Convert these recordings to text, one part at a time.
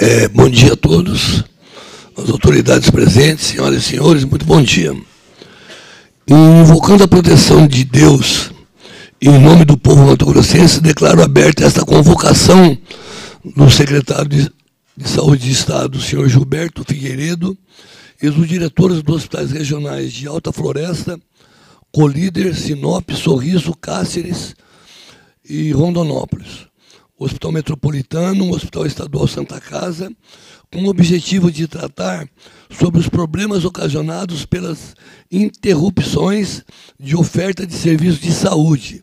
É, bom dia a todos, as autoridades presentes, senhoras e senhores, muito bom dia. Invocando a proteção de Deus, em nome do povo mato-grossense, declaro aberta esta convocação do secretário de, de Saúde de Estado, senhor Gilberto Figueiredo, e dos diretores dos hospitais regionais de Alta Floresta, Colíder, Sinop, Sorriso, Cáceres e Rondonópolis o Hospital Metropolitano, o Hospital Estadual Santa Casa, com o objetivo de tratar sobre os problemas ocasionados pelas interrupções de oferta de serviços de saúde,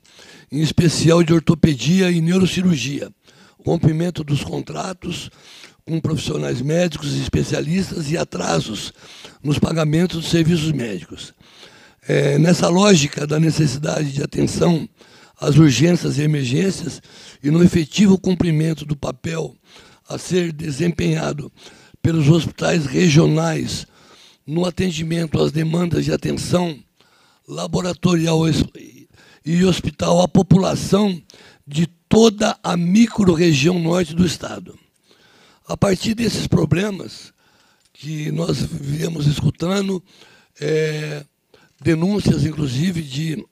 em especial de ortopedia e neurocirurgia, o rompimento dos contratos com profissionais médicos e especialistas e atrasos nos pagamentos dos serviços médicos. É, nessa lógica da necessidade de atenção as urgências e emergências e no efetivo cumprimento do papel a ser desempenhado pelos hospitais regionais no atendimento às demandas de atenção laboratorial e hospital à população de toda a microrregião norte do estado. A partir desses problemas que nós viemos escutando, é, denúncias, inclusive, de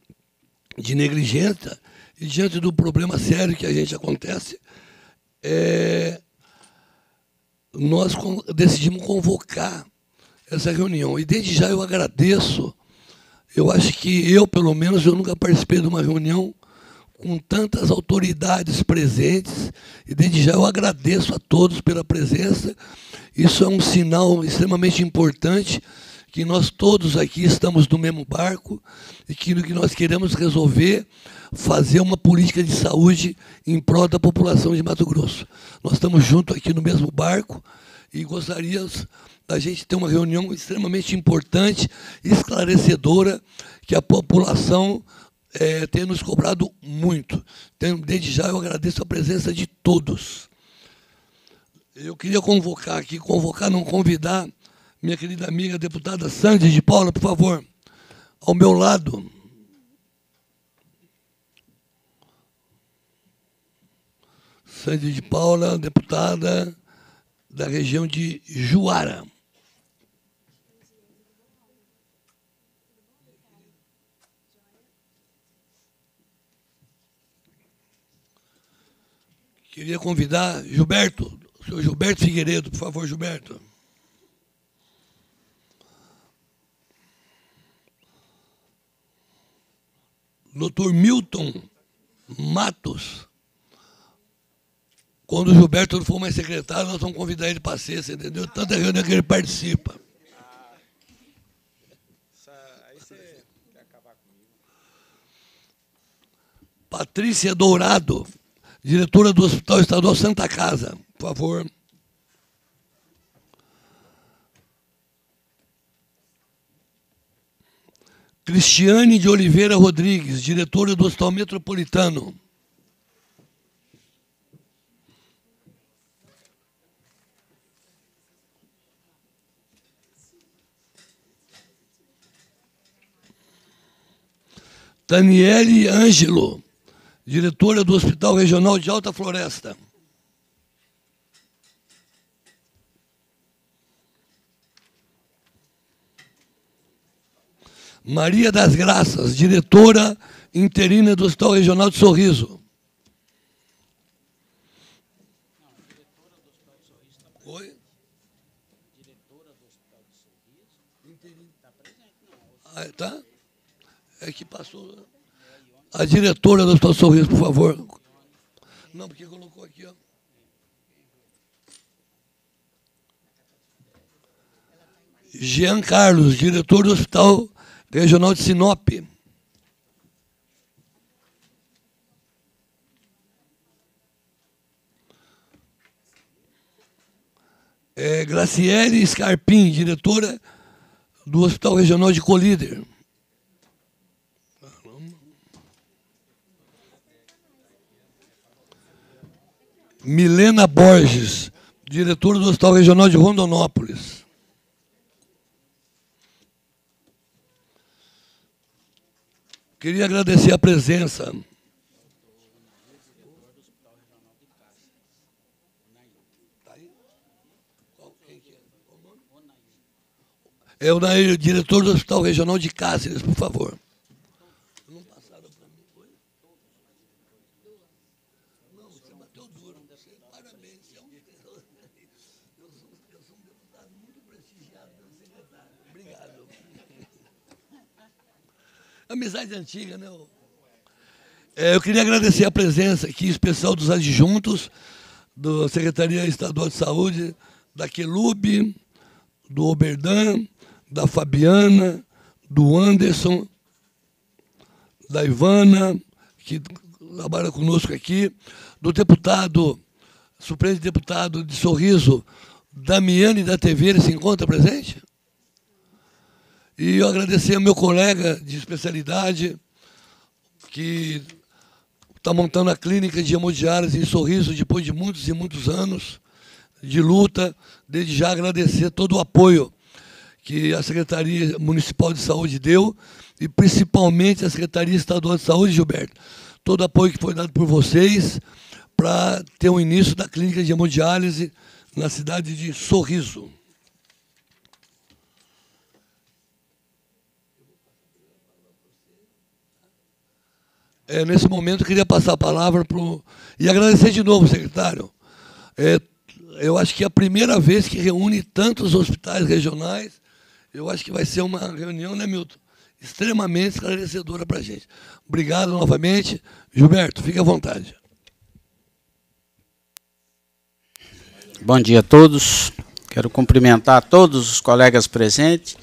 de negligência e diante do problema sério que a gente acontece, é, nós decidimos convocar essa reunião. E desde já eu agradeço. Eu acho que eu, pelo menos, eu nunca participei de uma reunião com tantas autoridades presentes. E desde já eu agradeço a todos pela presença. Isso é um sinal extremamente importante que nós todos aqui estamos no mesmo barco e que no que nós queremos resolver fazer uma política de saúde em prol da população de Mato Grosso. Nós estamos juntos aqui no mesmo barco e gostaríamos da gente ter uma reunião extremamente importante, esclarecedora, que a população é, tem nos cobrado muito. desde já eu agradeço a presença de todos. Eu queria convocar aqui, convocar, não convidar minha querida amiga deputada Sandy de Paula, por favor, ao meu lado. Sandy de Paula, deputada da região de Juara. Queria convidar Gilberto, o senhor Gilberto Figueiredo, por favor, Gilberto. Dr. Milton Matos, quando o Gilberto for mais secretário, nós vamos convidar ele para ser, você entendeu? Tanta reunião que ele participa. Patrícia Dourado, diretora do Hospital Estadual Santa Casa, por favor. Cristiane de Oliveira Rodrigues, diretora do Hospital Metropolitano. Daniele Ângelo, diretora do Hospital Regional de Alta Floresta. Maria das Graças, diretora interina do Hospital Regional de Sorriso. Oi? Ah, é, tá? É que passou. A diretora do Hospital Sorriso, por favor. Não, porque colocou aqui, ó. Jean Carlos, diretor do Hospital Regional de Sinop. É, Graciele Scarpim, diretora do Hospital Regional de Colíder. Milena Borges, diretora do Hospital Regional de Rondonópolis. Queria agradecer a presença. É o diretor do Hospital Regional de Cáceres, por favor. Amizade antiga, né? É, eu queria agradecer a presença aqui, especial dos adjuntos, da Secretaria Estadual de Saúde, da Quelub, do Oberdan, da Fabiana, do Anderson, da Ivana, que trabalha conosco aqui, do deputado, suplente deputado de Sorriso, Damiane da TV, ele se encontra presente? E eu agradecer ao meu colega de especialidade, que está montando a clínica de hemodiálise em Sorriso depois de muitos e muitos anos de luta. Desde já agradecer todo o apoio que a Secretaria Municipal de Saúde deu e principalmente a Secretaria Estadual de Saúde, Gilberto. Todo o apoio que foi dado por vocês para ter o início da clínica de hemodiálise na cidade de Sorriso. é, nesse momento, queria passar a palavra para E agradecer de novo, secretário. É, eu acho que é a primeira vez que reúne tantos hospitais regionais. Eu acho que vai ser uma reunião, né, Milton? Extremamente esclarecedora para a gente. Obrigado novamente. Gilberto, fique à vontade. Bom dia a todos. Quero cumprimentar todos os colegas presentes.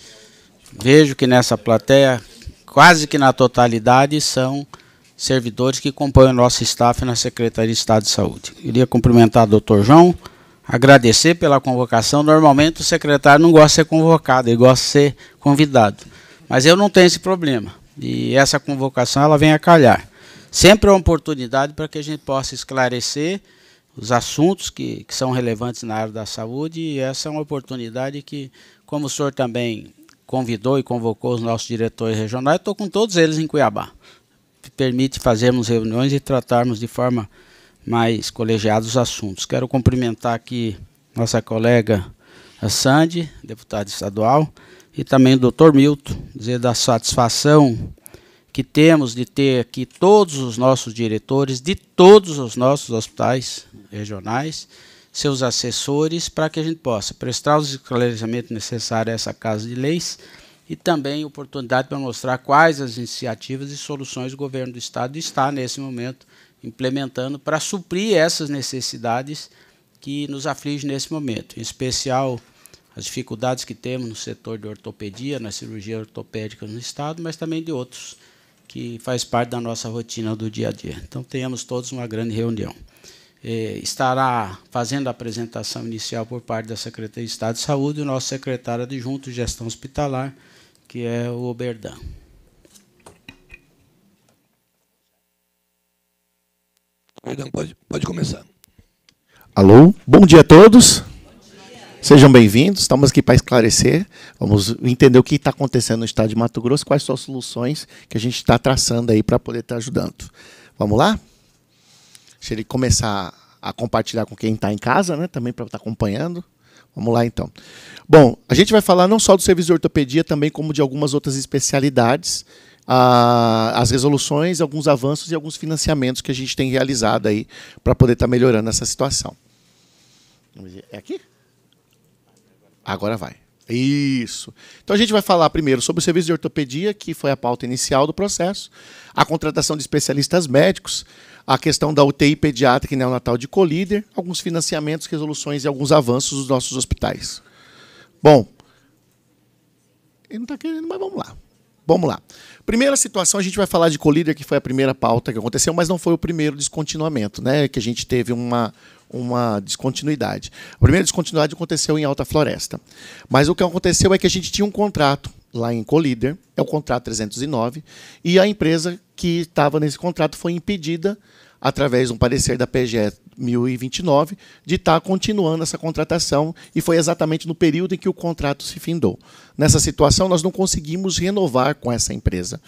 Vejo que nessa plateia, quase que na totalidade, são servidores que compõem o nosso staff na Secretaria de Estado de Saúde. Queria cumprimentar o Dr. João, agradecer pela convocação. Normalmente o secretário não gosta de ser convocado, ele gosta de ser convidado. Mas eu não tenho esse problema. E essa convocação ela vem a calhar. Sempre é uma oportunidade para que a gente possa esclarecer os assuntos que, que são relevantes na área da saúde. E essa é uma oportunidade que, como o senhor também convidou e convocou os nossos diretores regionais, estou com todos eles em Cuiabá permite fazermos reuniões e tratarmos de forma mais colegiada os assuntos. Quero cumprimentar aqui nossa colega Sandy, deputada estadual, e também o doutor Milton, dizer da satisfação que temos de ter aqui todos os nossos diretores de todos os nossos hospitais regionais, seus assessores, para que a gente possa prestar os esclarecimentos necessários a essa Casa de Leis e também oportunidade para mostrar quais as iniciativas e soluções o governo do estado está nesse momento implementando para suprir essas necessidades que nos afligem nesse momento, em especial as dificuldades que temos no setor de ortopedia, na cirurgia ortopédica no estado, mas também de outros que faz parte da nossa rotina do dia a dia. Então tenhamos todos uma grande reunião. É, estará fazendo a apresentação inicial por parte da Secretaria de Estado de Saúde o nosso secretário adjunto de Gestão Hospitalar, que é o Oberdan. Oberdan, pode, pode começar. Alô, bom dia a todos. Sejam bem-vindos. Estamos aqui para esclarecer, vamos entender o que está acontecendo no estado de Mato Grosso, quais são as soluções que a gente está traçando aí para poder estar tá ajudando. Vamos lá? Deixa ele começar a compartilhar com quem está em casa, né? Também para estar tá acompanhando. Vamos lá então. Bom, a gente vai falar não só do serviço de ortopedia, também como de algumas outras especialidades, a, as resoluções, alguns avanços e alguns financiamentos que a gente tem realizado aí para poder estar tá melhorando essa situação. É aqui? Agora vai. Isso. Então a gente vai falar primeiro sobre o serviço de ortopedia, que foi a pauta inicial do processo, a contratação de especialistas médicos, a questão da UTI pediátrica e neonatal de colíder, alguns financiamentos, resoluções e alguns avanços dos nossos hospitais. Bom, ele não está querendo, mas vamos lá. Vamos lá. Primeira situação, a gente vai falar de colíder, que foi a primeira pauta que aconteceu, mas não foi o primeiro descontinuamento, né? Que a gente teve uma, uma descontinuidade. A primeira descontinuidade aconteceu em Alta Floresta. Mas o que aconteceu é que a gente tinha um contrato lá em Colíder, é o contrato 309, e a empresa que estava nesse contrato foi impedida através de um parecer da PGE 1029, de estar tá continuando essa contratação, e foi exatamente no período em que o contrato se findou. Nessa situação, nós não conseguimos renovar com essa empresa.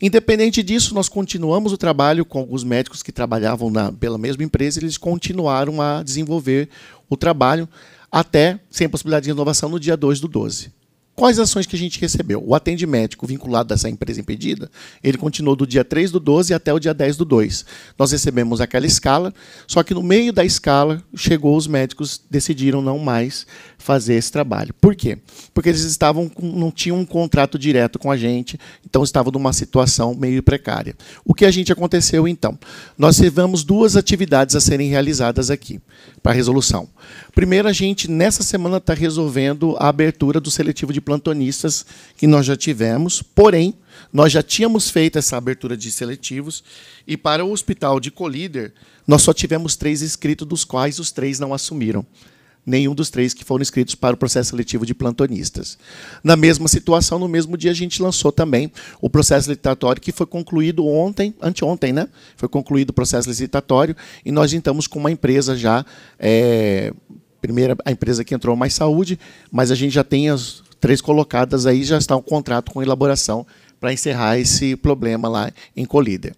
Independente disso, nós continuamos o trabalho com alguns médicos que trabalhavam na, pela mesma empresa, eles continuaram a desenvolver o trabalho até, sem possibilidade de renovação, no dia 2 do 12. Quais ações que a gente recebeu? O atendimento médico vinculado a essa empresa impedida, ele continuou do dia 3 do 12 até o dia 10 do 2. Nós recebemos aquela escala, só que no meio da escala chegou os médicos, decidiram não mais fazer esse trabalho. Por quê? Porque eles estavam com, não tinham um contrato direto com a gente, então estavam numa situação meio precária. O que a gente aconteceu então? Nós tivemos duas atividades a serem realizadas aqui para resolução. Primeiro, a gente nessa semana está resolvendo a abertura do seletivo de plantonistas que nós já tivemos, porém nós já tínhamos feito essa abertura de seletivos e para o hospital de Colíder nós só tivemos três inscritos, dos quais os três não assumiram nenhum dos três que foram inscritos para o processo seletivo de plantonistas. Na mesma situação, no mesmo dia, a gente lançou também o processo licitatório, que foi concluído ontem, anteontem, né? Foi concluído o processo licitatório e nós entramos com uma empresa já. É, primeira, a empresa que entrou mais saúde, mas a gente já tem as três colocadas aí, já está um contrato com elaboração para encerrar esse problema lá em Colíder.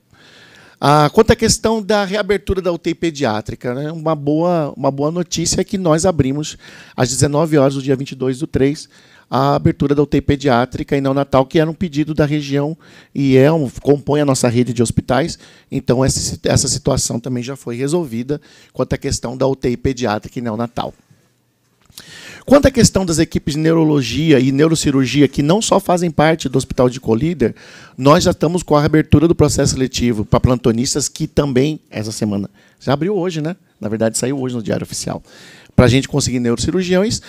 Ah, quanto à questão da reabertura da UTI pediátrica, né? uma, boa, uma boa notícia é que nós abrimos às 19 horas do dia 22 do 3 a abertura da UTI pediátrica e não natal, que era um pedido da região e é um, compõe a nossa rede de hospitais. Então, essa, essa situação também já foi resolvida quanto à questão da UTI pediátrica e não natal. Quanto à questão das equipes de neurologia e neurocirurgia, que não só fazem parte do Hospital de Colíder, nós já estamos com a abertura do processo seletivo para plantonistas, que também, essa semana, já abriu hoje, né? Na verdade, saiu hoje no Diário Oficial. Para a gente conseguir neurocirurgiões,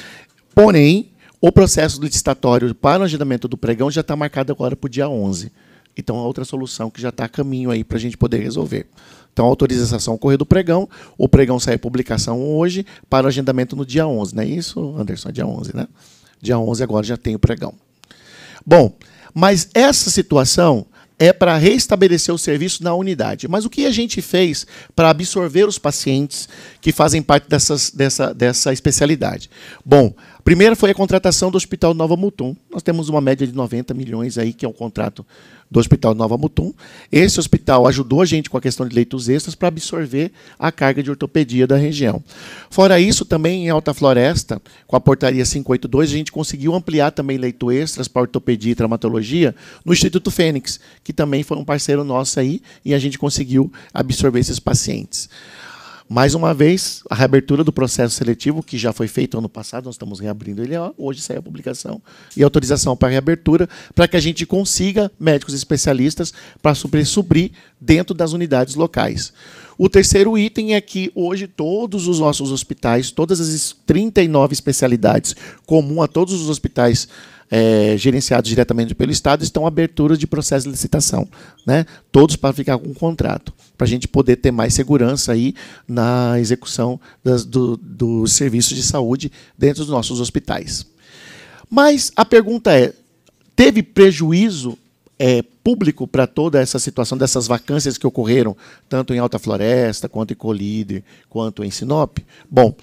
porém, o processo licitatório para o agendamento do pregão já está marcado agora para o dia 11. Então, é outra solução que já está a caminho aí para a gente poder resolver. Então, autorização ocorreu do pregão, o pregão sai publicação hoje para o agendamento no dia 11, não é isso, Anderson? É dia 11, né? Dia 11 agora já tem o pregão. Bom, mas essa situação é para restabelecer o serviço na unidade. Mas o que a gente fez para absorver os pacientes que fazem parte dessas, dessa, dessa especialidade? Bom, Primeira foi a contratação do Hospital Nova Mutum. Nós temos uma média de 90 milhões aí, que é o um contrato do Hospital Nova Mutum. Esse hospital ajudou a gente com a questão de leitos extras para absorver a carga de ortopedia da região. Fora isso, também em Alta Floresta, com a portaria 582, a gente conseguiu ampliar também leitos extras para ortopedia e traumatologia no Instituto Fênix, que também foi um parceiro nosso aí, e a gente conseguiu absorver esses pacientes mais uma vez, a reabertura do processo seletivo, que já foi feito ano passado, nós estamos reabrindo ele, hoje sai a publicação e autorização para reabertura, para que a gente consiga médicos especialistas para suprir dentro das unidades locais. O terceiro item é que hoje todos os nossos hospitais, todas as 39 especialidades comum a todos os hospitais é, gerenciados diretamente pelo Estado, estão aberturas de processo de licitação, né? todos para ficar com o contrato, para a gente poder ter mais segurança aí na execução das, do, dos serviços de saúde dentro dos nossos hospitais. Mas a pergunta é: teve prejuízo é, público para toda essa situação dessas vacâncias que ocorreram, tanto em Alta Floresta, quanto em Colíder, quanto em Sinop? Bom.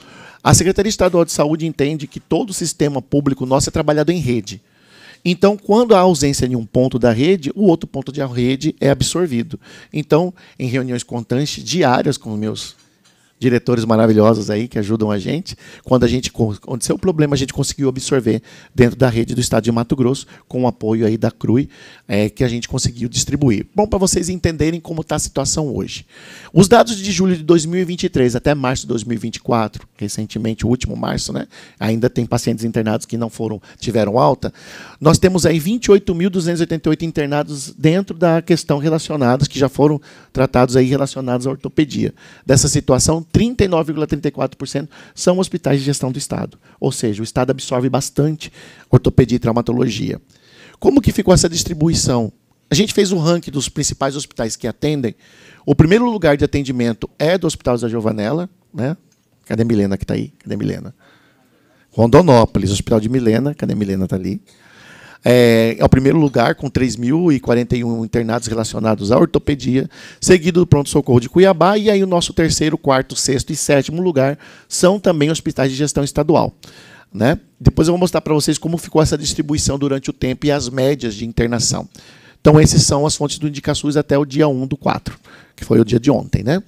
A Secretaria Estadual de Saúde entende que todo o sistema público nosso é trabalhado em rede. Então, quando há ausência de um ponto da rede, o outro ponto da rede é absorvido. Então, em reuniões constantes diárias com meus diretores maravilhosos aí que ajudam a gente. Quando a gente aconteceu o problema, a gente conseguiu absorver dentro da rede do estado de Mato Grosso, com o apoio aí da CRUI, é, que a gente conseguiu distribuir. Bom, para vocês entenderem como está a situação hoje. Os dados de julho de 2023 até março de 2024, recentemente, o último março, né? Ainda tem pacientes internados que não foram, tiveram alta. Nós temos aí 28.288 internados dentro da questão relacionados, que já foram tratados aí relacionados à ortopedia. Dessa situação, 39,34% são hospitais de gestão do Estado. Ou seja, o Estado absorve bastante ortopedia e traumatologia. Como que ficou essa distribuição? A gente fez o ranking dos principais hospitais que atendem. O primeiro lugar de atendimento é do Hospital da Giovanella. Né? Cadê a Milena que está aí? Cadê a Milena? Rondonópolis, Hospital de Milena. Cadê a Milena? Está ali é, é o primeiro lugar, com 3.041 internados relacionados à ortopedia, seguido do pronto-socorro de Cuiabá, e aí o nosso terceiro, quarto, sexto e sétimo lugar são também hospitais de gestão estadual. Né? Depois eu vou mostrar para vocês como ficou essa distribuição durante o tempo e as médias de internação. Então, essas são as fontes do IndicaSUS até o dia 1 do 4, que foi o dia de ontem. Né?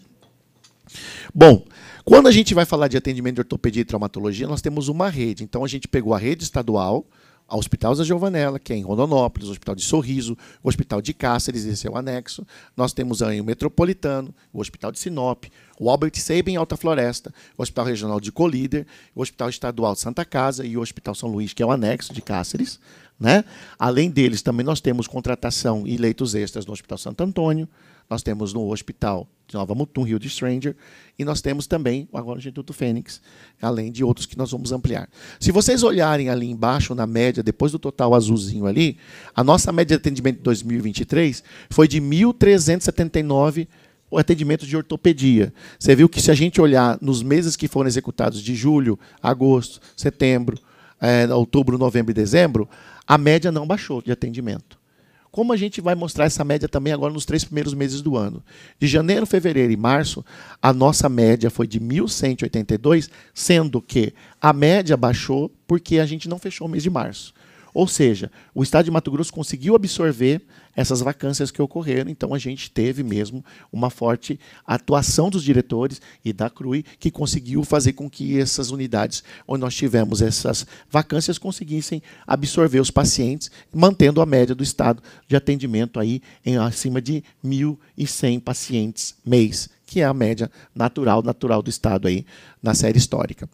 Bom, quando a gente vai falar de atendimento de ortopedia e traumatologia, nós temos uma rede. Então, a gente pegou a rede estadual, ao Hospital da Giovanella, que é em Rondonópolis, o Hospital de Sorriso, o Hospital de Cáceres, esse é o anexo. Nós temos aí o Metropolitano, o Hospital de Sinop, o Albert Sabin Alta Floresta, o Hospital Regional de Colíder, o Hospital Estadual de Santa Casa e o Hospital São Luís, que é o anexo de Cáceres. Né? Além deles, também nós temos contratação e leitos extras no Hospital Santo Antônio, nós temos no Hospital de Nova Mutum, Rio de Stranger, e nós temos também agora o Instituto Fênix, além de outros que nós vamos ampliar. Se vocês olharem ali embaixo na média, depois do total azulzinho ali, a nossa média de atendimento de 2023 foi de 1.379 o atendimento de ortopedia. Você viu que se a gente olhar nos meses que foram executados de julho, agosto, setembro, é, outubro, novembro e dezembro, a média não baixou de atendimento. Como a gente vai mostrar essa média também agora nos três primeiros meses do ano? De janeiro, fevereiro e março, a nossa média foi de 1.182, sendo que a média baixou porque a gente não fechou o mês de março. Ou seja, o estado de Mato Grosso conseguiu absorver essas vacâncias que ocorreram. Então a gente teve mesmo uma forte atuação dos diretores e da CRUI que conseguiu fazer com que essas unidades onde nós tivemos essas vacâncias conseguissem absorver os pacientes, mantendo a média do estado de atendimento aí em acima de 1.100 pacientes mês que é a média natural, natural do Estado aí na série histórica.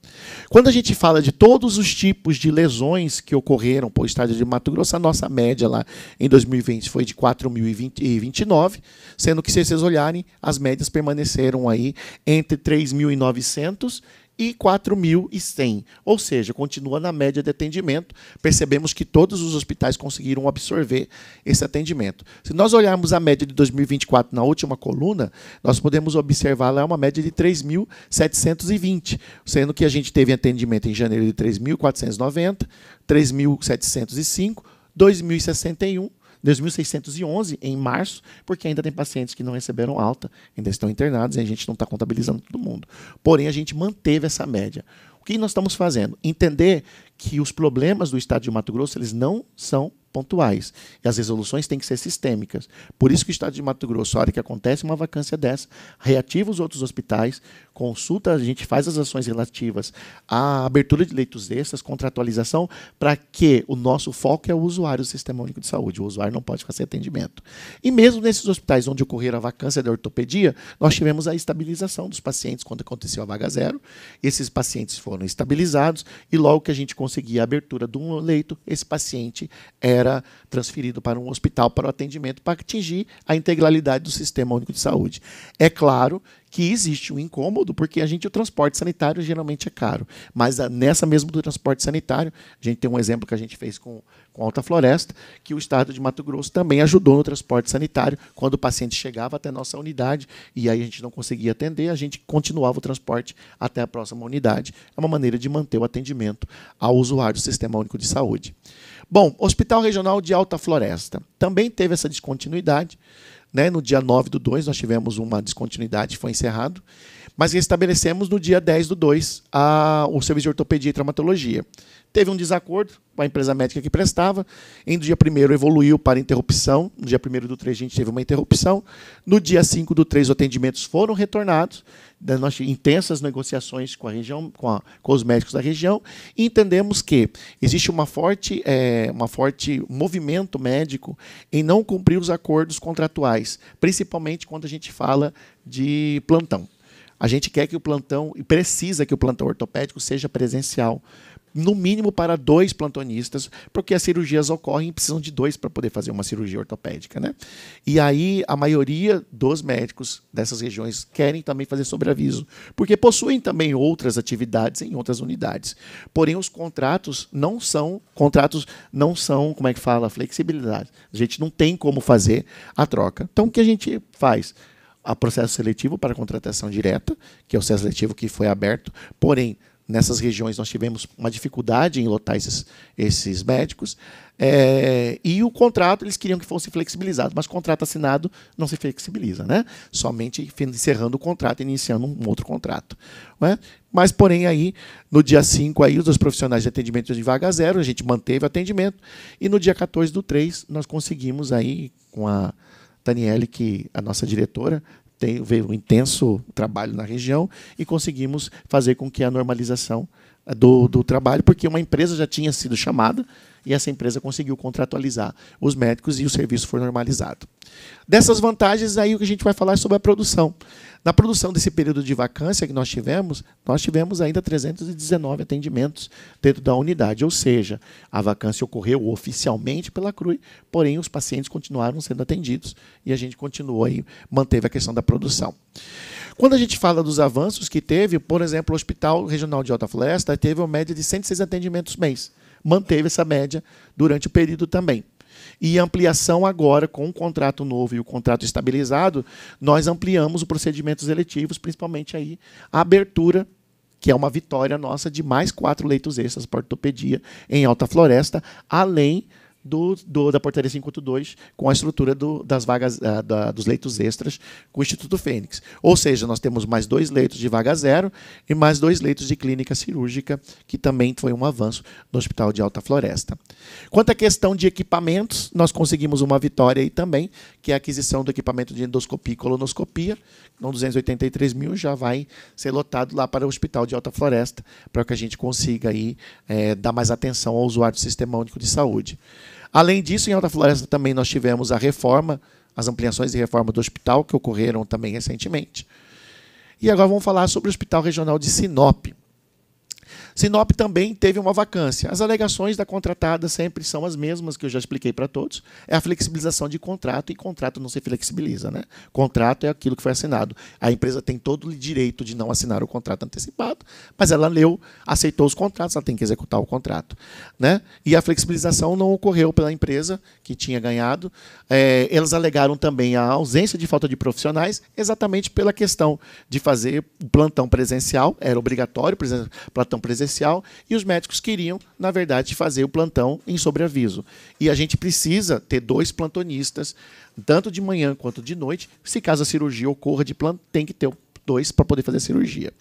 Quando a gente fala de todos os tipos de lesões que ocorreram por estádio de Mato Grosso, a nossa média lá em 2020 foi de 4.029, sendo que se vocês olharem, as médias permaneceram aí entre 3.900 e 4.100, ou seja, continua na média de atendimento. Percebemos que todos os hospitais conseguiram absorver esse atendimento. Se nós olharmos a média de 2024 na última coluna, nós podemos observar lá uma média de 3.720, sendo que a gente teve atendimento em janeiro de 3.490, 3.705, 2.061 2.611 em março, porque ainda tem pacientes que não receberam alta, ainda estão internados e a gente não está contabilizando todo mundo. Porém, a gente manteve essa média. O que nós estamos fazendo? Entender que os problemas do estado de Mato Grosso eles não são pontuais. E as resoluções têm que ser sistêmicas. Por isso que o Estado de Mato Grosso, a hora que acontece uma vacância dessa, reativa os outros hospitais, consulta, a gente faz as ações relativas à abertura de leitos extras, contratualização, para que o nosso foco é o usuário do Sistema Único de Saúde. O usuário não pode ficar sem atendimento. E mesmo nesses hospitais onde ocorreram a vacância da ortopedia, nós tivemos a estabilização dos pacientes quando aconteceu a vaga zero. Esses pacientes foram estabilizados e logo que a gente conseguia a abertura de um leito, esse paciente era transferido para um hospital para o atendimento para atingir a integralidade do Sistema Único de Saúde. É claro que existe um incômodo, porque a gente, o transporte sanitário geralmente é caro. Mas a, ah, nessa mesmo do transporte sanitário, a gente tem um exemplo que a gente fez com, com Alta Floresta, que o estado de Mato Grosso também ajudou no transporte sanitário, quando o paciente chegava até a nossa unidade e aí a gente não conseguia atender, a gente continuava o transporte até a próxima unidade. É uma maneira de manter o atendimento ao usuário do Sistema Único de Saúde. Bom, Hospital Regional de Alta Floresta também teve essa descontinuidade. Né? No dia 9 do 2, nós tivemos uma descontinuidade, foi encerrado. Mas restabelecemos no dia 10 do 2 a, o serviço de ortopedia e traumatologia. Teve um desacordo com a empresa médica que prestava. E no dia 1 evoluiu para interrupção. No dia 1 do 3 a gente teve uma interrupção. No dia 5 do 3 os atendimentos foram retornados das nossas intensas negociações com a região, com, a, com, os médicos da região, e entendemos que existe uma forte, é, uma forte movimento médico em não cumprir os acordos contratuais, principalmente quando a gente fala de plantão. A gente quer que o plantão, e precisa que o plantão ortopédico seja presencial no mínimo para dois plantonistas, porque as cirurgias ocorrem e precisam de dois para poder fazer uma cirurgia ortopédica, né? E aí a maioria dos médicos dessas regiões querem também fazer sobreaviso, porque possuem também outras atividades em outras unidades. Porém os contratos não são contratos não são, como é que fala, flexibilidade. A gente não tem como fazer a troca. Então o que a gente faz? a processo seletivo para contratação direta, que é o processo seletivo que foi aberto, porém nessas regiões nós tivemos uma dificuldade em lotar esses, esses médicos. É, e o contrato, eles queriam que fosse flexibilizado, mas contrato assinado não se flexibiliza, né? Somente encerrando o contrato e iniciando um outro contrato. Né? Mas, porém, aí, no dia 5, aí, os profissionais de atendimento de vaga zero, a gente manteve o atendimento, e no dia 14 do 3, nós conseguimos aí, com a Daniele, que é a nossa diretora, tem, veio um intenso trabalho na região e conseguimos fazer com que a normalização eh, do, do trabalho, porque uma empresa já tinha sido chamada e essa empresa conseguiu contratualizar os médicos e o serviço foi normalizado. Dessas vantagens, aí o que a gente vai falar é sobre a produção. Na produção desse período de vacância que nós tivemos, nós tivemos ainda 319 atendimentos dentro da unidade, ou seja, a vacância ocorreu oficialmente pela CRUI, porém os pacientes continuaram sendo atendidos e a gente continuou aí, manteve a questão da produção. Quando a gente fala dos avanços que teve, por exemplo, o Hospital Regional de Alta Floresta teve uma média de 106 atendimentos mês, manteve essa média durante o período também e ampliação agora com o contrato novo e o contrato estabilizado, nós ampliamos os procedimentos eletivos, principalmente aí a abertura que é uma vitória nossa de mais quatro leitos extras para ortopedia em Alta Floresta, além do, do da portaria 582 com a estrutura do, das vagas uh, da, dos leitos extras com o Instituto Fênix. Ou seja, nós temos mais dois leitos de vaga zero e mais dois leitos de clínica cirúrgica, que também foi um avanço do Hospital de Alta Floresta. Quanto à questão de equipamentos, nós conseguimos uma vitória aí também, que é a aquisição do equipamento de endoscopia e colonoscopia, com 283 mil já vai ser lotado lá para o Hospital de Alta Floresta, para que a gente consiga aí é, dar mais atenção ao usuário do Sistema Único de Saúde. Além disso, em Alta Floresta também nós tivemos a reforma, as ampliações e reforma do hospital, que ocorreram também recentemente. E agora vamos falar sobre o Hospital Regional de Sinop. Sinop também teve uma vacância. As alegações da contratada sempre são as mesmas que eu já expliquei para todos. É a flexibilização de contrato e contrato não se flexibiliza, né? Contrato é aquilo que foi assinado. A empresa tem todo o direito de não assinar o contrato antecipado, mas ela leu, aceitou os contratos, ela tem que executar o contrato, né? E a flexibilização não ocorreu pela empresa que tinha ganhado. É, alegaram também a ausência de falta de profissionais, exatamente pela questão de fazer plantão presencial, era obrigatório plantão presencial e os médicos queriam, na verdade, fazer o plantão em sobreaviso. E a gente precisa ter dois plantonistas, tanto de manhã quanto de noite. Se caso a cirurgia ocorra de plantão, tem que ter dois para poder fazer a cirurgia.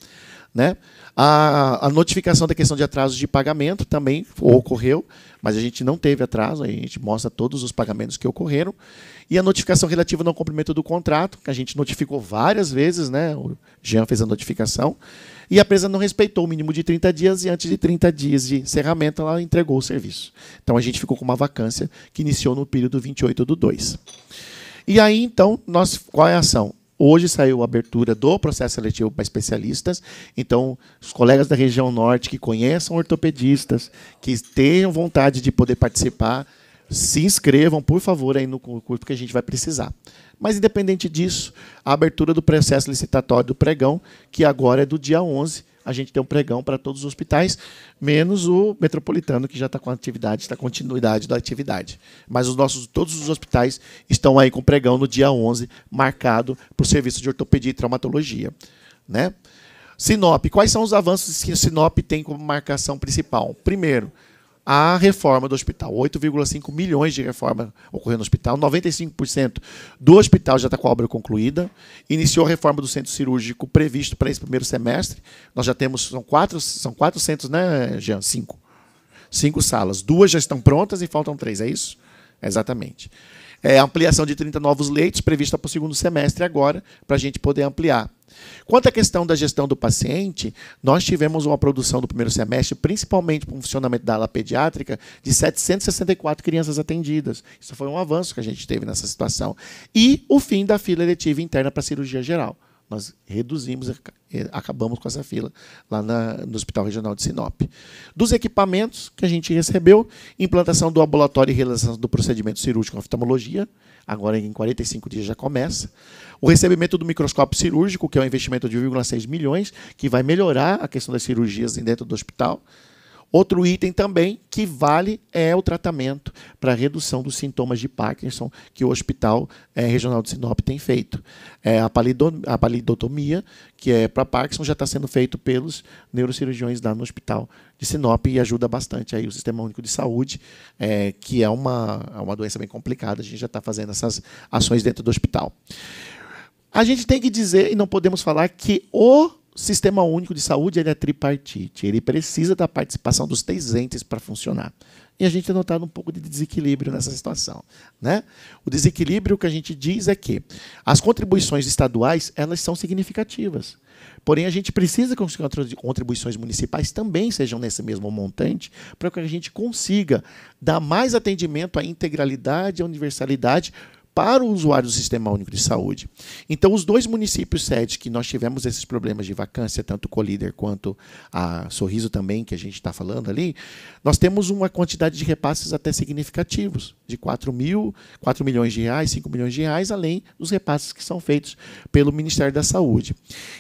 Né? A, a, notificação da questão de atrasos de pagamento também ocorreu, mas a gente não teve atraso, a gente mostra todos os pagamentos que ocorreram. E a notificação relativa ao não cumprimento do contrato, que a gente notificou várias vezes, né? o Jean fez a notificação. E a empresa não respeitou o mínimo de 30 dias e antes de 30 dias de encerramento ela entregou o serviço. Então a gente ficou com uma vacância que iniciou no período 28 do 2. E aí então, nós qual é a ação? Hoje saiu a abertura do processo seletivo para especialistas. Então, os colegas da região norte que conheçam ortopedistas, que tenham vontade de poder participar, se inscrevam, por favor, aí no concurso que a gente vai precisar. Mas, independente disso, a abertura do processo licitatório do pregão, que agora é do dia 11, a gente tem um pregão para todos os hospitais, menos o metropolitano, que já está com atividade, está continuidade da atividade. Mas os nossos, todos os hospitais estão aí com pregão no dia 11, marcado para o serviço de ortopedia e traumatologia. Né? Sinop, quais são os avanços que Sinop tem como marcação principal? Primeiro, a reforma do hospital. 8,5 milhões de reforma ocorreu no hospital, 95% do hospital já está com a obra concluída. Iniciou a reforma do centro cirúrgico previsto para esse primeiro semestre. Nós já temos, são, quatro, são 400, né, Jean? Cinco. Cinco salas. Duas já estão prontas e faltam três, é isso? Exatamente é, ampliação de 30 novos leitos prevista para o segundo semestre agora, para a gente poder ampliar. Quanto à questão da gestão do paciente, nós tivemos uma produção do primeiro semestre, principalmente para o funcionamento da ala pediátrica, de 764 crianças atendidas. Isso foi um avanço que a gente teve nessa situação. E o fim da fila eletiva interna para cirurgia geral. Nós reduzimos, eh, eh, acabamos com essa fila lá na, no Hospital Regional de Sinop. Dos equipamentos que a gente recebeu, implantação do ambulatório e realização do procedimento cirúrgico oftalmologia, agora em 45 dias já começa. O recebimento do microscópio cirúrgico, que é um investimento de 1,6 milhões, que vai melhorar a questão das cirurgias dentro do hospital. Outro item também que vale é o tratamento para redução dos sintomas de Parkinson que o Hospital é, Regional de Sinop tem feito. É, a, palido, a palidotomia, que é para Parkinson, já está sendo feito pelos neurocirurgiões lá no Hospital de Sinop e ajuda bastante aí o Sistema Único de Saúde, é, que é uma, é uma doença bem complicada. A gente já está fazendo essas ações dentro do hospital. A gente tem que dizer, e não podemos falar, que o Sistema Único de Saúde ele é tripartite, ele precisa da participação dos três entes para funcionar. E a gente tem tá notado um pouco de desequilíbrio nessa situação. Né? O desequilíbrio que a gente diz é que as contribuições estaduais elas são significativas. Porém, a gente precisa que as contribuições municipais também sejam nesse mesmo montante, para que a gente consiga dar mais atendimento à integralidade, à universalidade para o usuário do Sistema Único de Saúde. Então, os dois municípios sede que nós tivemos esses problemas de vacância, tanto o Colíder quanto a Sorriso também, que a gente está falando ali, nós temos uma quantidade de repasses até significativos, de 4, mil, 4 milhões de reais, 5 milhões de reais, além dos repasses que são feitos pelo Ministério da Saúde.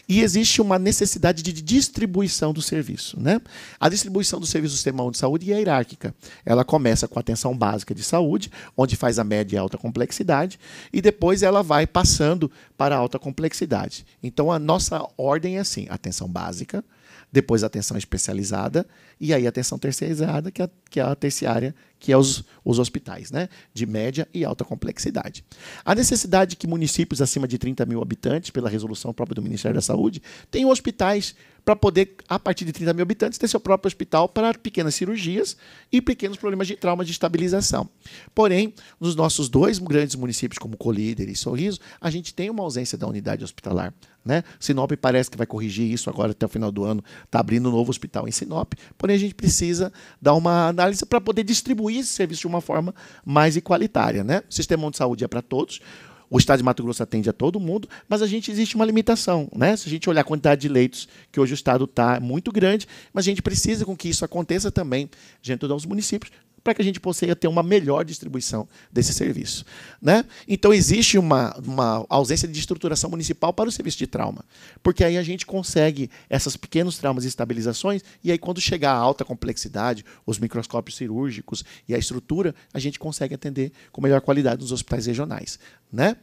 E existe uma necessidade de distribuição do serviço. Né? A distribuição do serviço do Sistema Único de Saúde é hierárquica. Ela começa com a atenção básica de saúde, onde faz a média e alta complexidade, complexidade e depois ela vai passando para a alta complexidade. Então a nossa ordem é assim: atenção básica, depois atenção especializada e aí a atenção terceirizada, que é a, que é a terciária, que é os, os hospitais, né? de média e alta complexidade. A necessidade que municípios acima de 30 mil habitantes, pela resolução própria do Ministério da Saúde, tenham hospitais para poder, a partir de 30 mil habitantes, ter seu próprio hospital para pequenas cirurgias e pequenos problemas de trauma de estabilização. Porém, nos nossos dois grandes municípios, como Colíder e Sorriso, a gente tem uma ausência da unidade hospitalar. Né? Sinop parece que vai corrigir isso agora até o final do ano, está abrindo um novo hospital em Sinop. Por porém a gente precisa dar uma análise para poder distribuir esse serviço de uma forma mais igualitária. Né? O sistema de saúde é para todos, o Estado de Mato Grosso atende a todo mundo, mas a gente existe uma limitação, né? Se a gente olhar a quantidade de leitos que hoje o Estado está muito grande, mas a gente precisa com que isso aconteça também dentro dos municípios, para que a gente possa ter uma melhor distribuição desse serviço. Né? Então, existe uma, uma ausência de estruturação municipal para o serviço de trauma, porque aí a gente consegue esses pequenos traumas e estabilizações, e aí, quando chegar a alta complexidade, os microscópios cirúrgicos e a estrutura, a gente consegue atender com melhor qualidade nos hospitais regionais. Né?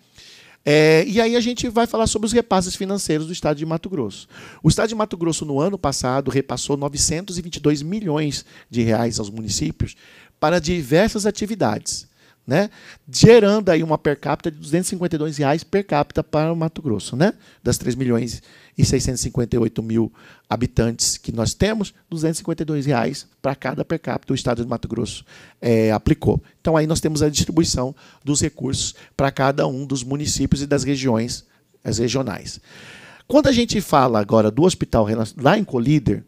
É, e aí a gente vai falar sobre os repasses financeiros do Estado de Mato Grosso. O Estado de Mato Grosso, no ano passado, repassou 922 milhões de reais aos municípios para diversas atividades, né? gerando aí uma per capita de 252 reais per capita para o Mato Grosso, né? das 3 milhões e 658 mil habitantes que nós temos, 252 reais para cada per capita o Estado de Mato Grosso é, aplicou. Então aí nós temos a distribuição dos recursos para cada um dos municípios e das regiões as regionais. Quando a gente fala agora do hospital lá em Colíder,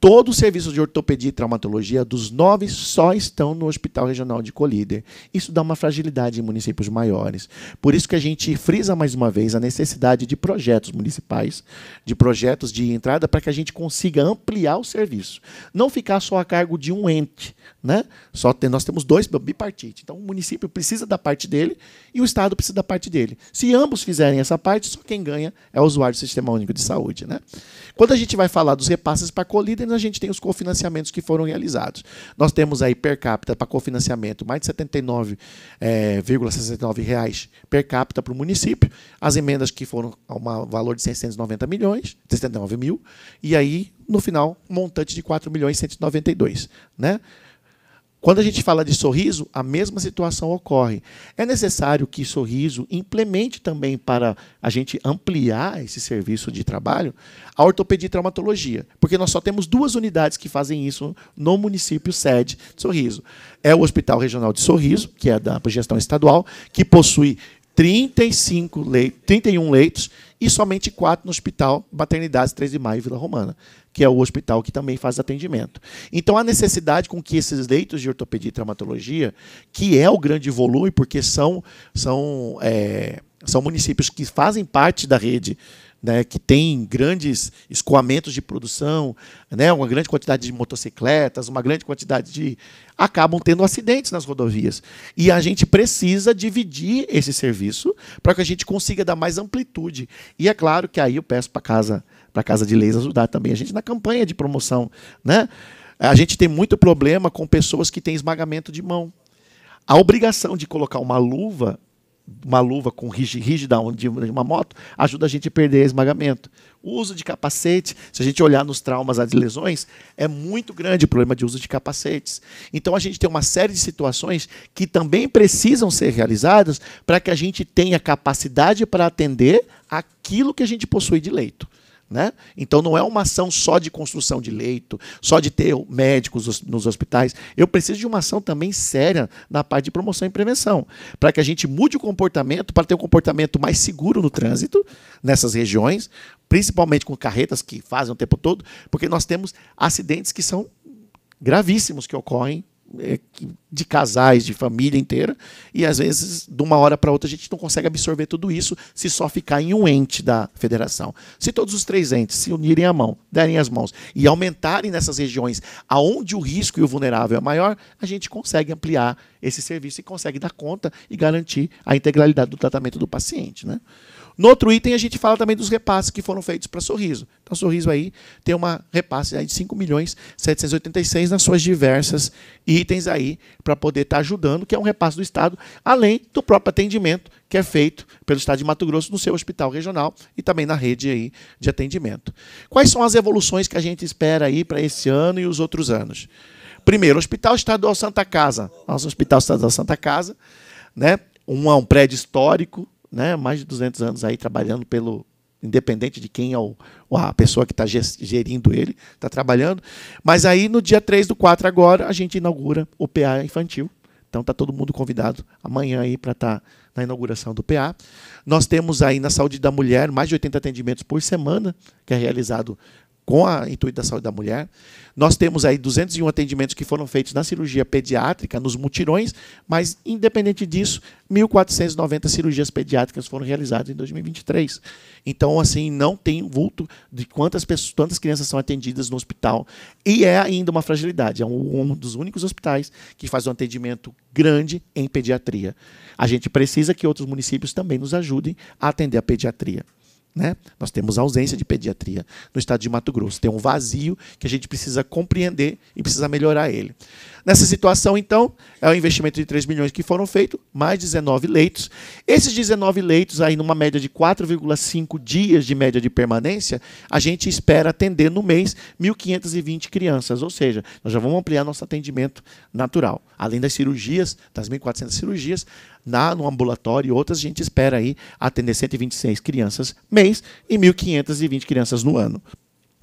Todo o serviço de ortopedia e traumatologia dos nove só estão no Hospital Regional de Colíder. Isso dá uma fragilidade em municípios maiores. Por isso que a gente frisa mais uma vez a necessidade de projetos municipais, de projetos de entrada, para que a gente consiga ampliar o serviço. Não ficar só a cargo de um ente. Né? Só tem, nós temos dois bipartite. Então o município precisa da parte dele e o Estado precisa da parte dele. Se ambos fizerem essa parte, só quem ganha é o usuário do Sistema Único de Saúde. Né? Quando a gente vai falar dos repasses para Colíder, itens, a gente tem os cofinanciamentos que foram realizados. Nós temos aí per capita para cofinanciamento mais de R$ 79,69 é, reais per capita para o município, as emendas que foram a um valor de 690 milhões, 69 mil, e aí, no final, um montante de R$ milhões e né? Quando a gente fala de sorriso, a mesma situação ocorre. É necessário que sorriso implemente também para a gente ampliar esse serviço de trabalho a ortopedia e traumatologia, porque nós só temos duas unidades que fazem isso no município sede de Sorriso. É o Hospital Regional de Sorriso, que é da gestão estadual, que possui 35 leitos, 31 leitos e somente quatro no Hospital Maternidades 3 de Maio e Vila Romana que é o hospital que também faz atendimento. Então há necessidade com que esses leitos de ortopedia e traumatologia, que é o grande volume, porque são, são, é, são municípios que fazem parte da rede né, que tem grandes escoamentos de produção, né, uma grande quantidade de motocicletas, uma grande quantidade de. acabam tendo acidentes nas rodovias. E a gente precisa dividir esse serviço para que a gente consiga dar mais amplitude. E é claro que aí eu peço para casa para a Casa de Leis ajudar também a gente na campanha de promoção. Né? A gente tem muito problema com pessoas que têm esmagamento de mão. A obrigação de colocar uma luva, uma luva com rígida de uma moto, ajuda a gente a perder esmagamento. O uso de capacete, se a gente olhar nos traumas, as lesões, é muito grande o problema de uso de capacetes. Então a gente tem uma série de situações que também precisam ser realizadas para que a gente tenha capacidade para atender aquilo que a gente possui de leito. Né? Então não é uma ação só de construção de leito, só de ter médicos nos hospitais. Eu preciso de uma ação também séria na parte de promoção e prevenção, para que a gente mude o comportamento, para ter um comportamento mais seguro no trânsito nessas regiões, principalmente com carretas que fazem o tempo todo, porque nós temos acidentes que são gravíssimos que ocorrem é, de casais, de família inteira, e às vezes, de uma hora para outra, a gente não consegue absorver tudo isso se só ficar em um ente da federação. Se todos os três entes se unirem a mão, derem as mãos e aumentarem nessas regiões aonde o risco e o vulnerável é maior, a gente consegue ampliar esse serviço e consegue dar conta e garantir a integralidade do tratamento do paciente. Né? No outro item, a gente fala também dos repasses que foram feitos para Sorriso. Então, Sorriso aí tem uma repasse aí de 5 milhões 786 nas suas diversas itens aí para poder estar tá ajudando, que é um repasse do Estado, além do próprio atendimento que é feito pelo Estado de Mato Grosso no seu hospital regional e também na rede aí de atendimento. Quais são as evoluções que a gente espera aí para esse ano e os outros anos? Primeiro, Hospital Estadual Santa Casa, nosso Hospital Estadual Santa Casa, né? Um é um prédio histórico, né, mais de 200 anos aí trabalhando pelo, independente de quem é o, a pessoa que está gerindo ele, está trabalhando. Mas aí no dia 3 do 4 agora a gente inaugura o PA infantil. Então está todo mundo convidado amanhã aí para estar tá na inauguração do PA. Nós temos aí na saúde da mulher mais de 80 atendimentos por semana, que é realizado com a intuito da saúde da mulher. Nós temos aí 201 atendimentos que foram feitos na cirurgia pediátrica, nos mutirões, mas independente disso, 1.490 cirurgias pediátricas foram realizadas em 2023. Então, assim, não tem vulto de quantas pessoas, quantas crianças são atendidas no hospital. E é ainda uma fragilidade. É um, um dos únicos hospitais que faz um atendimento grande em pediatria. A gente precisa que outros municípios também nos ajudem a atender a pediatria. Né? Nós temos ausência de pediatria no estado de Mato Grosso. Tem um vazio que a gente precisa compreender e precisa melhorar ele. Nessa situação, então, é o um investimento de 3 milhões que foram feitos, mais 19 leitos. Esses 19 leitos, aí numa média de 4,5 dias de média de permanência, a gente espera atender no mês 1.520 crianças, ou seja, nós já vamos ampliar nosso atendimento natural. Além das cirurgias, das 1.400 cirurgias, na, no ambulatório e outras, a gente espera aí atender 126 crianças mês e 1.520 crianças no ano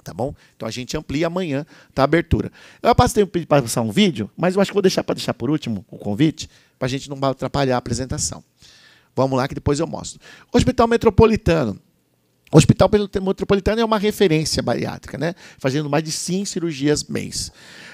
tá bom? Então a gente amplia amanhã tá, a abertura. Eu passei para passar um vídeo, mas eu acho que vou deixar para deixar por último o convite, para a gente não atrapalhar a apresentação. Vamos lá, que depois eu mostro. Hospital Metropolitano. Hospital Metropolitano é uma referência bariátrica, né? fazendo mais de 100 cirurgias mês.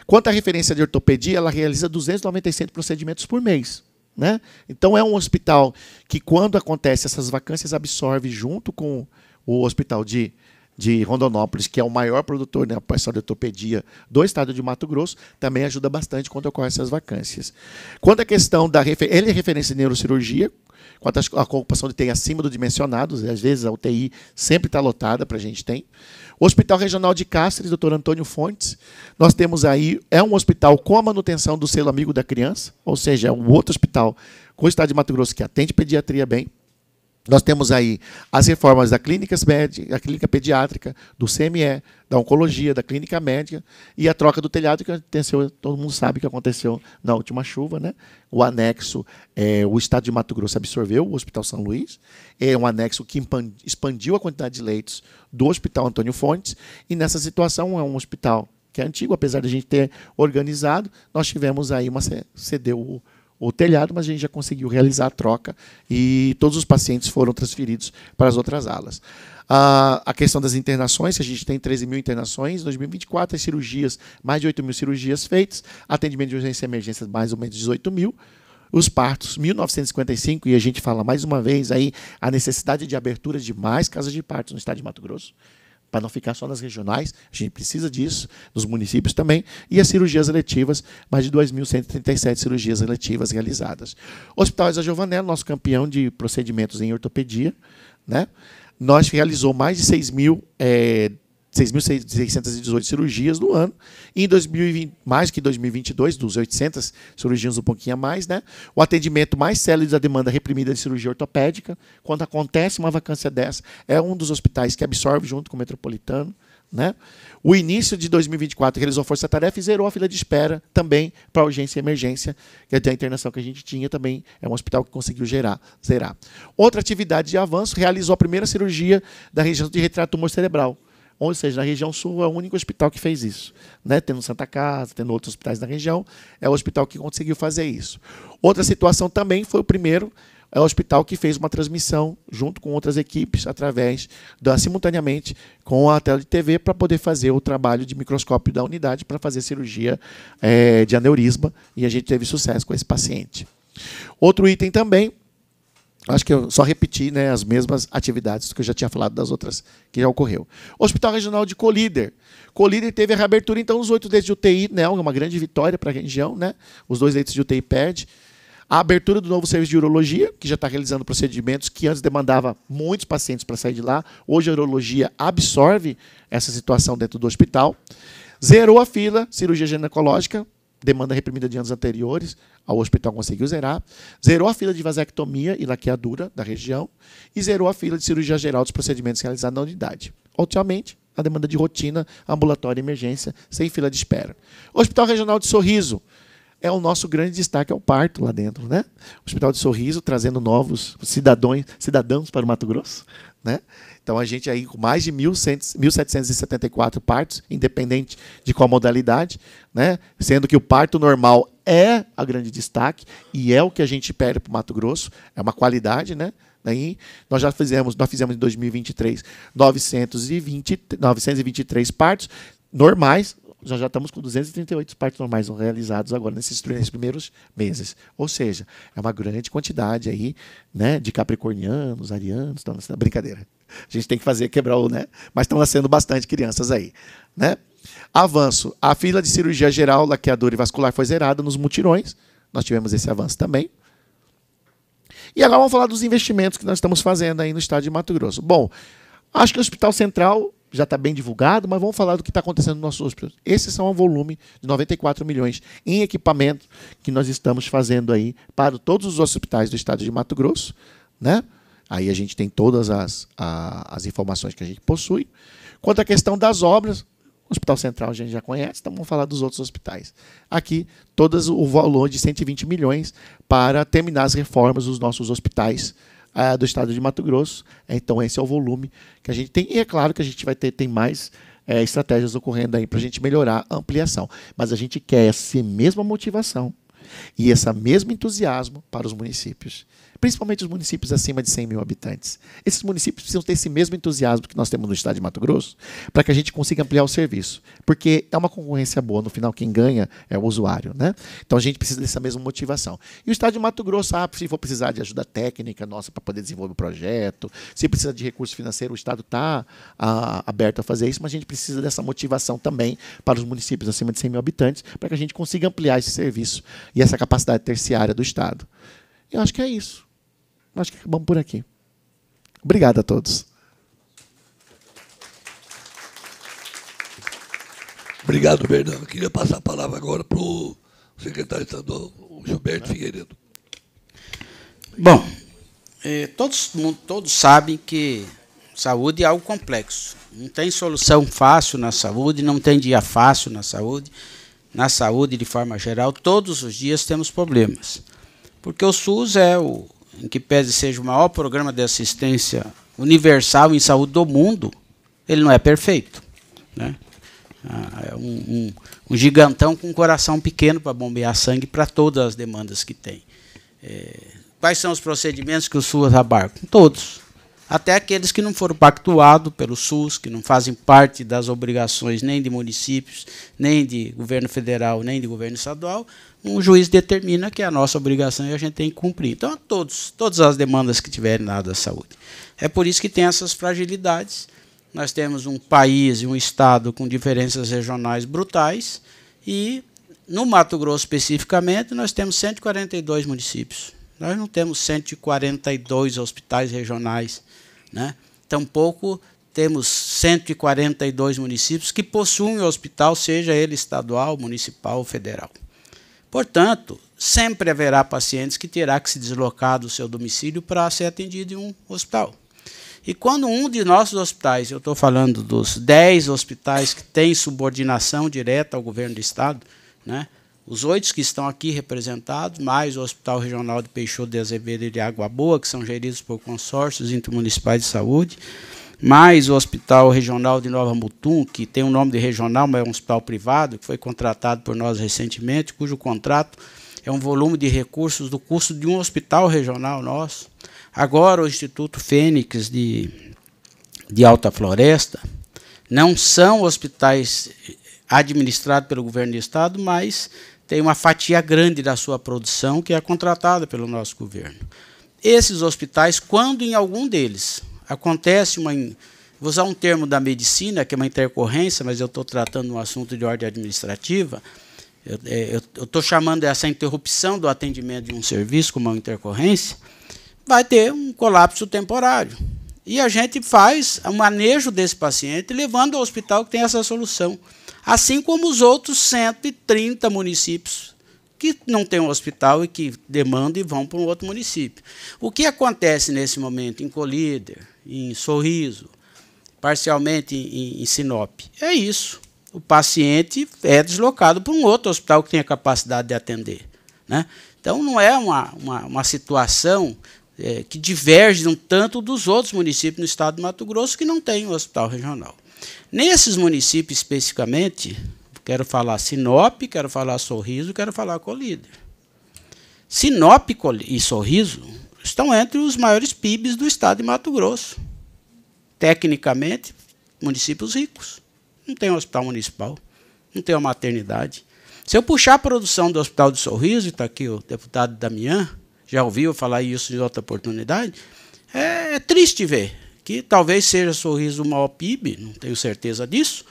Quanto à referência de ortopedia, ela realiza 297 procedimentos por mês. Né? Então é um hospital que, quando acontece essas vacâncias, absorve junto com o hospital de, de Rondonópolis, que é o maior produtor na né, de ortopedia do estado de Mato Grosso, também ajuda bastante quando ocorrem essas vacâncias. Quanto à questão da referência, ele é referência em neurocirurgia, quanto à ocupação de ter acima do dimensionado, às vezes a UTI sempre está lotada, para a gente tem. Hospital Regional de Cáceres, doutor Antônio Fontes, nós temos aí, é um hospital com a manutenção do selo amigo da criança, ou seja, é um outro hospital com o estado de Mato Grosso que atende pediatria bem. Nós temos aí as reformas da clínica, med, da clínica pediátrica, do CME, da oncologia, da clínica médica e a troca do telhado que aconteceu, todo mundo sabe que aconteceu na última chuva, né? O anexo, é, o estado de Mato Grosso absorveu o Hospital São Luís, é um anexo que expandiu a quantidade de leitos do Hospital Antônio Fontes e nessa situação é um hospital que é antigo, apesar de a gente ter organizado, nós tivemos aí uma cedeu o telhado, mas a gente já conseguiu realizar a troca e todos os pacientes foram transferidos para as outras alas. a questão das internações, a gente tem 13 mil internações, em 2024 as cirurgias, mais de 8 mil cirurgias feitas, atendimento de urgência e emergência, mais ou menos 18 mil, os partos, 1955, e a gente fala mais uma vez aí a necessidade de abertura de mais casas de partos no estado de Mato Grosso para não ficar só nas regionais, a gente precisa disso, nos municípios também, e as cirurgias eletivas, mais de 2.137 cirurgias eletivas realizadas. Hospital Isa Giovanello, nosso campeão de procedimentos em ortopedia, né? nós realizou mais de 6 mil é, 6.618 cirurgias no ano. E em 2020, mais que 2022, dos 800 cirurgias, um pouquinho a mais, né? O atendimento mais célebre da demanda reprimida de cirurgia ortopédica. Quando acontece uma vacância dessa, é um dos hospitais que absorve junto com o metropolitano. Né? O início de 2024 realizou força-tarefa e zerou a fila de espera também para urgência e emergência, que é a internação que a gente tinha também, é um hospital que conseguiu gerar, zerar. Outra atividade de avanço realizou a primeira cirurgia da região de retrato tumor cerebral. Ou seja, na região sul é o único hospital que fez isso. Né? Tendo Santa Casa, tendo outros hospitais na região, é o hospital que conseguiu fazer isso. Outra situação também foi o primeiro é o hospital que fez uma transmissão junto com outras equipes através da simultaneamente com a tela de TV para poder fazer o trabalho de microscópio da unidade para fazer cirurgia é, de aneurisma e a gente teve sucesso com esse paciente. Outro item também Acho que eu só repeti né, as mesmas atividades que eu já tinha falado das outras que já ocorreu. Hospital Regional de Colíder. Colíder teve a reabertura, então, dos oito leitos de UTI, né, é uma grande vitória para a região, né? Os dois leitos de UTI perde. A abertura do novo serviço de urologia, que já está realizando procedimentos que antes demandava muitos pacientes para sair de lá. Hoje a urologia absorve essa situação dentro do hospital. Zerou a fila, cirurgia ginecológica, demanda reprimida de anos anteriores, o hospital conseguiu zerar, zerou a fila de vasectomia e laqueadura da região e zerou a fila de cirurgia geral dos procedimentos realizados na unidade. Ultimamente, a demanda de rotina, ambulatória e emergência, sem fila de espera. O Hospital Regional de Sorriso é o nosso grande destaque, é o parto lá dentro, né? O Hospital de Sorriso trazendo novos cidadãos, cidadãos para o Mato Grosso, né? Então a gente aí com mais de 1.774 partos, independente de qual modalidade, né? sendo que o parto normal é a grande destaque e é o que a gente pede para o Mato Grosso, é uma qualidade, né? Daí nós já fizemos, nós fizemos em 2023 920, 923 partos normais, nós já estamos com 238 partos normais realizados agora nesses três primeiros meses. Ou seja, é uma grande quantidade aí, né, de capricornianos, arianos, estão Brincadeira. A gente tem que fazer quebrar o, né? Mas estão nascendo bastante crianças aí, né? Avanço. A fila de cirurgia geral, laqueadora e vascular foi zerada nos mutirões. Nós tivemos esse avanço também. E agora vamos falar dos investimentos que nós estamos fazendo aí no estado de Mato Grosso. Bom, acho que o Hospital Central já está bem divulgado, mas vamos falar do que está acontecendo nos nossos hospitais. Esses são o volume de 94 milhões em equipamento que nós estamos fazendo aí para todos os hospitais do estado de Mato Grosso, né? Aí a gente tem todas as, a, as informações que a gente possui. Quanto à questão das obras, o Hospital Central a gente já conhece, então vamos falar dos outros hospitais. Aqui, todas o valor de 120 milhões para terminar as reformas dos nossos hospitais uh, do estado de Mato Grosso. É, então, esse é o volume que a gente tem. E é claro que a gente vai ter tem mais é, estratégias ocorrendo aí para a gente melhorar a ampliação. Mas a gente quer essa mesma motivação e esse mesmo entusiasmo para os municípios principalmente os municípios acima de 100 mil habitantes. Esses municípios precisam ter esse mesmo entusiasmo que nós temos no estado de Mato Grosso para que a gente consiga ampliar o serviço, porque é uma concorrência boa, no final quem ganha é o usuário. Né? Então a gente precisa dessa mesma motivação. E o estado de Mato Grosso, ah, se for precisar de ajuda técnica nossa para poder desenvolver o projeto, se precisa de recurso financeiro, o estado está ah, aberto a fazer isso, mas a gente precisa dessa motivação também para os municípios acima de 100 mil habitantes para que a gente consiga ampliar esse serviço e essa capacidade terciária do Estado. Eu acho que é isso. Acho que acabamos por aqui. Obrigado a todos. Obrigado, Bernardo. Queria passar a palavra agora para o secretário estadual, o Gilberto Figueiredo. Bom, eh, todos, todos sabem que saúde é algo complexo. Não tem solução fácil na saúde, não tem dia fácil na saúde. Na saúde, de forma geral, todos os dias temos problemas. Porque o SUS é o em que pese seja o maior programa de assistência universal em saúde do mundo, ele não é perfeito. Né? Ah, é um, um, um gigantão com um coração pequeno para bombear sangue para todas as demandas que tem. É, quais são os procedimentos que o SUS abarca? Todos até aqueles que não foram pactuados pelo SUS, que não fazem parte das obrigações nem de municípios, nem de governo federal, nem de governo estadual, um juiz determina que é a nossa obrigação e a gente tem que cumprir. Então, a todos, todas as demandas que tiverem na da saúde. É por isso que tem essas fragilidades. Nós temos um país e um estado com diferenças regionais brutais e no Mato Grosso especificamente nós temos 142 municípios. Nós não temos 142 hospitais regionais. Né? Tampouco temos 142 municípios que possuem hospital, seja ele estadual, municipal ou federal. Portanto, sempre haverá pacientes que terá que se deslocar do seu domicílio para ser atendido em um hospital. E quando um de nossos hospitais, eu estou falando dos 10 hospitais que têm subordinação direta ao governo do estado, né, os oito que estão aqui representados, mais o Hospital Regional de Peixoto de Azevedo e de Água Boa, que são geridos por consórcios intermunicipais de saúde, mais o Hospital Regional de Nova Mutum, que tem o um nome de regional, mas é um hospital privado, que foi contratado por nós recentemente, cujo contrato é um volume de recursos do custo de um hospital regional nosso. Agora, o Instituto Fênix de, de Alta Floresta, não são hospitais administrados pelo governo do estado, mas tem uma fatia grande da sua produção que é contratada pelo nosso governo. Esses hospitais, quando em algum deles acontece uma. Vou usar um termo da medicina, que é uma intercorrência, mas eu estou tratando um assunto de ordem administrativa. Eu é, estou chamando essa interrupção do atendimento de um serviço como uma intercorrência. Vai ter um colapso temporário. E a gente faz o manejo desse paciente levando ao hospital que tem essa solução assim como os outros 130 municípios que não têm um hospital e que demandam e vão para um outro município. O que acontece nesse momento em Colíder, em Sorriso, parcialmente em, em Sinop? É isso. O paciente é deslocado para um outro hospital que tenha capacidade de atender. Né? Então, não é uma, uma, uma situação é, que diverge um tanto dos outros municípios no estado do Mato Grosso que não têm um hospital regional. Nesses municípios especificamente, quero falar Sinop, quero falar Sorriso, quero falar Colíder. Sinop e Sorriso estão entre os maiores PIBs do estado de Mato Grosso. Tecnicamente, municípios ricos. Não tem um hospital municipal, não tem uma maternidade. Se eu puxar a produção do Hospital de Sorriso, está aqui o deputado Damião, já ouviu falar isso em outra oportunidade, é, é triste ver que talvez seja Sorriso maior PIB, não tenho certeza disso,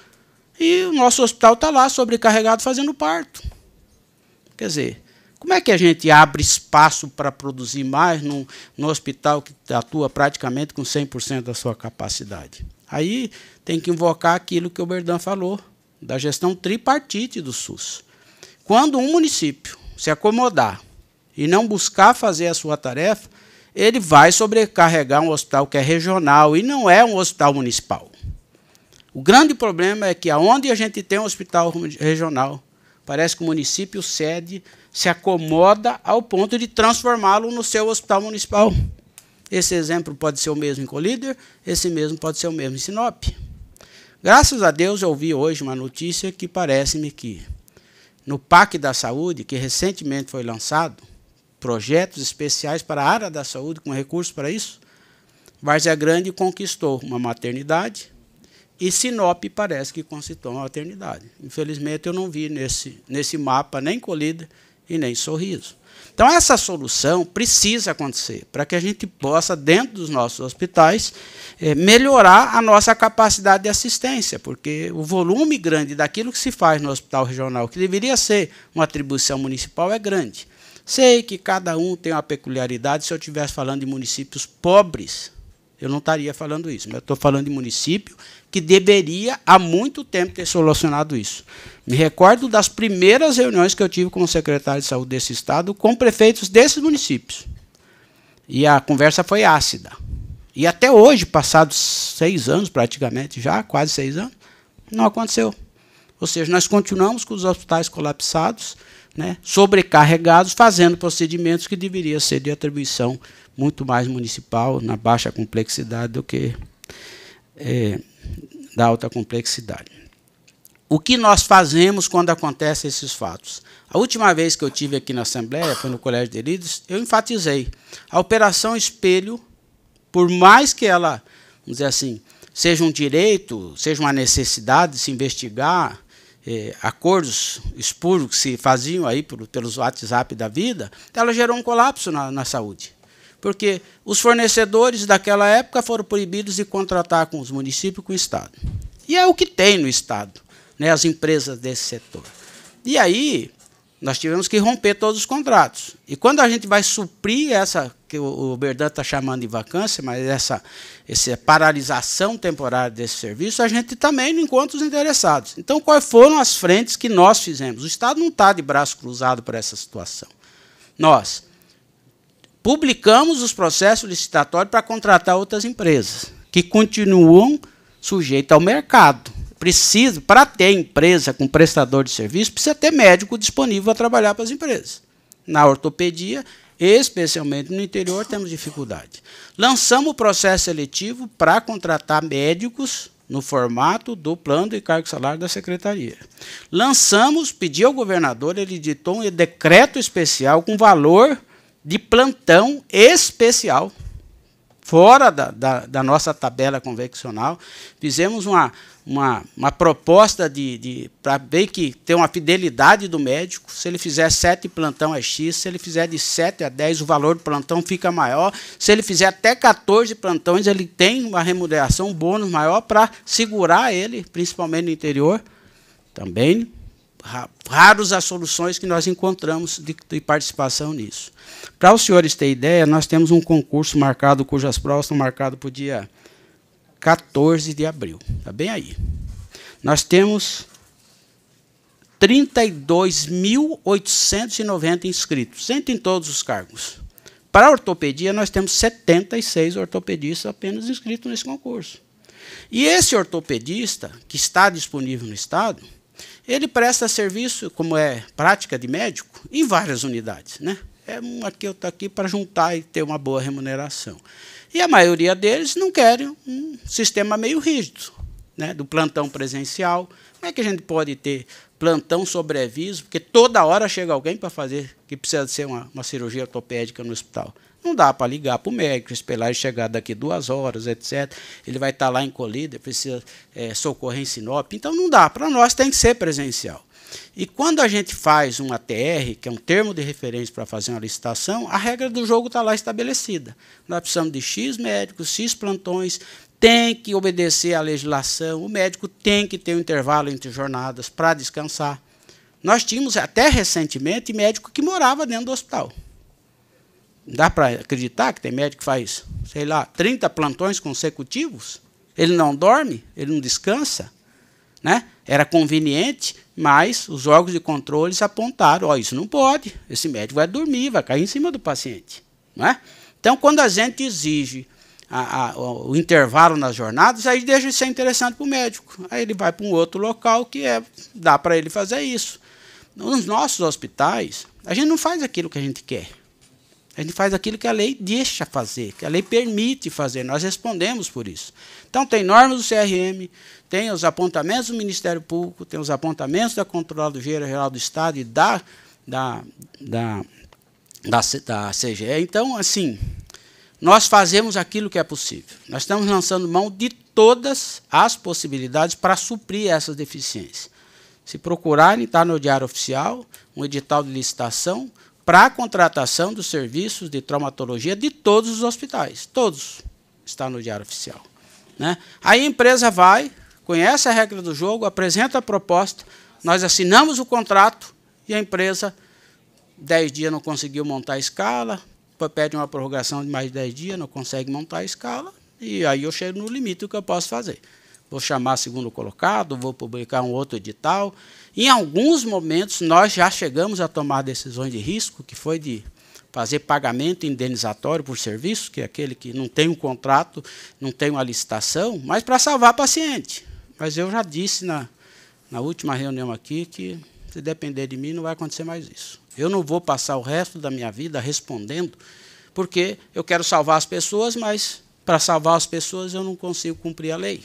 e o nosso hospital está lá sobrecarregado fazendo parto. Quer dizer, como é que a gente abre espaço para produzir mais num, num hospital que atua praticamente com 100% da sua capacidade? Aí tem que invocar aquilo que o Berdan falou, da gestão tripartite do SUS. Quando um município se acomodar e não buscar fazer a sua tarefa, ele vai sobrecarregar um hospital que é regional e não é um hospital municipal. O grande problema é que aonde a gente tem um hospital regional, parece que o município sede se acomoda ao ponto de transformá-lo no seu hospital municipal. Esse exemplo pode ser o mesmo em Colíder, esse mesmo pode ser o mesmo em Sinop. Graças a Deus eu vi hoje uma notícia que parece-me que no PAC da Saúde, que recentemente foi lançado, projetos especiais para a área da saúde, com recursos para isso. Várzea Grande conquistou uma maternidade e Sinop parece que conquistou uma maternidade. Infelizmente, eu não vi nesse, nesse mapa nem colhida e nem sorriso. Então, essa solução precisa acontecer para que a gente possa, dentro dos nossos hospitais, eh, melhorar a nossa capacidade de assistência, porque o volume grande daquilo que se faz no hospital regional, que deveria ser uma atribuição municipal, é grande. Sei que cada um tem uma peculiaridade. Se eu estivesse falando de municípios pobres, eu não estaria falando isso. Mas eu estou falando de município que deveria há muito tempo ter solucionado isso. Me recordo das primeiras reuniões que eu tive com o secretário de saúde desse estado, com prefeitos desses municípios. E a conversa foi ácida. E até hoje, passados seis anos praticamente já, quase seis anos, não aconteceu. Ou seja, nós continuamos com os hospitais colapsados né, sobrecarregados, fazendo procedimentos que deveriam ser de atribuição muito mais municipal, na baixa complexidade do que é, da alta complexidade. O que nós fazemos quando acontecem esses fatos? A última vez que eu tive aqui na Assembleia, foi no Colégio de Líderes, eu enfatizei. A Operação Espelho, por mais que ela, vamos dizer assim, seja um direito, seja uma necessidade de se investigar, eh, acordos espúrios que se faziam aí por, pelos WhatsApp da vida, ela gerou um colapso na, na saúde. Porque os fornecedores daquela época foram proibidos de contratar com os municípios e com o Estado. E é o que tem no Estado, né, as empresas desse setor. E aí, nós tivemos que romper todos os contratos. E quando a gente vai suprir essa que o, Berdan está chamando de vacância, mas essa, essa paralisação temporária desse serviço, a gente também não encontra os interessados. Então, quais foram as frentes que nós fizemos? O Estado não está de braço cruzado para essa situação. Nós publicamos os processos licitatórios para contratar outras empresas, que continuam sujeitas ao mercado Preciso para ter empresa com prestador de serviço, precisa ter médico disponível a trabalhar para as empresas. Na ortopedia, especialmente no interior, temos dificuldade. Lançamos o processo seletivo para contratar médicos no formato do plano de cargo salário da secretaria. Lançamos, pedi ao governador, ele editou um decreto especial com valor de plantão especial fora da, da, da nossa tabela convencional, fizemos uma, uma, uma proposta de, de para ver que tem uma fidelidade do médico. Se ele fizer sete plantão é X, se ele fizer de 7 a 10, o valor do plantão fica maior. Se ele fizer até 14 plantões, ele tem uma remuneração, um bônus maior para segurar ele, principalmente no interior também raros as soluções que nós encontramos de, de participação nisso. Para os senhores terem ideia, nós temos um concurso marcado, cujas provas estão marcadas para o dia 14 de abril. Está bem aí. Nós temos 32.890 inscritos, sempre em todos os cargos. Para a ortopedia, nós temos 76 ortopedistas apenas inscritos nesse concurso. E esse ortopedista, que está disponível no Estado, ele presta serviço, como é prática de médico, em várias unidades. Né? É um aqui, outro aqui, para juntar e ter uma boa remuneração. E a maioria deles não querem um sistema meio rígido, né? do plantão presencial. Como é que a gente pode ter plantão sobre aviso? Porque toda hora chega alguém para fazer que precisa de ser uma, uma cirurgia ortopédica no hospital. Não dá para ligar para o médico, esperar ele chegar daqui duas horas, etc. Ele vai estar tá lá encolhido, precisa é, socorrer em Sinop. Então não dá. Para nós tem que ser presencial. E quando a gente faz um ATR, que é um termo de referência para fazer uma licitação, a regra do jogo está lá estabelecida. Nós precisamos de X médicos, X plantões, tem que obedecer à legislação, o médico tem que ter um intervalo entre jornadas para descansar. Nós tínhamos até recentemente médico que morava dentro do hospital. Dá para acreditar que tem médico que faz, sei lá, 30 plantões consecutivos? Ele não dorme, ele não descansa, né? Era conveniente, mas os órgãos de controle apontaram, ó, oh, isso não pode, esse médico vai dormir, vai cair em cima do paciente, não é? Então, quando a gente exige a, a, o intervalo nas jornadas, aí deixa de ser interessante para o médico. Aí ele vai para um outro local que é, dá para ele fazer isso. Nos nossos hospitais, a gente não faz aquilo que a gente quer. Ele faz aquilo que a lei deixa fazer, que a lei permite fazer. Nós respondemos por isso. Então, tem normas do CRM, tem os apontamentos do Ministério Público, tem os apontamentos da Controladoria Geral do Estado e da, da, da, da, da CGE. Então, assim, nós fazemos aquilo que é possível. Nós estamos lançando mão de todas as possibilidades para suprir essas deficiências. Se procurarem, está no Diário Oficial, um edital de licitação para a contratação dos serviços de traumatologia de todos os hospitais. Todos. Está no Diário Oficial. Né? Aí a empresa vai, conhece a regra do jogo, apresenta a proposta, nós assinamos o contrato e a empresa, 10 dias não conseguiu montar a escala, pede uma prorrogação de mais 10 dias, não consegue montar a escala, e aí eu chego no limite do que eu posso fazer. Vou chamar segundo colocado, vou publicar um outro edital, em alguns momentos, nós já chegamos a tomar decisões de risco, que foi de fazer pagamento indenizatório por serviço, que é aquele que não tem um contrato, não tem uma licitação, mas para salvar paciente. Mas eu já disse na, na última reunião aqui que, se depender de mim, não vai acontecer mais isso. Eu não vou passar o resto da minha vida respondendo, porque eu quero salvar as pessoas, mas para salvar as pessoas eu não consigo cumprir a lei.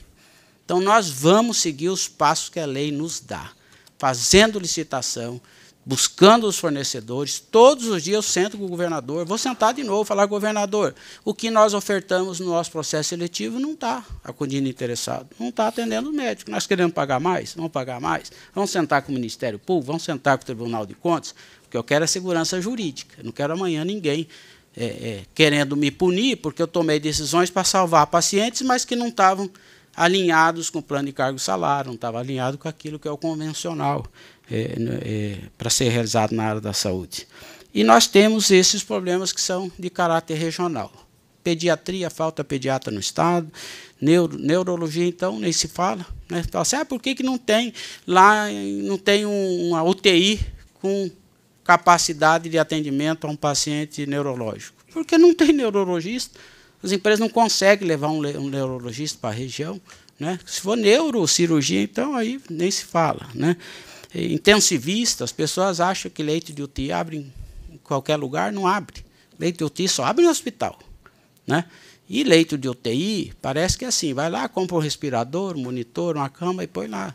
Então nós vamos seguir os passos que a lei nos dá fazendo licitação, buscando os fornecedores. Todos os dias eu sento com o governador, vou sentar de novo, falar, governador, o que nós ofertamos no nosso processo seletivo não está acudindo interessado, não está atendendo o médico. Nós queremos pagar mais? Vamos pagar mais? Vamos sentar com o Ministério Público? Vamos sentar com o Tribunal de Contas? Porque eu quero a é segurança jurídica, não quero amanhã ninguém é, é, querendo me punir porque eu tomei decisões para salvar pacientes, mas que não estavam alinhados com o plano de cargo salário, não estava alinhado com aquilo que é o convencional é, é, para ser realizado na área da saúde. E nós temos esses problemas que são de caráter regional. Pediatria, falta pediatra no Estado, neuro, neurologia, então, nem se fala. Né? Fala assim, ah, por que, que não tem lá, não tem uma UTI com capacidade de atendimento a um paciente neurológico? Porque não tem neurologista as empresas não conseguem levar um, um neurologista para a região. Né? Se for neurocirurgia, então aí nem se fala. Né? Intensivista, as pessoas acham que leite de UTI abre em qualquer lugar, não abre. Leite de UTI só abre no hospital. Né? E leito de UTI, parece que é assim, vai lá, compra um respirador, um monitor, uma cama e põe lá.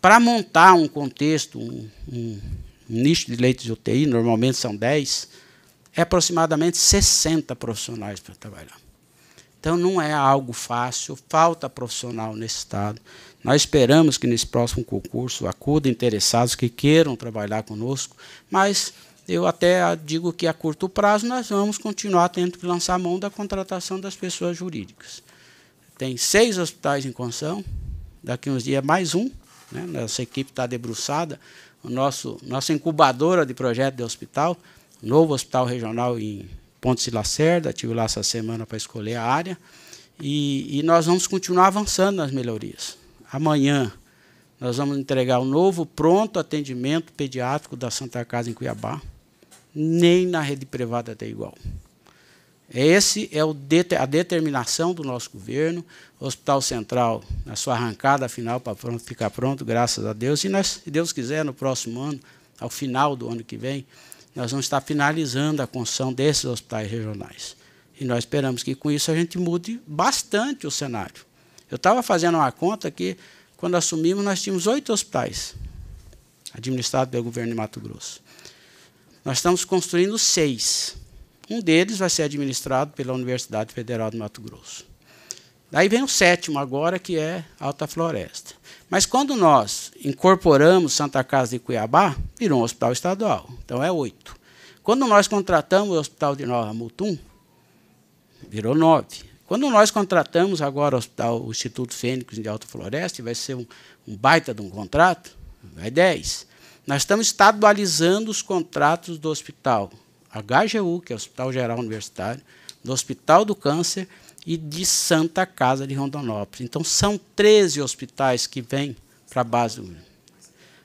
Para montar um contexto, um, um, nicho de leitos de UTI, normalmente são 10, é aproximadamente 60 profissionais para trabalhar. Então não é algo fácil, falta profissional nesse estado. Nós esperamos que nesse próximo concurso acudam interessados que queiram trabalhar conosco, mas eu até digo que a curto prazo nós vamos continuar tendo que lançar mão da contratação das pessoas jurídicas. Tem seis hospitais em construção, daqui uns dias mais um, né? nossa equipe está debruçada, o nosso, nossa incubadora de projeto de hospital, novo hospital regional em Pontes de Lacerda, tive lá essa semana para escolher a área, e, e nós vamos continuar avançando nas melhorias. Amanhã nós vamos entregar o novo pronto atendimento pediátrico da Santa Casa em Cuiabá, nem na rede privada tem igual. Esse é det a determinação do nosso governo, o Hospital Central na sua arrancada final para ficar pronto, graças a Deus. E nós, se Deus quiser, no próximo ano, ao final do ano que vem, nós vamos estar finalizando a construção desses hospitais regionais. E nós esperamos que com isso a gente mude bastante o cenário. Eu estava fazendo uma conta que, quando assumimos, nós tínhamos oito hospitais administrados pelo governo de Mato Grosso. Nós estamos construindo seis. Um deles vai ser administrado pela Universidade Federal de Mato Grosso. Daí vem o sétimo agora, que é Alta Floresta. Mas quando nós incorporamos Santa Casa de Cuiabá, virou um hospital estadual. Então é oito. Quando nós contratamos o Hospital de Nova Mutum, virou nove. Quando nós contratamos agora o, hospital, o Instituto Fênix de Alta Floresta, vai ser um, um baita de um contrato, vai dez. Nós estamos estadualizando os contratos do hospital HGU, que é o Hospital Geral Universitário, do Hospital do Câncer e de Santa Casa de Rondonópolis. Então, são 13 hospitais que vêm para a base do governo.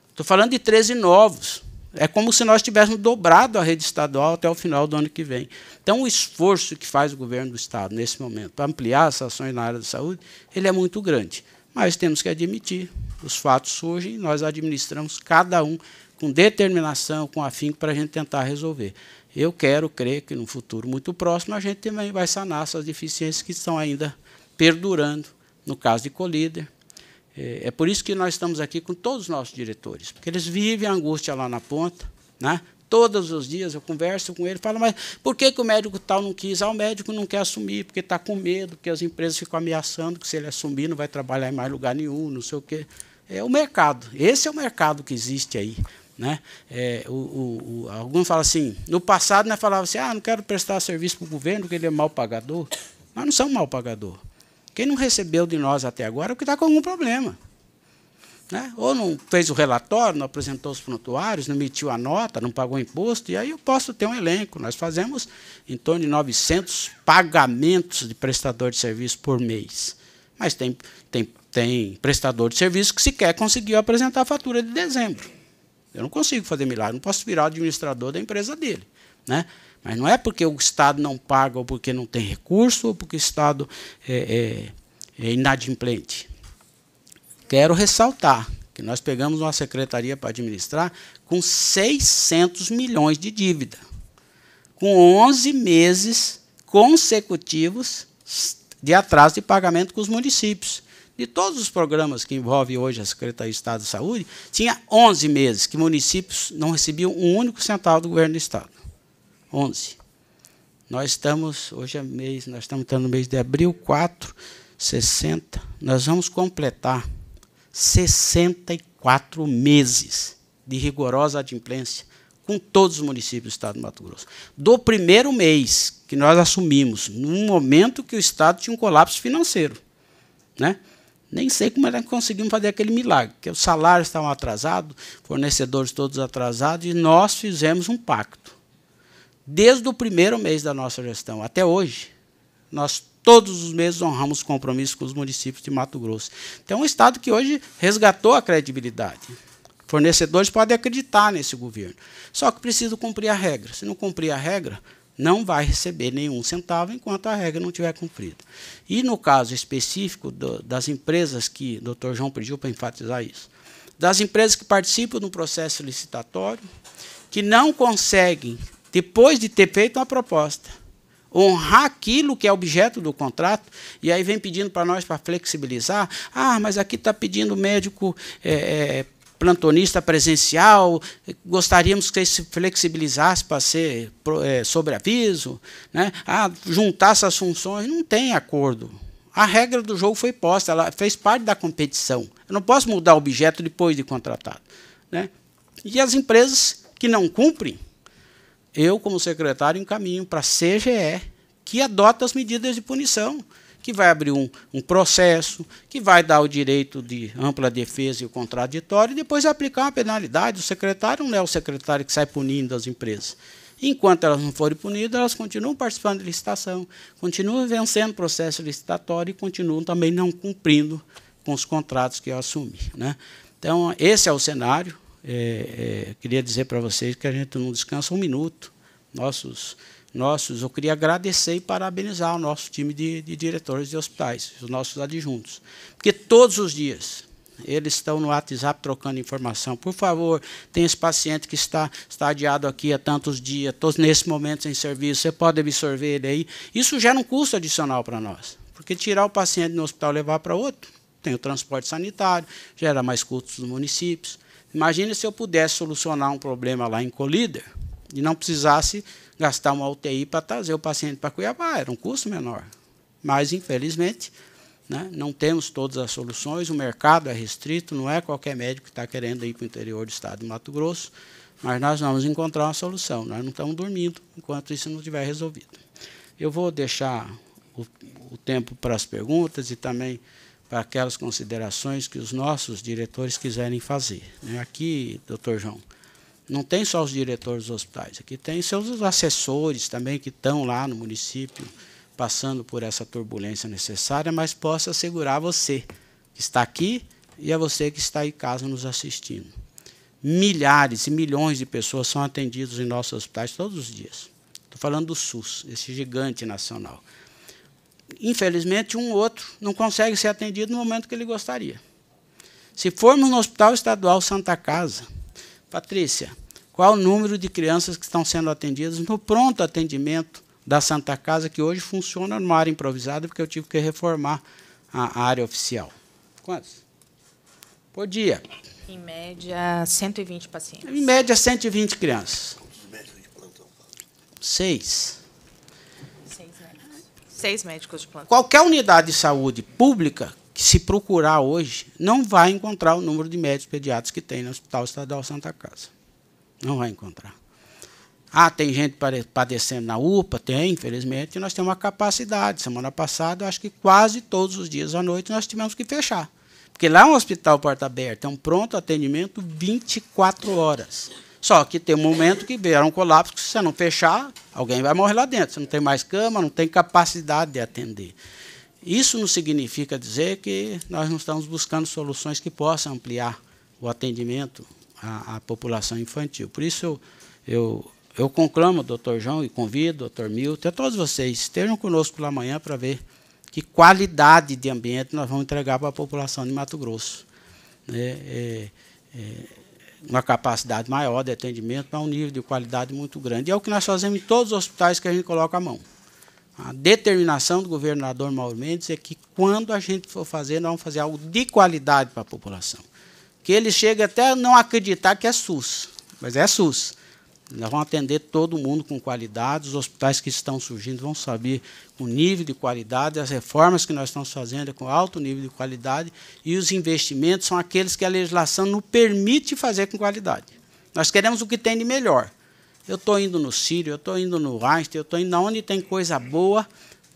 Estou falando de 13 novos. É como se nós tivéssemos dobrado a rede estadual até o final do ano que vem. Então, o esforço que faz o governo do Estado nesse momento para ampliar as ações na área da saúde, ele é muito grande. Mas temos que admitir, os fatos surgem e nós administramos cada um com determinação, com afinco, para a gente tentar resolver. Eu quero crer que no futuro muito próximo a gente também vai sanar essas deficiências que estão ainda perdurando no caso de Colíder. É, é por isso que nós estamos aqui com todos os nossos diretores, porque eles vivem a angústia lá na ponta, né? Todos os dias eu converso com ele, falo, mas por que, que o médico tal não quis? Ah, o médico não quer assumir, porque está com medo, porque as empresas ficam ameaçando que se ele assumir não vai trabalhar em mais lugar nenhum, não sei o quê. É o mercado. Esse é o mercado que existe aí. Né? É, o, o, o, alguns falam assim, no passado né, falava assim, ah, não quero prestar serviço para o governo porque ele é mal pagador. Nós não somos mal pagador. Quem não recebeu de nós até agora é que está com algum problema. Né? Ou não fez o relatório, não apresentou os prontuários, não emitiu a nota, não pagou imposto, e aí eu posso ter um elenco. Nós fazemos em torno de 900 pagamentos de prestador de serviço por mês. Mas tem, tem, tem prestador de serviço que sequer conseguiu apresentar a fatura de dezembro. Eu não consigo fazer milagre, não posso virar administrador da empresa dele. Né? Mas não é porque o Estado não paga, ou porque não tem recurso, ou porque o Estado é, é, é inadimplente. Quero ressaltar que nós pegamos uma secretaria para administrar com 600 milhões de dívida, com 11 meses consecutivos de atraso de pagamento com os municípios de todos os programas que envolve hoje a Secretaria de Estado de Saúde, tinha 11 meses que municípios não recebiam um único centavo do governo do Estado. 11. Nós estamos, hoje é mês, nós estamos no mês de abril, 4, 60. Nós vamos completar 64 meses de rigorosa adimplência com todos os municípios do estado do Mato Grosso. Do primeiro mês que nós assumimos, num momento que o estado tinha um colapso financeiro, né? Nem sei como nós conseguimos fazer aquele milagre, porque os salários estavam atrasados, fornecedores todos atrasados, e nós fizemos um pacto. Desde o primeiro mês da nossa gestão até hoje, nós todos os meses honramos compromissos com os municípios de Mato Grosso. Então, é um Estado que hoje resgatou a credibilidade. Fornecedores podem acreditar nesse governo. Só que precisa cumprir a regra. Se não cumprir a regra, não vai receber nenhum centavo enquanto a regra não estiver cumprida. E no caso específico do, das empresas que, Dr. João pediu para enfatizar isso, das empresas que participam do processo licitatório, que não conseguem, depois de ter feito a proposta, honrar aquilo que é objeto do contrato, e aí vem pedindo para nós para flexibilizar, ah, mas aqui está pedindo médico é, é, plantonista presencial, gostaríamos que ele se flexibilizasse para ser é, sobreaviso, né? ah, juntar essas funções, não tem acordo. A regra do jogo foi posta, ela fez parte da competição. Eu não posso mudar o objeto depois de contratado. Né? E as empresas que não cumprem, eu, como secretário, encaminho para a CGE, que adota as medidas de punição que vai abrir um, um processo, que vai dar o direito de ampla defesa e o contraditório, e depois aplicar uma penalidade. O secretário não é o secretário que sai punindo as empresas. Enquanto elas não forem punidas, elas continuam participando de licitação, continuam vencendo processo licitatório e continuam também não cumprindo com os contratos que eu assumi. Né? Então, esse é o cenário. É, é, queria dizer para vocês que a gente não descansa um minuto. Nossos nossos, eu queria agradecer e parabenizar o nosso time de, de diretores de hospitais, os nossos adjuntos. Porque todos os dias eles estão no WhatsApp trocando informação. Por favor, tem esse paciente que está, está adiado aqui há tantos dias, todos nesse momento sem serviço, você pode absorver ele aí. Isso gera um custo adicional para nós. Porque tirar o paciente do hospital e levar para outro, tem o transporte sanitário, gera mais custos nos municípios. Imagina se eu pudesse solucionar um problema lá em Colíder e não precisasse gastar uma UTI para trazer o paciente para Cuiabá, era um custo menor. Mas, infelizmente, né, não temos todas as soluções, o mercado é restrito, não é qualquer médico que está querendo ir para o interior do estado de Mato Grosso, mas nós vamos encontrar uma solução, nós não estamos dormindo enquanto isso não estiver resolvido. Eu vou deixar o, o tempo para as perguntas e também para aquelas considerações que os nossos diretores quiserem fazer. Né. Aqui, doutor João, não tem só os diretores dos hospitais, aqui tem seus assessores também que estão lá no município passando por essa turbulência necessária, mas posso assegurar a você que está aqui e a você que está em casa nos assistindo. Milhares e milhões de pessoas são atendidas em nossos hospitais todos os dias. Estou falando do SUS, esse gigante nacional. Infelizmente, um ou outro não consegue ser atendido no momento que ele gostaria. Se formos no Hospital Estadual Santa Casa, Patrícia, qual o número de crianças que estão sendo atendidas no pronto atendimento da Santa Casa, que hoje funciona numa área improvisada, porque eu tive que reformar a área oficial? Quantos? Por dia. Em média, 120 pacientes. Em média, 120 crianças. Quantos médicos de plantão? Seis. Seis médicos. Seis médicos de plantão. Qualquer unidade de saúde pública que se procurar hoje, não vai encontrar o número de médicos pediatras que tem no Hospital Estadual Santa Casa. Não vai encontrar. Ah, tem gente padecendo na UPA? Tem, infelizmente, e nós temos uma capacidade. Semana passada, acho que quase todos os dias à noite nós tivemos que fechar. Porque lá é um hospital porta aberta, é um pronto atendimento 24 horas. Só que tem um momento que vieram um colapso, que se você não fechar, alguém vai morrer lá dentro. Você não tem mais cama, não tem capacidade de atender. Isso não significa dizer que nós não estamos buscando soluções que possam ampliar o atendimento à, à população infantil. Por isso, eu, eu, eu conclamo doutor João e convido doutor Milton, a todos vocês, estejam conosco lá amanhã para ver que qualidade de ambiente nós vamos entregar para a população de Mato Grosso. Né? é, é, uma capacidade maior de atendimento para um nível de qualidade muito grande. E é o que nós fazemos em todos os hospitais que a gente coloca a mão. A determinação do governador Mauro Mendes é que quando a gente for fazer, nós vamos fazer algo de qualidade para a população. Que ele chega até a não acreditar que é SUS, mas é SUS. Nós vamos atender todo mundo com qualidade, os hospitais que estão surgindo vão saber o nível de qualidade, as reformas que nós estamos fazendo é com alto nível de qualidade e os investimentos são aqueles que a legislação não permite fazer com qualidade. Nós queremos o que tem de melhor. Eu estou indo no Sírio, eu estou indo no Einstein, eu estou indo onde tem coisa boa,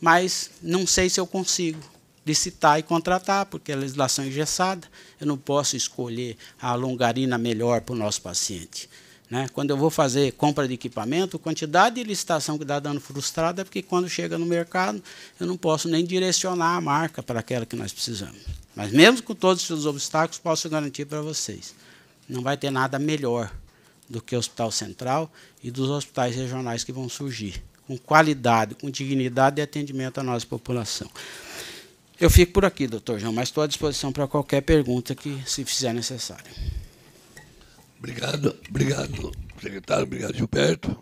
mas não sei se eu consigo licitar e contratar, porque a legislação é engessada, eu não posso escolher a longarina melhor para o nosso paciente. Né? Quando eu vou fazer compra de equipamento, a quantidade de licitação que dá dando frustrada é porque quando chega no mercado, eu não posso nem direcionar a marca para aquela que nós precisamos. Mas mesmo com todos os obstáculos, posso garantir para vocês, não vai ter nada melhor do que o Hospital Central e dos hospitais regionais que vão surgir, com qualidade, com dignidade de atendimento à nossa população. Eu fico por aqui, doutor João, mas estou à disposição para qualquer pergunta que se fizer necessário. Obrigado, obrigado, secretário, obrigado, Gilberto.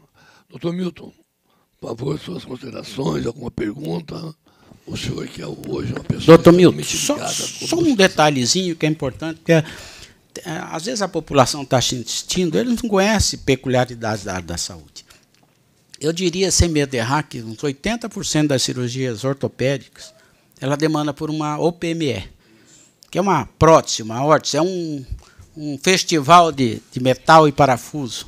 Doutor Milton, por favor, suas considerações, alguma pergunta? O senhor que é hoje uma pessoa... Doutor Milton, só, só um detalhezinho que é importante, que é é, às vezes a população está assistindo, eles não conhecem peculiaridades da área da saúde. Eu diria, sem medo de errar, que uns 80% das cirurgias ortopédicas, ela demanda por uma OPME, que é uma prótese, uma órtese, é um, um festival de, de metal e parafuso.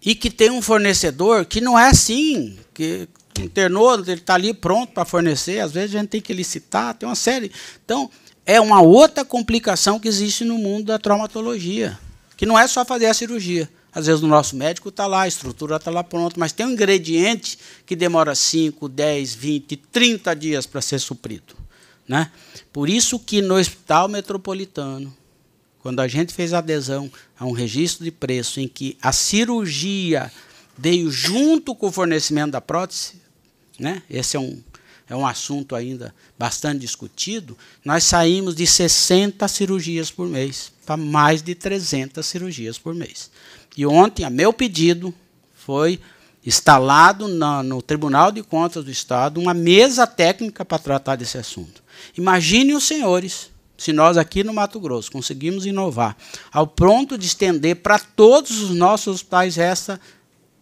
E que tem um fornecedor que não é assim, que internou, ele está ali pronto para fornecer, às vezes a gente tem que licitar, tem uma série. Então, é uma outra complicação que existe no mundo da traumatologia, que não é só fazer a cirurgia. Às vezes o nosso médico está lá, a estrutura está lá pronta, mas tem um ingrediente que demora 5, 10, 20, 30 dias para ser suprido. Né? Por isso que no hospital metropolitano, quando a gente fez adesão a um registro de preço em que a cirurgia veio junto com o fornecimento da prótese, né? esse é um, é um assunto ainda bastante discutido, nós saímos de 60 cirurgias por mês para mais de 300 cirurgias por mês. E ontem, a meu pedido, foi instalado na, no Tribunal de Contas do Estado uma mesa técnica para tratar desse assunto. Imaginem os senhores se nós aqui no Mato Grosso conseguimos inovar ao ponto de estender para todos os nossos hospitais essa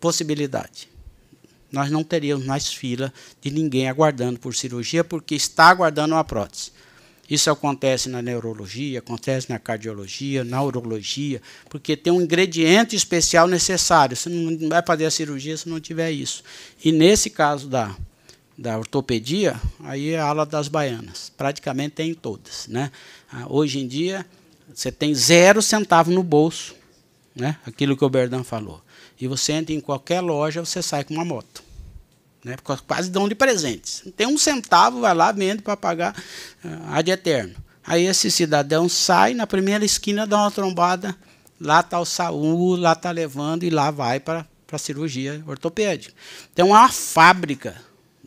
possibilidade nós não teríamos mais fila de ninguém aguardando por cirurgia porque está aguardando uma prótese. Isso acontece na neurologia, acontece na cardiologia, na urologia, porque tem um ingrediente especial necessário. Você não vai fazer a cirurgia se não tiver isso. E nesse caso da, da ortopedia, aí é a ala das baianas. Praticamente tem todas. Né? Ah, hoje em dia, você tem zero centavo no bolso. Né? Aquilo que o Berdan falou. E você entra em qualquer loja, você sai com uma moto. Né? Quase dão de presentes. Tem um centavo, vai lá, vende para pagar uh, ah, a de eterno. Aí esse cidadão sai, na primeira esquina dá uma trombada, lá está o Saúl, lá está levando e lá vai para a cirurgia ortopédica. Então há uma fábrica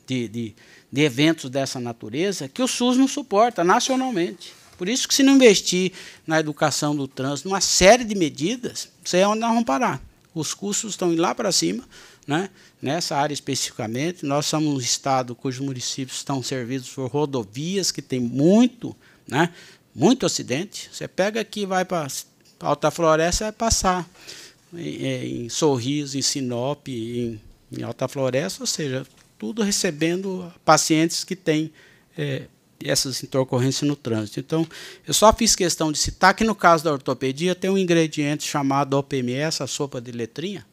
de, de, de eventos dessa natureza que o SUS não suporta nacionalmente. Por isso que se não investir na educação do trânsito, uma série de medidas, você é onde nós vamos parar os custos estão lá para cima, né? nessa área especificamente. Nós somos um estado cujos municípios estão servidos por rodovias, que tem muito, né? muito acidente. Você pega aqui e vai para Alta Floresta, vai passar em, é, em Sorriso, em Sinop, em, em Alta Floresta, ou seja, tudo recebendo pacientes que têm é, essas intercorrências no trânsito. Então, eu só fiz questão de citar que no caso da ortopedia tem um ingrediente chamado OPMS, a sopa de letrinha,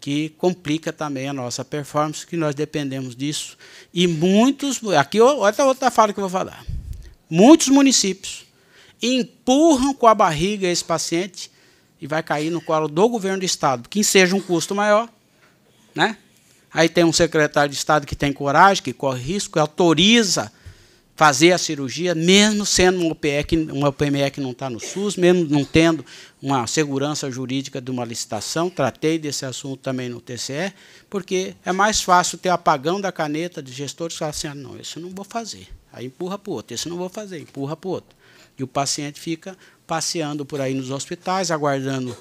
que complica também a nossa performance, que nós dependemos disso. E muitos, aqui outra, outra fala que eu vou falar, muitos municípios empurram com a barriga esse paciente e vai cair no colo do governo do estado, que seja um custo maior, né? Aí tem um secretário de estado que tem coragem, que corre risco, que autoriza fazer a cirurgia, mesmo sendo uma OPE que, uma OPME que não está no SUS, mesmo não tendo uma segurança jurídica de uma licitação. Tratei desse assunto também no TCE, porque é mais fácil ter apagão da caneta de gestores que falam assim: ah, não, isso não vou fazer. Aí empurra para o outro, isso não vou fazer, empurra para o outro. E o paciente fica passeando por aí nos hospitais, aguardando.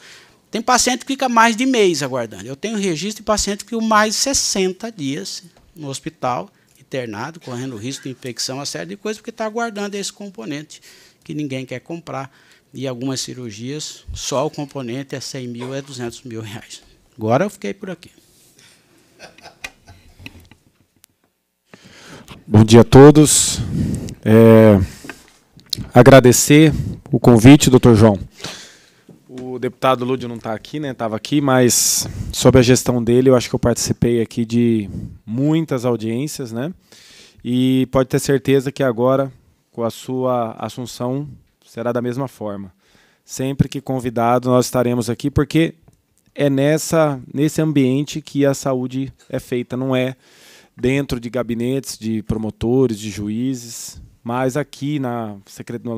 Tem paciente que fica mais de mês aguardando. Eu tenho registro de paciente que fica mais de 60 dias no hospital internado, correndo risco de infecção, uma série de coisas, porque está guardando esse componente que ninguém quer comprar. E algumas cirurgias, só o componente é 100 mil, é 200 mil reais. Agora eu fiquei por aqui. Bom dia a todos. É, agradecer o convite, doutor João o deputado Lúdio não está aqui, né? Estava aqui, mas sobre a gestão dele, eu acho que eu participei aqui de muitas audiências, né? E pode ter certeza que agora, com a sua assunção, será da mesma forma. Sempre que convidado, nós estaremos aqui, porque é nessa, nesse ambiente que a saúde é feita, não é dentro de gabinetes de promotores, de juízes, mas aqui na,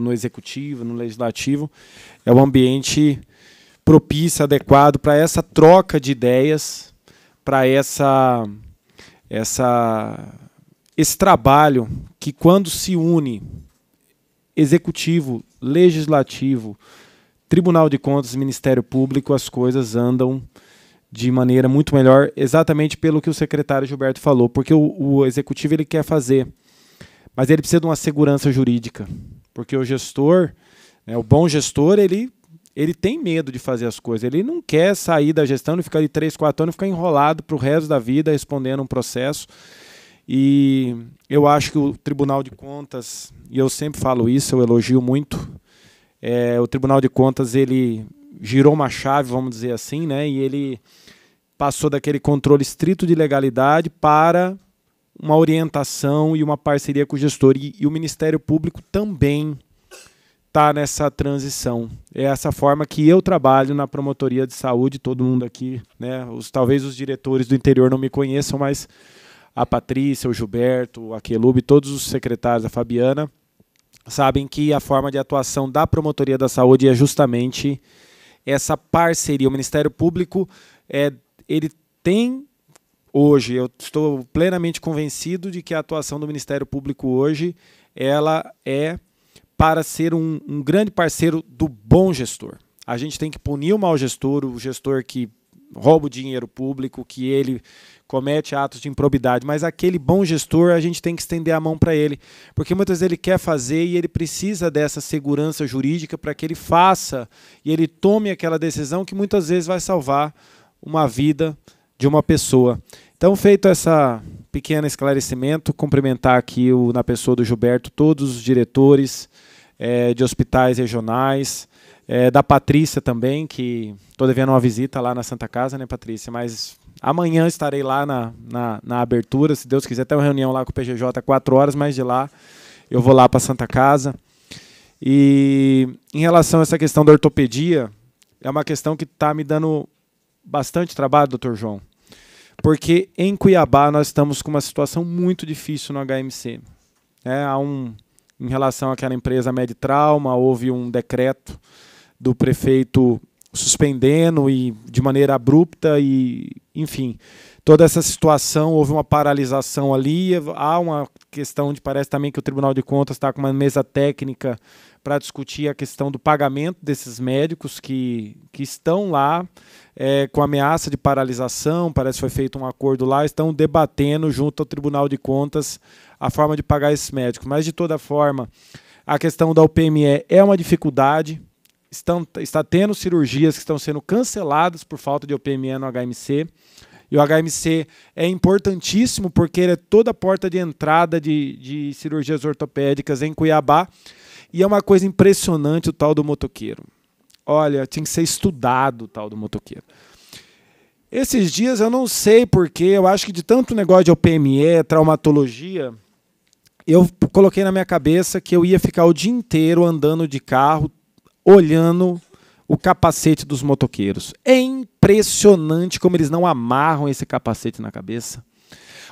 no executivo, no legislativo, é um ambiente propício, adequado para essa troca de ideias, para essa, essa, esse trabalho que, quando se une executivo, legislativo, Tribunal de Contas, Ministério Público, as coisas andam de maneira muito melhor, exatamente pelo que o secretário Gilberto falou, porque o, o executivo ele quer fazer, mas ele precisa de uma segurança jurídica, porque o gestor, né, o bom gestor, ele ele tem medo de fazer as coisas, ele não quer sair da gestão e ficar de 3, 4 anos, ficar enrolado para o resto da vida respondendo um processo. E eu acho que o Tribunal de Contas, e eu sempre falo isso, eu elogio muito, é, o Tribunal de Contas ele girou uma chave, vamos dizer assim, né? E ele passou daquele controle estrito de legalidade para uma orientação e uma parceria com o gestor. E, e o Ministério Público também está nessa transição. É essa forma que eu trabalho na promotoria de saúde, todo mundo aqui, né? Os, talvez os diretores do interior não me conheçam, mas a Patrícia, o Gilberto, a Aquelube, todos os secretários, a Fabiana, sabem que a forma de atuação da promotoria da saúde é justamente essa parceria. O Ministério Público é, ele tem hoje, eu estou plenamente convencido de que a atuação do Ministério Público hoje ela é para ser um, um grande parceiro do bom gestor. A gente tem que punir o mau gestor, o gestor que rouba o dinheiro público, que ele comete atos de improbidade, mas aquele bom gestor a gente tem que estender a mão para ele, porque muitas vezes ele quer fazer e ele precisa dessa segurança jurídica para que ele faça e ele tome aquela decisão que muitas vezes vai salvar uma vida de uma pessoa. Então, feito essa pequeno esclarecimento, cumprimentar aqui o, na pessoa do Gilberto todos os diretores, é, de hospitais regionais, é, da Patrícia também, que estou devendo uma visita lá na Santa Casa, né, Patrícia? Mas amanhã estarei lá na, na, na abertura, se Deus quiser, até uma reunião lá com o PGJ, quatro horas, mas de lá eu vou lá para a Santa Casa. E em relação a essa questão da ortopedia, é uma questão que está me dando bastante trabalho, doutor João. Porque em Cuiabá nós estamos com uma situação muito difícil no HMC. É, há um, em relação àquela empresa Meditrauma, houve um decreto do prefeito suspendendo e de maneira abrupta e, enfim, toda essa situação, houve uma paralisação ali, há uma questão de parece também que o Tribunal de Contas está com uma mesa técnica para discutir a questão do pagamento desses médicos que, que estão lá é, com ameaça de paralisação, parece que foi feito um acordo lá, estão debatendo junto ao Tribunal de Contas a forma de pagar esses médicos. Mas, de toda forma, a questão da UPME é uma dificuldade. Estão, está tendo cirurgias que estão sendo canceladas por falta de UPME no HMC. E o HMC é importantíssimo porque ele é toda a porta de entrada de, de cirurgias ortopédicas em Cuiabá. E é uma coisa impressionante o tal do motoqueiro. Olha, tinha que ser estudado o tal do motoqueiro. Esses dias eu não sei porquê, eu acho que de tanto negócio de OPME, traumatologia, eu coloquei na minha cabeça que eu ia ficar o dia inteiro andando de carro, olhando o capacete dos motoqueiros. É impressionante como eles não amarram esse capacete na cabeça.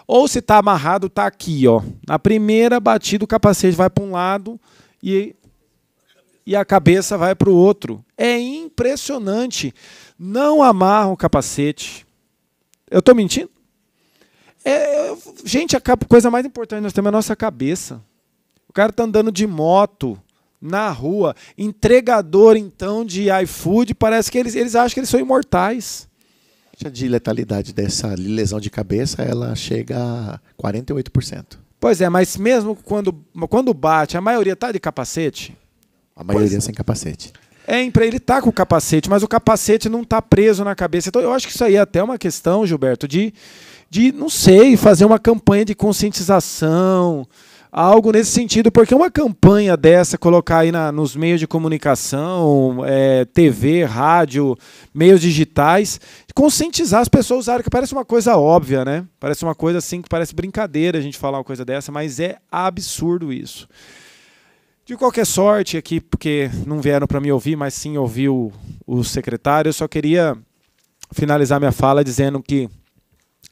Ou se está amarrado, está aqui, ó. Na primeira batida, o capacete vai para um lado e, e a cabeça vai para o outro. É impressionante. Não amarram o capacete. Eu estou mentindo? É, é, gente, a coisa mais importante nós temos é a nossa cabeça. O cara tá andando de moto na rua, entregador então de iFood, parece que eles, eles acham que eles são imortais. A de letalidade dessa lesão de cabeça, ela chega a 48%. Pois é, mas mesmo quando, quando bate, a maioria tá de capacete? A maioria pois... sem capacete. É, ele tá com o capacete, mas o capacete não tá preso na cabeça. Então eu acho que isso aí é até uma questão, Gilberto, de de, não sei, fazer uma campanha de conscientização, algo nesse sentido, porque uma campanha dessa, colocar aí na, nos meios de comunicação, é, TV, rádio, meios digitais, conscientizar as pessoas usarem, que parece uma coisa óbvia, né? Parece uma coisa assim que parece brincadeira a gente falar uma coisa dessa, mas é absurdo isso. De qualquer sorte, aqui, porque não vieram para me ouvir, mas sim ouviu o, o secretário, eu só queria finalizar minha fala dizendo que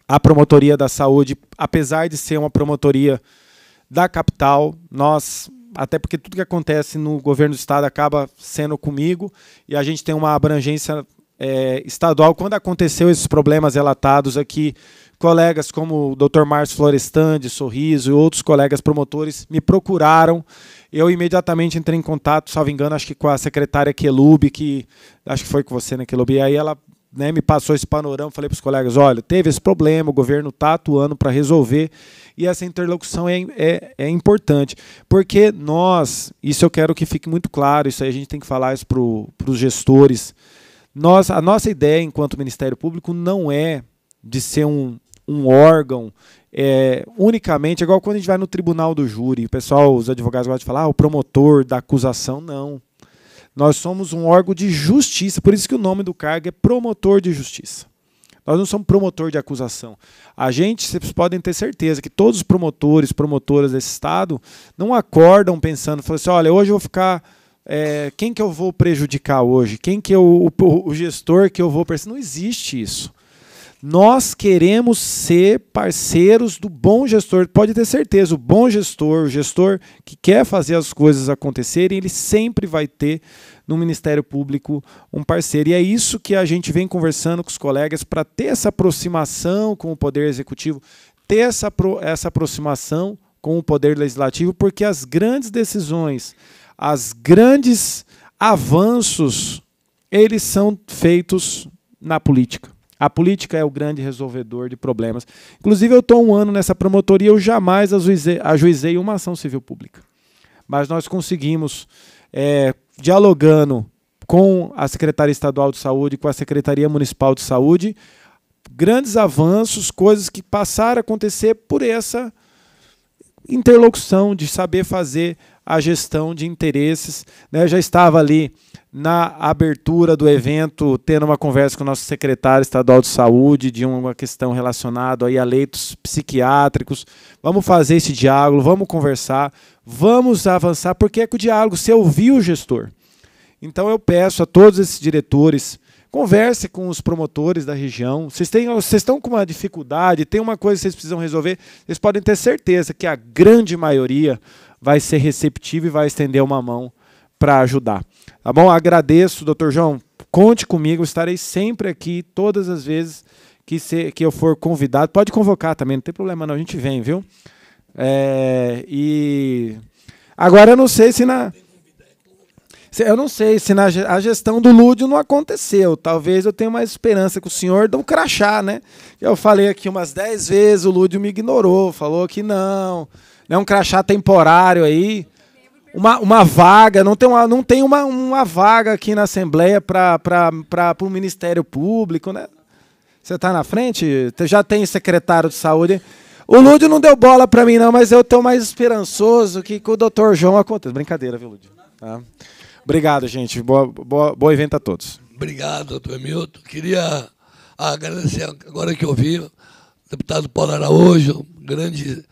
a promotoria da saúde, apesar de ser uma promotoria da capital, nós até porque tudo que acontece no governo do estado acaba sendo comigo e a gente tem uma abrangência é, estadual. Quando aconteceu esses problemas relatados aqui, colegas como o Dr. Márcio Florestan de Sorriso e outros colegas promotores me procuraram. Eu imediatamente entrei em contato, salvo engano, acho que com a secretária Quelube, que acho que foi com você, né, Quelube? E aí ela né, me passou esse panorama, falei para os colegas, olha, teve esse problema, o governo está atuando para resolver, e essa interlocução é, é, é, importante, porque nós, isso eu quero que fique muito claro, isso aí a gente tem que falar isso para os gestores, nós, a nossa ideia enquanto Ministério Público não é de ser um, um órgão é, unicamente, é igual quando a gente vai no tribunal do júri, o pessoal, os advogados gostam de falar, ah, o promotor da acusação, não. Nós somos um órgão de justiça, por isso que o nome do cargo é promotor de justiça. Nós não somos promotor de acusação. A gente, vocês podem ter certeza que todos os promotores, promotoras desse Estado, não acordam pensando, falando assim, olha, hoje eu vou ficar. É, quem que eu vou prejudicar hoje? Quem que eu, o, o gestor que eu vou perseguir. Não existe isso. Nós queremos ser parceiros do bom gestor. Pode ter certeza, o bom gestor, o gestor que quer fazer as coisas acontecerem, ele sempre vai ter no Ministério Público um parceiro. E é isso que a gente vem conversando com os colegas para ter essa aproximação com o Poder Executivo, ter essa, essa aproximação com o Poder Legislativo, porque as grandes decisões, as grandes avanços, eles são feitos na política. A política é o grande resolvedor de problemas. Inclusive, eu estou um ano nessa promotoria, eu jamais ajuizei, ajuizei uma ação civil pública. Mas nós conseguimos, é, dialogando com a Secretaria Estadual de Saúde, com a Secretaria Municipal de Saúde, grandes avanços, coisas que passaram a acontecer por essa interlocução de saber fazer a gestão de interesses. Né? Eu já estava ali na abertura do evento, tendo uma conversa com o nosso secretário estadual de saúde de uma questão relacionada aí a leitos psiquiátricos. Vamos fazer esse diálogo, vamos conversar, vamos avançar, porque é que o diálogo, se ouvir o gestor. Então eu peço a todos esses diretores, converse com os promotores da região. Vocês, têm, vocês estão com uma dificuldade, tem uma coisa que vocês precisam resolver. Vocês podem ter certeza que a grande maioria vai ser receptivo e vai estender uma mão para ajudar. Tá bom? Agradeço, doutor João. Conte comigo, estarei sempre aqui todas as vezes que, se, que eu for convidado. Pode convocar também, não tem problema não, a gente vem, viu? É, e agora eu não sei se na eu não sei se na a gestão do Lúdio não aconteceu. Talvez eu tenha mais esperança com o senhor do crachá, né? Eu falei aqui umas 10 vezes, o Lúdio me ignorou, falou que não, né, um crachá temporário aí, uma, uma vaga, não tem uma, não tem uma, uma vaga aqui na Assembleia para o Ministério Público, né? Você está na frente? Já tem secretário de saúde. O Lúdio não deu bola para mim, não, mas eu estou mais esperançoso que com o doutor João aconteça. Brincadeira, viu, Lúdio? Tá? Obrigado, gente. Boa, boa, boa evento a todos. Obrigado, doutor Milton. Queria agradecer, agora que eu vi, o deputado Paulo Araújo, grande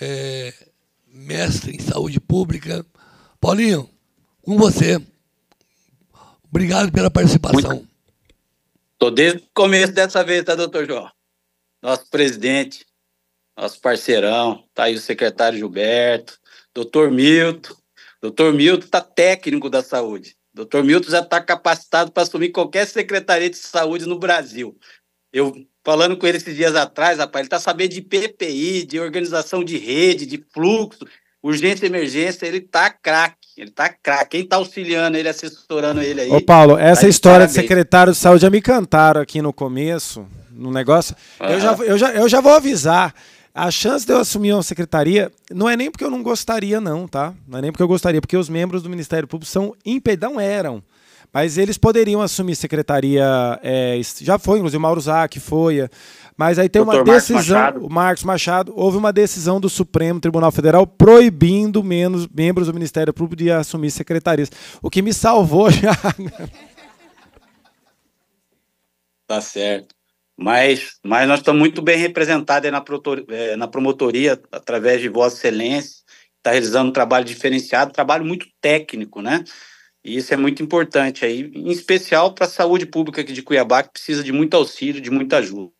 é, mestre em saúde pública. Paulinho, com você. Obrigado pela participação. Estou desde o começo dessa vez, tá, doutor João? Nosso presidente, nosso parceirão, tá aí o secretário Gilberto, doutor Milton. Doutor Milton está técnico da saúde. Doutor Milton já está capacitado para assumir qualquer secretaria de saúde no Brasil. Eu falando com ele esses dias atrás, rapaz, ele está sabendo de PPI, de organização de rede, de fluxo, urgência e emergência, ele tá craque, ele tá craque. Quem tá auxiliando ele, assessorando ele aí. Ô Paulo, essa história de, de secretário de saúde já me cantaram aqui no começo, no negócio. Ah. Eu, já, ah. eu, já, eu já vou avisar. A chance de eu assumir uma secretaria não é nem porque eu não gostaria, não, tá? Não é nem porque eu gostaria, porque os membros do Ministério Público são impedão eram mas eles poderiam assumir secretaria. É, já foi, inclusive, o Mauro Zac foi. É. Mas aí tem Dr. uma decisão. Marcos o Marcos Machado, houve uma decisão do Supremo Tribunal Federal proibindo menos, membros do Ministério Público de assumir secretarias. O que me salvou já. Tá certo. Mas, mas nós estamos muito bem representados na, promotoria, é, na promotoria, através de Vossa Excelência, está realizando um trabalho diferenciado, um trabalho muito técnico, né? E isso é muito importante aí, em especial para a saúde pública aqui de Cuiabá, que precisa de muito auxílio, de muita ajuda.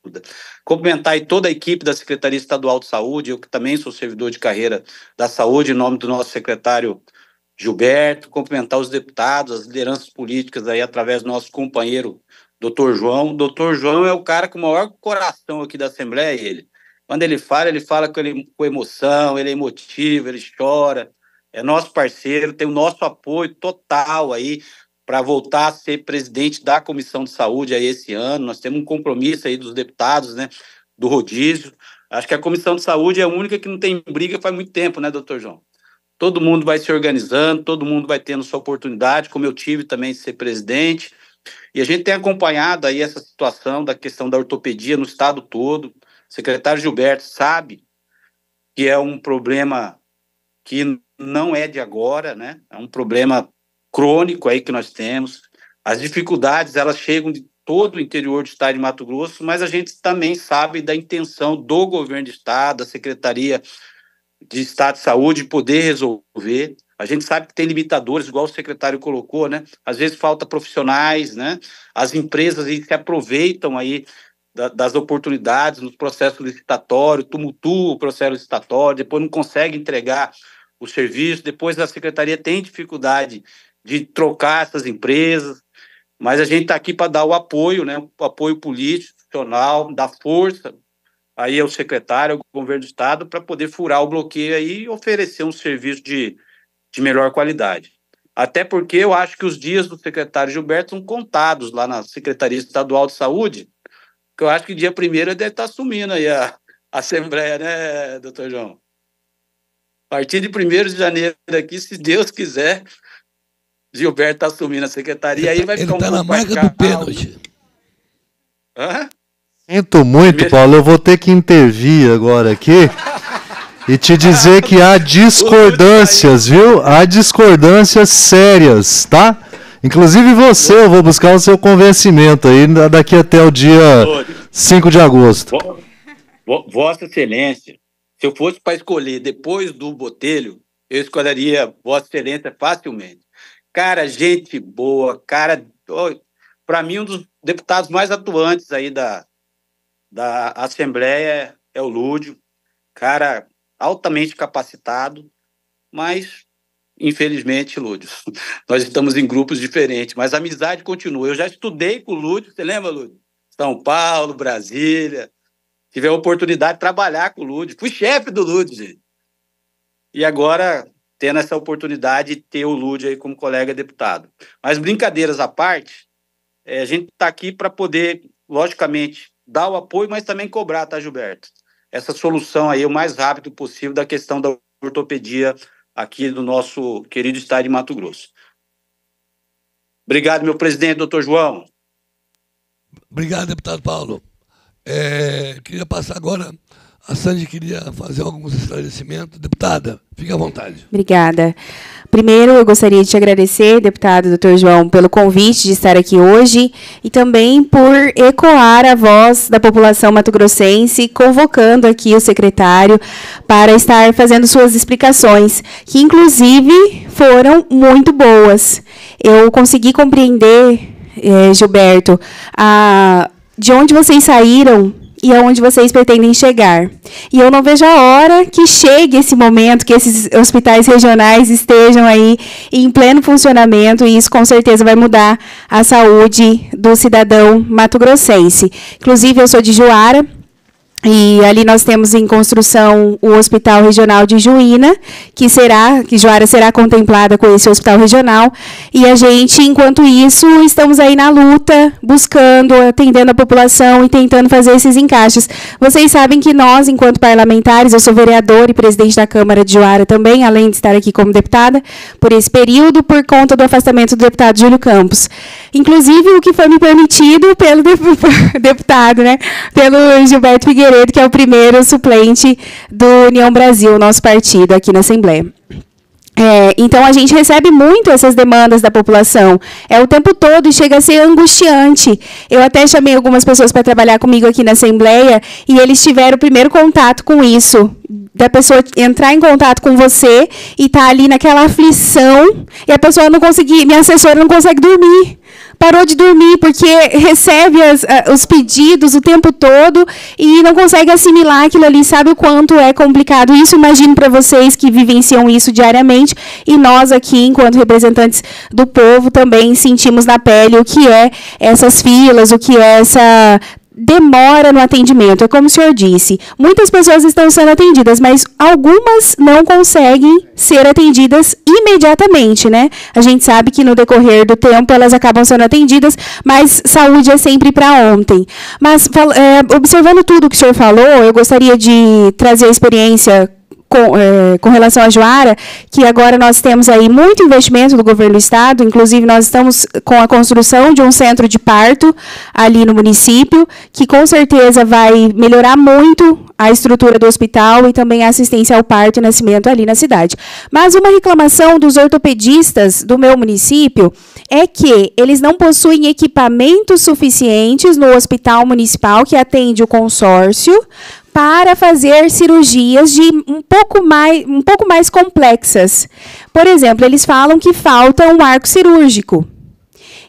Cumprimentar aí toda a equipe da Secretaria Estadual de Saúde, eu que também sou servidor de carreira da saúde, em nome do nosso secretário Gilberto, cumprimentar os deputados, as lideranças políticas aí, através do nosso companheiro, doutor João. Doutor João é o cara com o maior coração aqui da Assembleia, ele. Quando ele fala, ele fala com, ele, com emoção, ele é emotivo, ele chora, é nosso parceiro, tem o nosso apoio total aí para voltar a ser presidente da Comissão de Saúde aí esse ano. Nós temos um compromisso aí dos deputados, né, do rodízio. Acho que a Comissão de Saúde é a única que não tem briga faz muito tempo, né, doutor João? Todo mundo vai se organizando, todo mundo vai tendo sua oportunidade, como eu tive também de ser presidente. E a gente tem acompanhado aí essa situação da questão da ortopedia no estado todo. O secretário Gilberto sabe que é um problema que não é de agora, né? É um problema crônico aí que nós temos. As dificuldades, elas chegam de todo o interior do estado de Mato Grosso, mas a gente também sabe da intenção do governo de estado, da Secretaria de Estado de Saúde poder resolver. A gente sabe que tem limitadores, igual o secretário colocou, né? Às vezes falta profissionais, né? As empresas aí se aproveitam aí das oportunidades nos processos licitatórios, tumultua o processo licitatório, depois não consegue entregar o serviço, depois a secretaria tem dificuldade de trocar essas empresas, mas a gente está aqui para dar o apoio, né, o apoio político, institucional, dar força aí ao secretário, ao governo do estado, para poder furar o bloqueio aí e oferecer um serviço de, de melhor qualidade. Até porque eu acho que os dias do secretário Gilberto são contados lá na Secretaria Estadual de Saúde, que eu acho que dia primeiro deve estar tá sumindo aí a, a Assembleia, né, doutor João? A partir de 1 de janeiro aqui, se Deus quiser, Gilberto está assumindo a secretaria, ele aí vai ficar um está na marca do pênalti. Hã? Sinto muito, Paulo, eu vou ter que intervir agora aqui e te dizer que há tá discordâncias, viu? Há discordâncias sérias, tá? Inclusive você, eu vou buscar o seu convencimento aí daqui até o dia 5 de agosto. Vossa Excelência, se eu fosse para escolher depois do Botelho, eu escolheria Vossa Excelência facilmente. Cara, gente boa, cara, para mim um dos deputados mais atuantes aí da, da Assembleia é o Lúdio, cara altamente capacitado, mas Infelizmente, Lúdio, nós estamos em grupos diferentes, mas a amizade continua. Eu já estudei com o Lúdio, você lembra, Lúdio? São Paulo, Brasília. Tive a oportunidade de trabalhar com o Lúdio. Fui chefe do Lúdio, gente. E agora, tendo essa oportunidade de ter o Lúdio aí como colega deputado. Mas brincadeiras à parte, é, a gente está aqui para poder, logicamente, dar o apoio, mas também cobrar, tá, Gilberto? Essa solução aí o mais rápido possível da questão da ortopedia aqui do nosso querido estado de Mato Grosso. Obrigado, meu presidente, doutor João. Obrigado, deputado Paulo. É, queria passar agora a Sandy queria fazer alguns esclarecimentos. Deputada, fique à vontade. Obrigada. Primeiro, eu gostaria de te agradecer, deputado doutor João, pelo convite de estar aqui hoje e também por ecoar a voz da população mato-grossense, convocando aqui o secretário para estar fazendo suas explicações, que inclusive foram muito boas. Eu consegui compreender, eh, Gilberto, a, de onde vocês saíram e aonde vocês pretendem chegar. E eu não vejo a hora que chegue esse momento, que esses hospitais regionais estejam aí em pleno funcionamento, e isso com certeza vai mudar a saúde do cidadão mato-grossense. Inclusive, eu sou de Juara, e ali nós temos em construção o Hospital Regional de Juína, que será, que Juara será contemplada com esse hospital regional. E a gente, enquanto isso, estamos aí na luta, buscando, atendendo a população e tentando fazer esses encaixes. Vocês sabem que nós, enquanto parlamentares, eu sou vereadora e presidente da Câmara de Juara também, além de estar aqui como deputada, por esse período, por conta do afastamento do deputado Júlio Campos. Inclusive, o que foi me permitido pelo deputado, né? Pelo Gilberto Figueiredo Figueiredo, que é o primeiro suplente do União Brasil, nosso partido aqui na Assembleia. É, então a gente recebe muito essas demandas da população. É o tempo todo e chega a ser angustiante. Eu até chamei algumas pessoas para trabalhar comigo aqui na Assembleia e eles tiveram o primeiro contato com isso da pessoa entrar em contato com você e tá ali naquela aflição e a pessoa não conseguir, minha assessora não consegue dormir. Parou de dormir porque recebe as, eh, os pedidos o tempo todo e não consegue assimilar aquilo ali. Sabe o quanto é complicado isso? Imagino para vocês que vivenciam isso diariamente e nós aqui, enquanto representantes do povo, também sentimos na pele o que é essas filas, o que é essa demora no atendimento. É como o senhor disse, muitas pessoas estão sendo atendidas, mas algumas não conseguem ser atendidas imediatamente, né? A gente sabe que no decorrer do tempo elas acabam sendo atendidas, mas saúde é sempre para ontem. Mas é, observando tudo o que o senhor falou, eu gostaria de trazer a experiência com, é, com relação à Joara, que agora nós temos aí muito investimento do governo do estado, inclusive nós estamos com a construção de um centro de parto ali no município, que com certeza vai melhorar muito a estrutura do hospital e também a assistência ao parto e nascimento ali na cidade. Mas uma reclamação dos ortopedistas do meu município é que eles não possuem equipamentos suficientes no hospital municipal que atende o consórcio para fazer cirurgias de um pouco mais, um pouco mais complexas. Por exemplo, eles falam que falta um arco cirúrgico.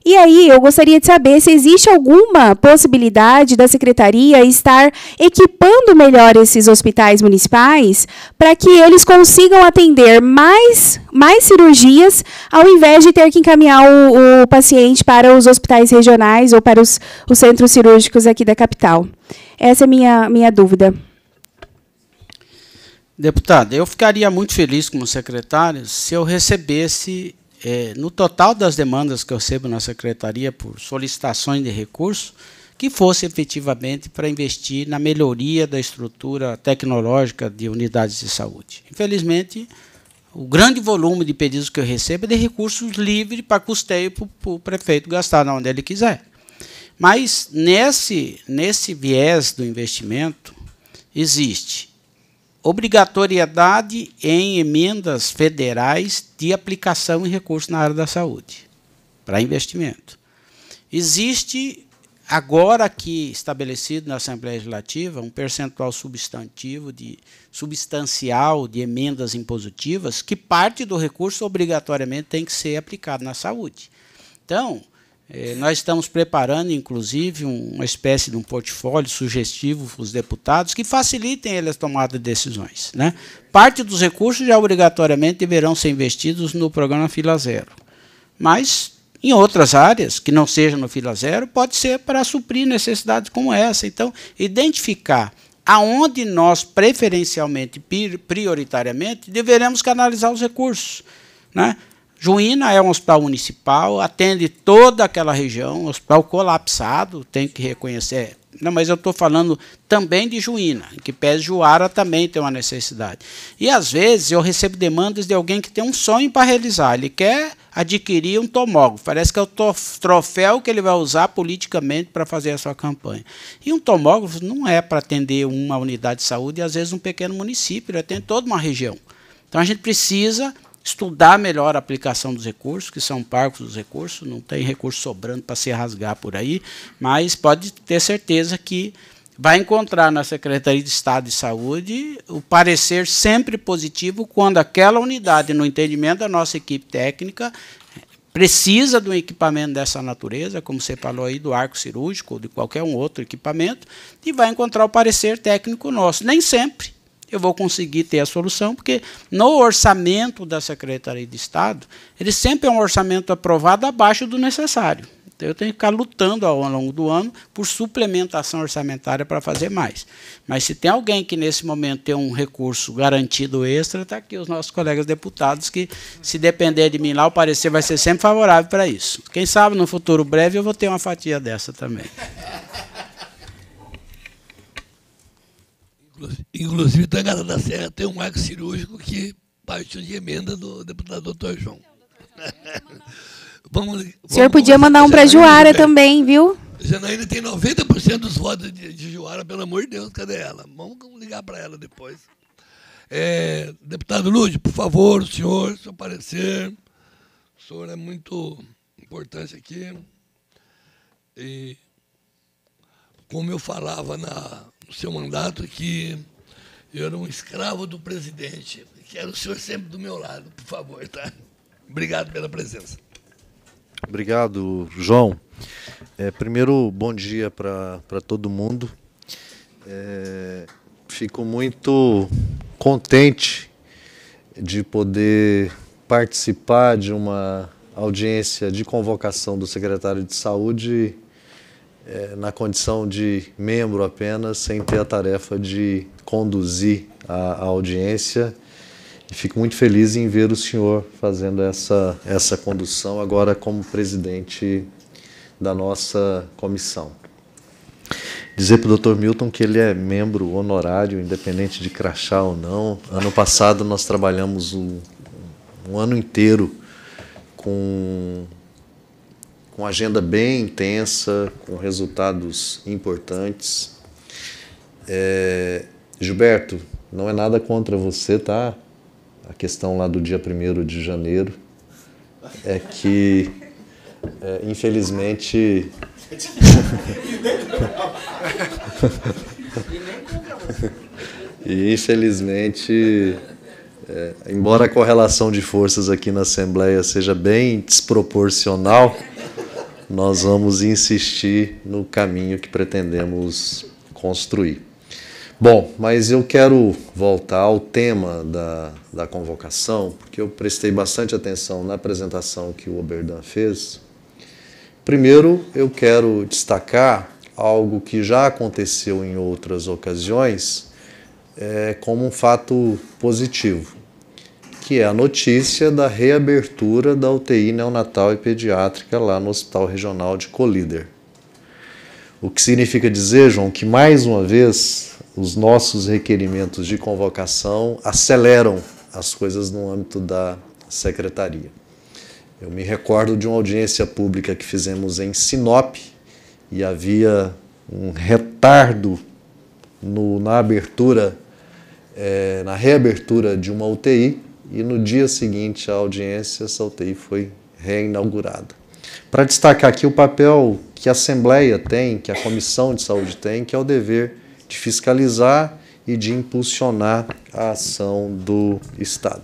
E aí, eu gostaria de saber se existe alguma possibilidade da secretaria estar equipando melhor esses hospitais municipais para que eles consigam atender mais, mais cirurgias, ao invés de ter que encaminhar o, o paciente para os hospitais regionais ou para os, os centros cirúrgicos aqui da capital. Essa é minha minha dúvida. Deputada, eu ficaria muito feliz como secretário se eu recebesse é, no total das demandas que eu recebo na secretaria por solicitações de recursos, que fosse efetivamente para investir na melhoria da estrutura tecnológica de unidades de saúde. Infelizmente, o grande volume de pedidos que eu recebo é de recursos livres para custeio para o prefeito gastar onde ele quiser. Mas nesse, nesse viés do investimento, existe obrigatoriedade em emendas federais de aplicação em recursos na área da saúde para investimento. Existe agora aqui estabelecido na Assembleia Legislativa um percentual substantivo de substancial de emendas impositivas que parte do recurso obrigatoriamente tem que ser aplicado na saúde. Então, é, nós estamos preparando, inclusive, um, uma espécie de um portfólio sugestivo para os deputados que facilitem eles a tomada de decisões. Né? Parte dos recursos já obrigatoriamente deverão ser investidos no programa Fila Zero. Mas em outras áreas, que não seja no Fila Zero, pode ser para suprir necessidades como essa. Então, identificar aonde nós preferencialmente, prioritariamente, deveremos canalizar os recursos. Né? Juína é um hospital municipal, atende toda aquela região, hospital colapsado, tem que reconhecer. Não, mas eu estou falando também de Juína, que pese Juara também tem uma necessidade. E às vezes eu recebo demandas de alguém que tem um sonho para realizar, ele quer adquirir um tomógrafo, parece que é o troféu que ele vai usar politicamente para fazer a sua campanha. E um tomógrafo não é para atender uma unidade de saúde, e às vezes um pequeno município, ele atende toda uma região. Então a gente precisa estudar melhor a aplicação dos recursos, que são parcos dos recursos, não tem recurso sobrando para se rasgar por aí, mas pode ter certeza que vai encontrar na Secretaria de Estado de Saúde o parecer sempre positivo quando aquela unidade, no entendimento da nossa equipe técnica, precisa de um equipamento dessa natureza, como você falou aí do arco cirúrgico ou de qualquer um outro equipamento, e vai encontrar o parecer técnico nosso. Nem sempre, eu vou conseguir ter a solução, porque no orçamento da Secretaria de Estado, ele sempre é um orçamento aprovado abaixo do necessário. Então, eu tenho que ficar lutando ao longo do ano por suplementação orçamentária para fazer mais. Mas se tem alguém que nesse momento tem um recurso garantido extra, está aqui os nossos colegas deputados que, se depender de mim lá, o parecer vai ser sempre favorável para isso. Quem sabe no futuro breve eu vou ter uma fatia dessa também. Inclusive, Tangará da Serra tem um arco cirúrgico que partiu de emenda do deputado doutor João. vamos, vamos, o senhor podia mandar um para Juara também, viu? Janaína tem 90% dos votos de, de, Juara, pelo amor de Deus, cadê ela? Vamos ligar para ela depois. É, deputado Lúcio, por favor, o senhor, seu parecer. O senhor é muito importante aqui. E como eu falava na seu mandato que eu era um escravo do presidente. Quero o senhor sempre do meu lado, por favor, tá? Obrigado pela presença. Obrigado, João. É, primeiro, bom dia para todo mundo. É, fico muito contente de poder participar de uma audiência de convocação do secretário de Saúde é, na condição de membro apenas, sem ter a tarefa de conduzir a, a audiência. E fico muito feliz em ver o senhor fazendo essa, essa condução agora como presidente da nossa comissão. Dizer para o Dr. Milton que ele é membro honorário, independente de crachá ou não. Ano passado nós trabalhamos um, um ano inteiro com com agenda bem intensa, com resultados importantes. É, Gilberto, não é nada contra você, tá? A questão lá do dia 1 de janeiro é que, é, infelizmente. e infelizmente, é, embora a correlação de forças aqui na Assembleia seja bem desproporcional, nós vamos insistir no caminho que pretendemos construir. Bom, mas eu quero voltar ao tema da, da convocação, porque eu prestei bastante atenção na apresentação que o Oberdan fez. Primeiro, eu quero destacar algo que já aconteceu em outras ocasiões é, como um fato positivo que é a notícia da reabertura da UTI neonatal e pediátrica lá no Hospital Regional de Colíder. O que significa dizer, João, que mais uma vez os nossos requerimentos de convocação aceleram as coisas no âmbito da secretaria. Eu me recordo de uma audiência pública que fizemos em Sinop e havia um retardo no, na abertura, é, na reabertura de uma UTI e no dia seguinte à audiência Saltei foi reinaugurada. Para destacar aqui o papel que a Assembleia tem, que a Comissão de Saúde tem, que é o dever de fiscalizar e de impulsionar a ação do Estado.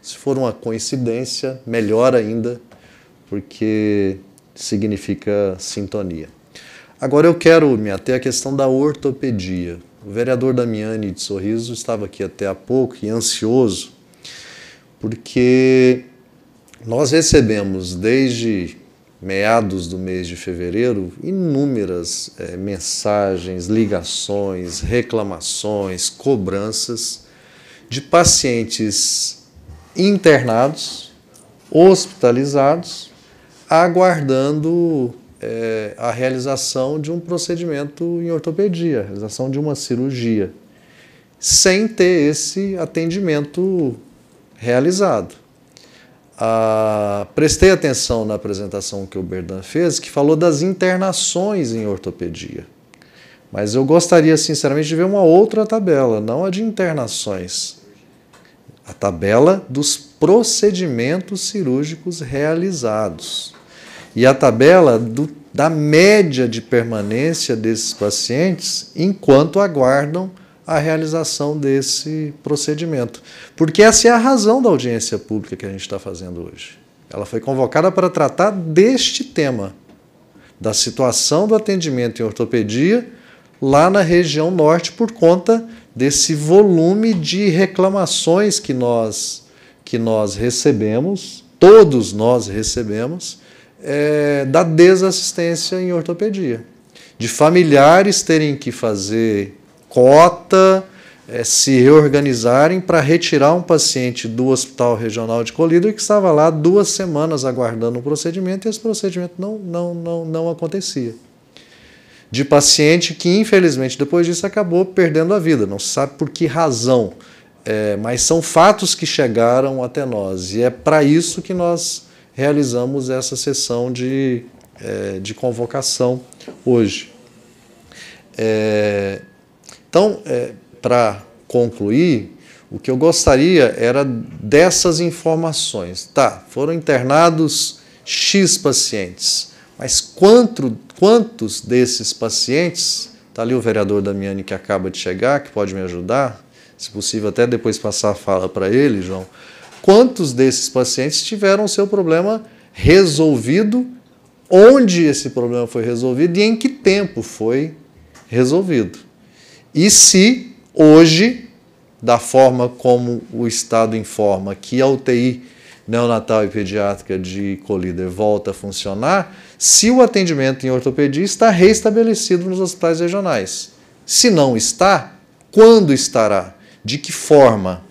Se for uma coincidência, melhor ainda, porque significa sintonia. Agora eu quero me ater à questão da ortopedia. O vereador Damiani de Sorriso estava aqui até há pouco e ansioso porque nós recebemos desde meados do mês de fevereiro inúmeras é, mensagens, ligações, reclamações, cobranças de pacientes internados, hospitalizados, aguardando é, a realização de um procedimento em ortopedia, a realização de uma cirurgia, sem ter esse atendimento realizado. Ah, prestei atenção na apresentação que o Berdan fez, que falou das internações em ortopedia. Mas eu gostaria, sinceramente, de ver uma outra tabela, não a de internações. A tabela dos procedimentos cirúrgicos realizados. E a tabela do, da média de permanência desses pacientes enquanto aguardam a realização desse procedimento. Porque essa é a razão da audiência pública que a gente está fazendo hoje. Ela foi convocada para tratar deste tema, da situação do atendimento em ortopedia lá na região norte, por conta desse volume de reclamações que nós, que nós recebemos, todos nós recebemos, é, da desassistência em ortopedia. De familiares terem que fazer cota, é, se reorganizarem para retirar um paciente do Hospital Regional de Colíder que estava lá duas semanas aguardando o procedimento e esse procedimento não, não, não, não acontecia. De paciente que, infelizmente, depois disso acabou perdendo a vida, não se sabe por que razão, é, mas são fatos que chegaram até nós e é para isso que nós realizamos essa sessão de, é, de convocação hoje. É, então, é, para concluir, o que eu gostaria era dessas informações. Tá, foram internados X pacientes, mas quanto, quantos desses pacientes? Está ali o vereador Damiani que acaba de chegar, que pode me ajudar, se possível, até depois passar a fala para ele, João. Quantos desses pacientes tiveram seu problema resolvido? Onde esse problema foi resolvido e em que tempo foi resolvido? E se hoje, da forma como o Estado informa que a UTI neonatal e pediátrica de Colíder volta a funcionar, se o atendimento em ortopedia está reestabelecido nos hospitais regionais. Se não está, quando estará? De que forma?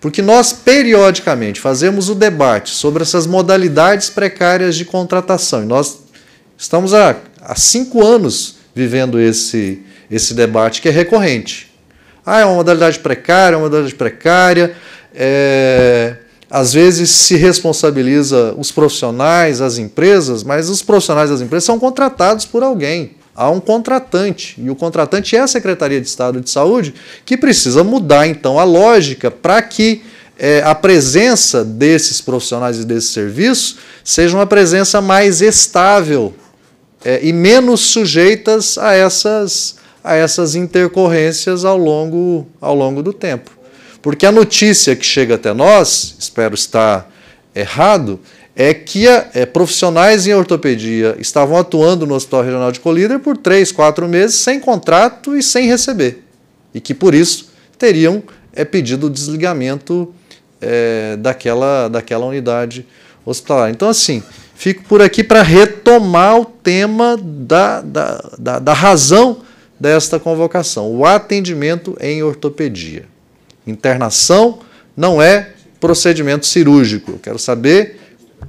Porque nós, periodicamente, fazemos o debate sobre essas modalidades precárias de contratação. E nós estamos há, há cinco anos vivendo esse, esse debate que é recorrente. Ah, é uma modalidade precária, é uma modalidade precária. É... Às vezes se responsabiliza os profissionais, as empresas, mas os profissionais das empresas são contratados por alguém. Há um contratante, e o contratante é a Secretaria de Estado de Saúde, que precisa mudar então a lógica para que é, a presença desses profissionais e desse serviço seja uma presença mais estável é, e menos sujeitas a essas a essas intercorrências ao longo, ao longo do tempo. Porque a notícia que chega até nós, espero estar errado, é que é, profissionais em ortopedia estavam atuando no Hospital Regional de Colíder por três, quatro meses sem contrato e sem receber. E que por isso teriam é, pedido o desligamento é, daquela, daquela unidade hospitalar. Então, assim, fico por aqui para retomar o tema da, da, da, da razão desta convocação: o atendimento em ortopedia. Internação não é procedimento cirúrgico. Eu quero saber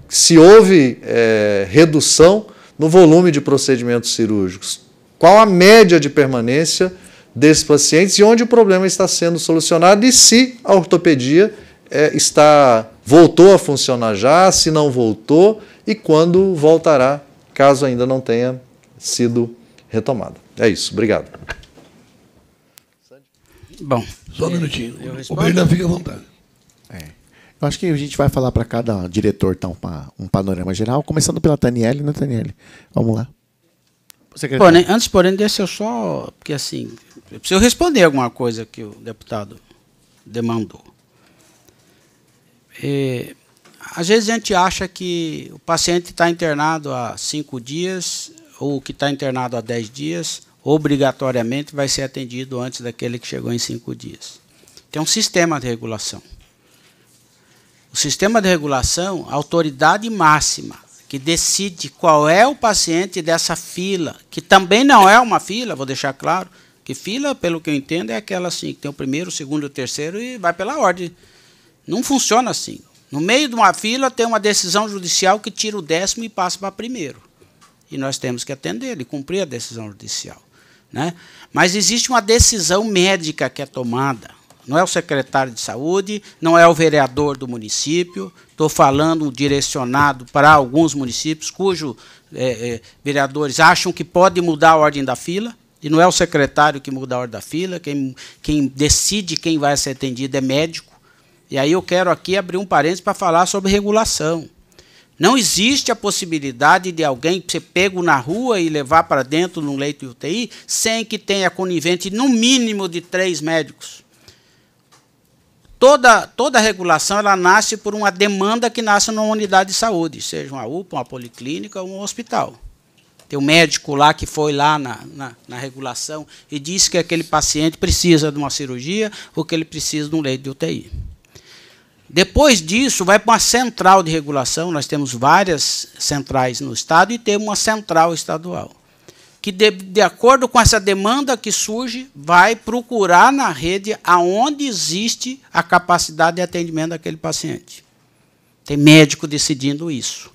se houve é, redução no volume de procedimentos cirúrgicos. Qual a média de permanência desses pacientes e onde o problema está sendo solucionado e se a ortopedia é, está voltou a funcionar já, se não voltou e quando voltará, caso ainda não tenha sido retomada. É isso, obrigado. Bom. Só um minutinho. O Bernardo fica à vontade. É. Eu acho que a gente vai falar para cada diretor tá, um, um panorama geral, começando pela Taniele, né, Taniele? Vamos lá. Porém, antes, porém, deixa eu só. Porque assim, eu preciso responder alguma coisa que o deputado demandou. É, às vezes a gente acha que o paciente está internado há cinco dias o que está internado há 10 dias, obrigatoriamente vai ser atendido antes daquele que chegou em 5 dias. Tem então, é um sistema de regulação. O sistema de regulação, a autoridade máxima que decide qual é o paciente dessa fila, que também não é uma fila, vou deixar claro, que fila, pelo que eu entendo, é aquela assim, que tem o primeiro, o segundo, o terceiro e vai pela ordem. Não funciona assim. No meio de uma fila tem uma decisão judicial que tira o décimo e passa para primeiro e nós temos que atender e cumprir a decisão judicial. Né? Mas existe uma decisão médica que é tomada. Não é o secretário de saúde, não é o vereador do município. Estou falando direcionado para alguns municípios cujos é, eh, é, eh, vereadores acham que pode mudar a ordem da fila. E não é o secretário que muda a ordem da fila. Quem, quem decide quem vai ser atendido é médico. E aí eu quero aqui abrir um parênteses para falar sobre regulação. Não existe a possibilidade de alguém ser pego na rua e levar para dentro num leito de UTI sem que tenha conivente, no mínimo, de três médicos. Toda, toda regulação ela nasce por uma demanda que nasce numa unidade de saúde, seja uma UPA, uma policlínica ou um hospital. Tem um médico lá que foi lá na, na, na, regulação e disse que aquele paciente precisa de uma cirurgia ou que ele precisa de um leito de UTI. Depois disso, vai para uma central de regulação. Nós temos várias centrais no estado e temos uma central estadual. Que, de, de acordo com essa demanda que surge, vai procurar na rede aonde existe a capacidade de atendimento daquele paciente. Tem médico decidindo isso.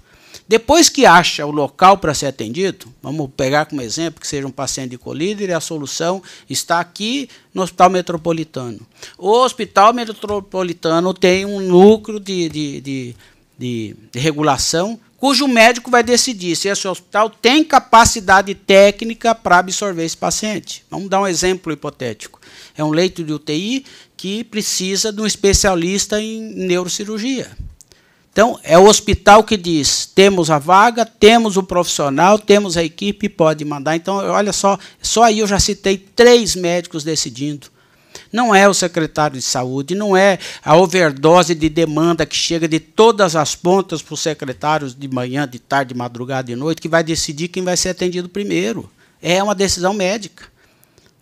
Depois que acha o local para ser atendido, vamos pegar como exemplo que seja um paciente de colíder e a solução está aqui no hospital metropolitano. O hospital metropolitano tem um núcleo de, de, de, de, de regulação cujo médico vai decidir se esse hospital tem capacidade técnica para absorver esse paciente. Vamos dar um exemplo hipotético. É um leito de UTI que precisa de um especialista em neurocirurgia. Então, é o hospital que diz: temos a vaga, temos o profissional, temos a equipe, pode mandar. Então, olha só, só aí eu já citei três médicos decidindo. Não é o secretário de saúde, não é a overdose de demanda que chega de todas as pontas para os secretários de manhã, de tarde, de madrugada, de noite, que vai decidir quem vai ser atendido primeiro. É uma decisão médica.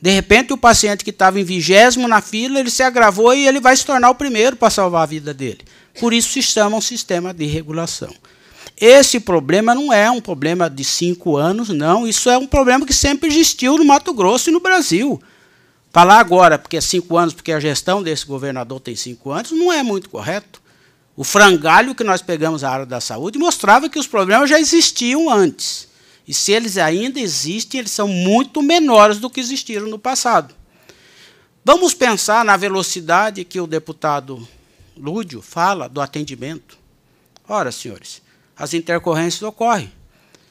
De repente, o paciente que estava em vigésimo na fila, ele se agravou e ele vai se tornar o primeiro para salvar a vida dele. Por isso se chama um sistema de regulação. Esse problema não é um problema de cinco anos, não. Isso é um problema que sempre existiu no Mato Grosso e no Brasil. Falar agora, porque é cinco anos, porque a gestão desse governador tem cinco anos, não é muito correto. O frangalho que nós pegamos na área da saúde mostrava que os problemas já existiam antes. E se eles ainda existem, eles são muito menores do que existiram no passado. Vamos pensar na velocidade que o deputado Lúdio fala do atendimento. Ora, senhores, as intercorrências ocorrem.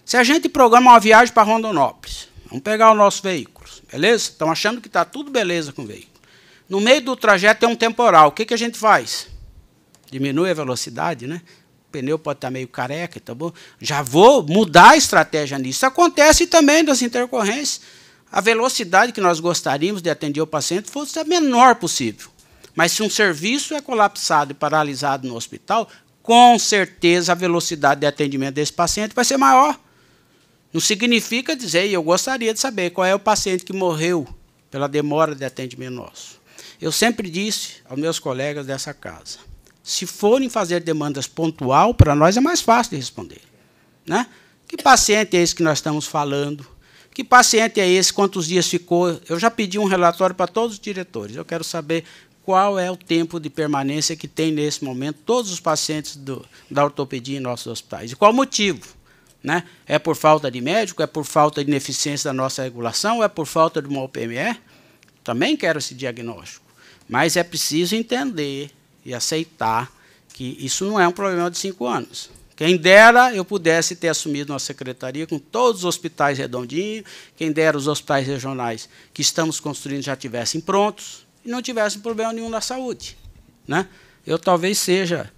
Se a gente programa uma viagem para Rondonópolis, vamos pegar o nosso veículo, beleza? Estão achando que está tudo beleza com o veículo. No meio do trajeto tem um temporal. O que, que a gente faz? Diminui a velocidade, né? O pneu pode estar tá meio careca, tá bom? Já vou mudar a estratégia nisso. acontece também das intercorrências. A velocidade que nós gostaríamos de atender o paciente fosse a menor possível. Mas se um serviço é colapsado e paralisado no hospital, com certeza a velocidade de atendimento desse paciente vai ser maior. Não significa dizer, e eu gostaria de saber qual é o paciente que morreu pela demora de atendimento nosso. Eu sempre disse aos meus colegas dessa casa, se forem fazer demandas pontual, para nós é mais fácil de responder. Né? Que paciente é esse que nós estamos falando? Que paciente é esse? Quantos dias ficou? Eu já pedi um relatório para todos os diretores. Eu quero saber qual é o tempo de permanência que tem nesse momento todos os pacientes do, da ortopedia em nossos hospitais. E qual o motivo? Né? É por falta de médico? É por falta de ineficiência da nossa regulação? É por falta de uma OPME? Também quero esse diagnóstico. Mas é preciso entender e aceitar que isso não é um problema de cinco anos. Quem dera eu pudesse ter assumido uma secretaria com todos os hospitais redondinhos, quem dera os hospitais regionais que estamos construindo já tivessem prontos, e não tivesse problema nenhum na saúde. Né? Eu talvez seja,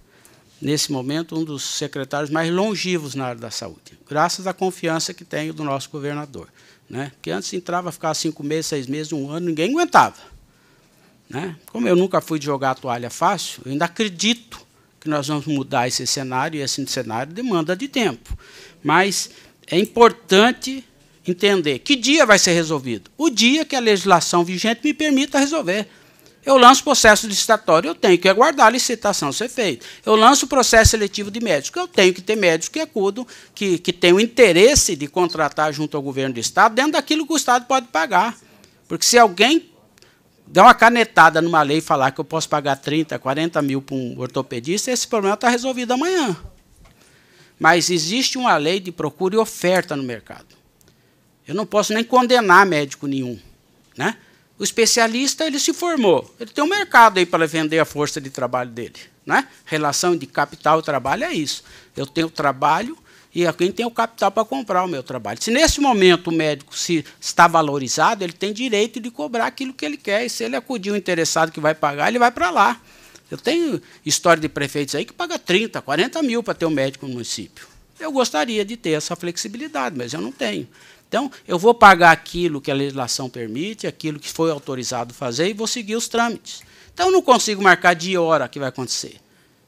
nesse momento, um dos secretários mais longivos na área da saúde, graças à confiança que tenho do nosso governador. Né? Que antes entrava, ficava cinco meses, seis meses, um ano, ninguém aguentava. Né? Como eu nunca fui de jogar a toalha fácil, eu ainda acredito que nós vamos mudar esse cenário, e esse cenário demanda de tempo. Mas é importante entender que dia vai ser resolvido? O dia que a legislação vigente me permita resolver. Eu lanço processo licitatório, eu tenho que aguardar a licitação ser feita. Eu lanço processo seletivo de médicos, eu tenho que ter médicos que acudam, que, que tenham interesse de contratar junto ao governo do Estado, dentro daquilo que o Estado pode pagar. Porque se alguém der uma canetada numa lei e falar que eu posso pagar 30, 40 mil para um ortopedista, esse problema está resolvido amanhã. Mas existe uma lei de procura e oferta no mercado. Eu não posso nem condenar médico nenhum, né? O especialista ele se formou, ele tem um mercado aí para vender a força de trabalho dele, né? Relação de capital e trabalho é isso. Eu tenho trabalho e quem tem o capital para comprar o meu trabalho. Se nesse momento o médico se está valorizado, ele tem direito de cobrar aquilo que ele quer. E se ele acudir o interessado que vai pagar, ele vai para lá. Eu tenho história de prefeitos aí que paga 30, 40 mil para ter um médico no município. Eu gostaria de ter essa flexibilidade, mas eu não tenho. Então, eu vou pagar aquilo que a legislação permite, aquilo que foi autorizado fazer e vou seguir os trâmites. Então, eu não consigo marcar de hora que vai acontecer.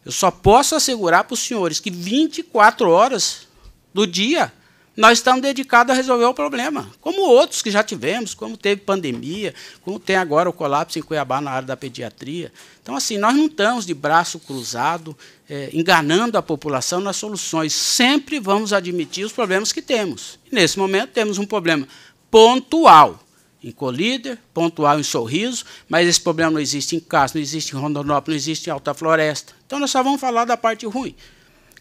Eu só posso assegurar para os senhores que 24 horas do dia nós estamos dedicados a resolver o problema, como outros que já tivemos, como teve pandemia, como tem agora o colapso em Cuiabá na área da pediatria. Então, assim, nós não estamos de braço cruzado, é, enganando a população nas soluções. Sempre vamos admitir os problemas que temos. E nesse momento, temos um problema pontual em Colíder, pontual em Sorriso, mas esse problema não existe em Castro, não existe em Rondonópolis, não existe em Alta Floresta. Então nós só vamos falar da parte ruim.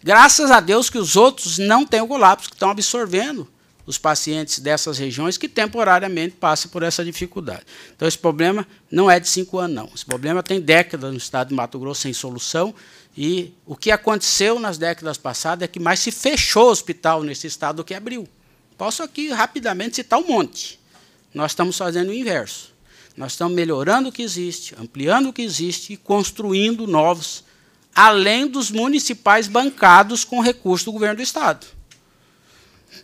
Graças a Deus que os outros não têm o colapso, que estão absorvendo os pacientes dessas regiões que temporariamente passam por essa dificuldade. Então, esse problema não é de cinco anos, não. Esse problema tem décadas no estado de Mato Grosso sem solução. E o que aconteceu nas décadas passadas é que mais se fechou hospital nesse estado do que abriu. Posso aqui rapidamente citar um monte. Nós estamos fazendo o inverso. Nós estamos melhorando o que existe, ampliando o que existe e construindo novos além dos municipais bancados com recurso do governo do Estado.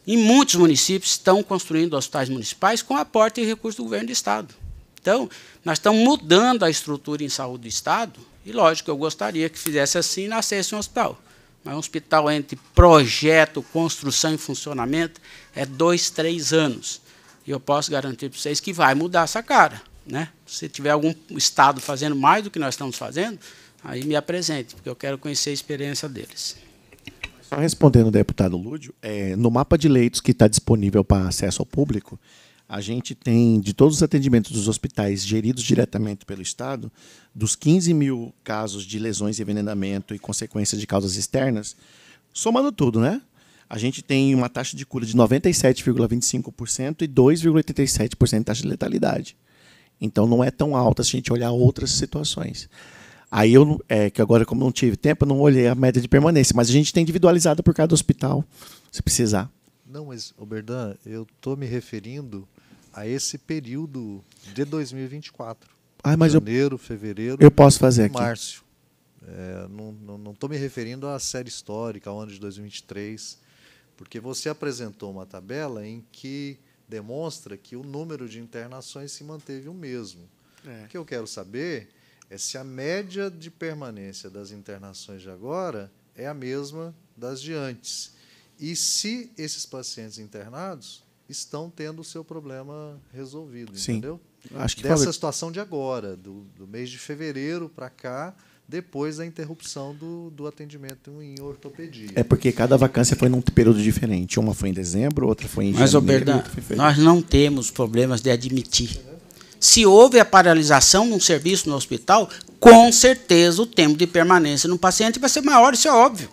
E muitos municípios estão construindo hospitais municipais com aporte e recurso do governo do Estado. Então, nós estamos mudando a estrutura em saúde do Estado, e lógico, eu gostaria que fizesse assim e nascesse um hospital. Mas um hospital entre projeto, construção e funcionamento é dois, três anos. E eu posso garantir para vocês que vai mudar essa cara. Né? Se tiver algum Estado fazendo mais do que nós estamos fazendo, Aí me apresente, porque eu quero conhecer a experiência deles. Só respondendo ao deputado Lúdio, é, no mapa de leitos que está disponível para acesso ao público, a gente tem, de todos os atendimentos dos hospitais geridos diretamente pelo Estado, dos 15 mil casos de lesões, e envenenamento e consequências de causas externas, somando tudo, né? A gente tem uma taxa de cura de 97,25% e 2,87% de taxa de letalidade. Então não é tão alta se a gente olhar outras situações. Aí eu, é, que agora como não tive tempo, eu não olhei a média de permanência, mas a gente tem individualizado por cada hospital, se precisar. Não, mas, Oberdan, eu estou me referindo a esse período de 2024. mas Janeiro, eu, fevereiro. Eu posso fazer aqui. Março. É, não estou me referindo à série histórica, ao ano de 2023, porque você apresentou uma tabela em que demonstra que o número de internações se manteve o mesmo. É. O que eu quero saber é se a média de permanência das internações de agora é a mesma das de antes. E se esses pacientes internados estão tendo o seu problema resolvido, Sim. entendeu? Acho que Dessa situação de agora, do, do mês de fevereiro para cá, depois da interrupção do, do atendimento em ortopedia. É porque cada vacância foi num período diferente. Uma foi em dezembro, outra foi em janeiro. Mas, Oberdan, nós não temos problemas de admitir. É se houve a paralisação num serviço no hospital, com certeza o tempo de permanência no paciente vai ser maior, isso é óbvio.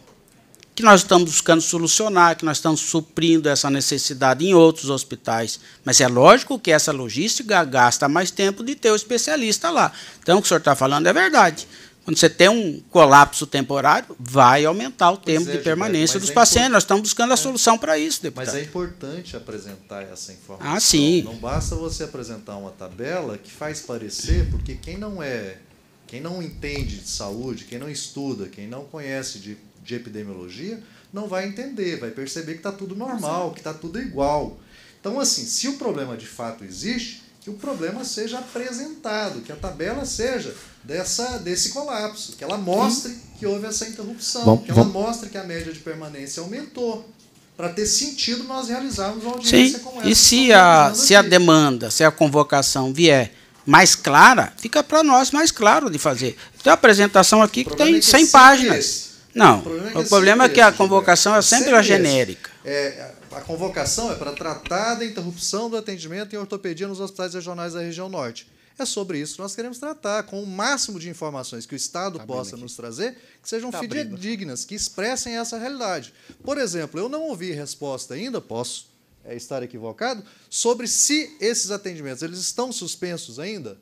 Que nós estamos buscando solucionar, que nós estamos suprindo essa necessidade em outros hospitais. Mas é lógico que essa logística gasta mais tempo de ter o especialista lá. Então, o que o senhor está falando é verdade. Quando você tem um colapso temporário, vai aumentar o tempo é, de permanência dos é pacientes. Nós estamos buscando a é. solução para isso, deputado. Mas é importante apresentar essa informação. Ah, sim. Não basta você apresentar uma tabela que faz parecer, porque quem não é, quem não entende de saúde, quem não estuda, quem não conhece de, de epidemiologia, não vai entender, vai perceber que está tudo normal, que está tudo igual. Então, assim, se o problema de fato existe, que o problema seja apresentado, que a tabela seja dessa, desse colapso, que ela mostre que houve essa interrupção, bom, que ela mostre que a média de permanência aumentou. Para ter sentido nós realizarmos uma audiência Sim. como essa. E se a, se a demanda, se a convocação vier mais clara, fica para nós mais claro de fazer. Tem uma apresentação aqui que tem é que 100 é páginas. Esse. Não, o problema é que, é problema é que a convocação é sempre, é sempre a genérica. É, a convocação é para tratar da interrupção do atendimento em ortopedia nos hospitais regionais da região norte. É sobre isso que nós queremos tratar, com o máximo de informações que o Estado tá possa nos trazer, que sejam tá dignas, que expressem essa realidade. Por exemplo, eu não ouvi resposta ainda, posso é, estar equivocado, sobre se esses atendimentos eles estão suspensos ainda,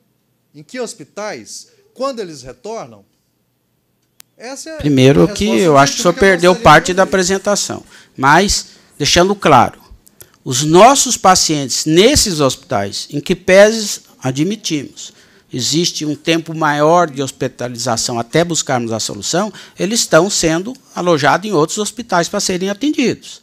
em que hospitais, quando eles retornam. Essa é Primeiro que eu acho que o senhor perdeu parte da apresentação, mas deixando claro, os nossos pacientes nesses hospitais, em que pese admitimos. Existe um tempo maior de hospitalização até buscarmos a solução, eles estão sendo alojados em outros hospitais para serem atendidos.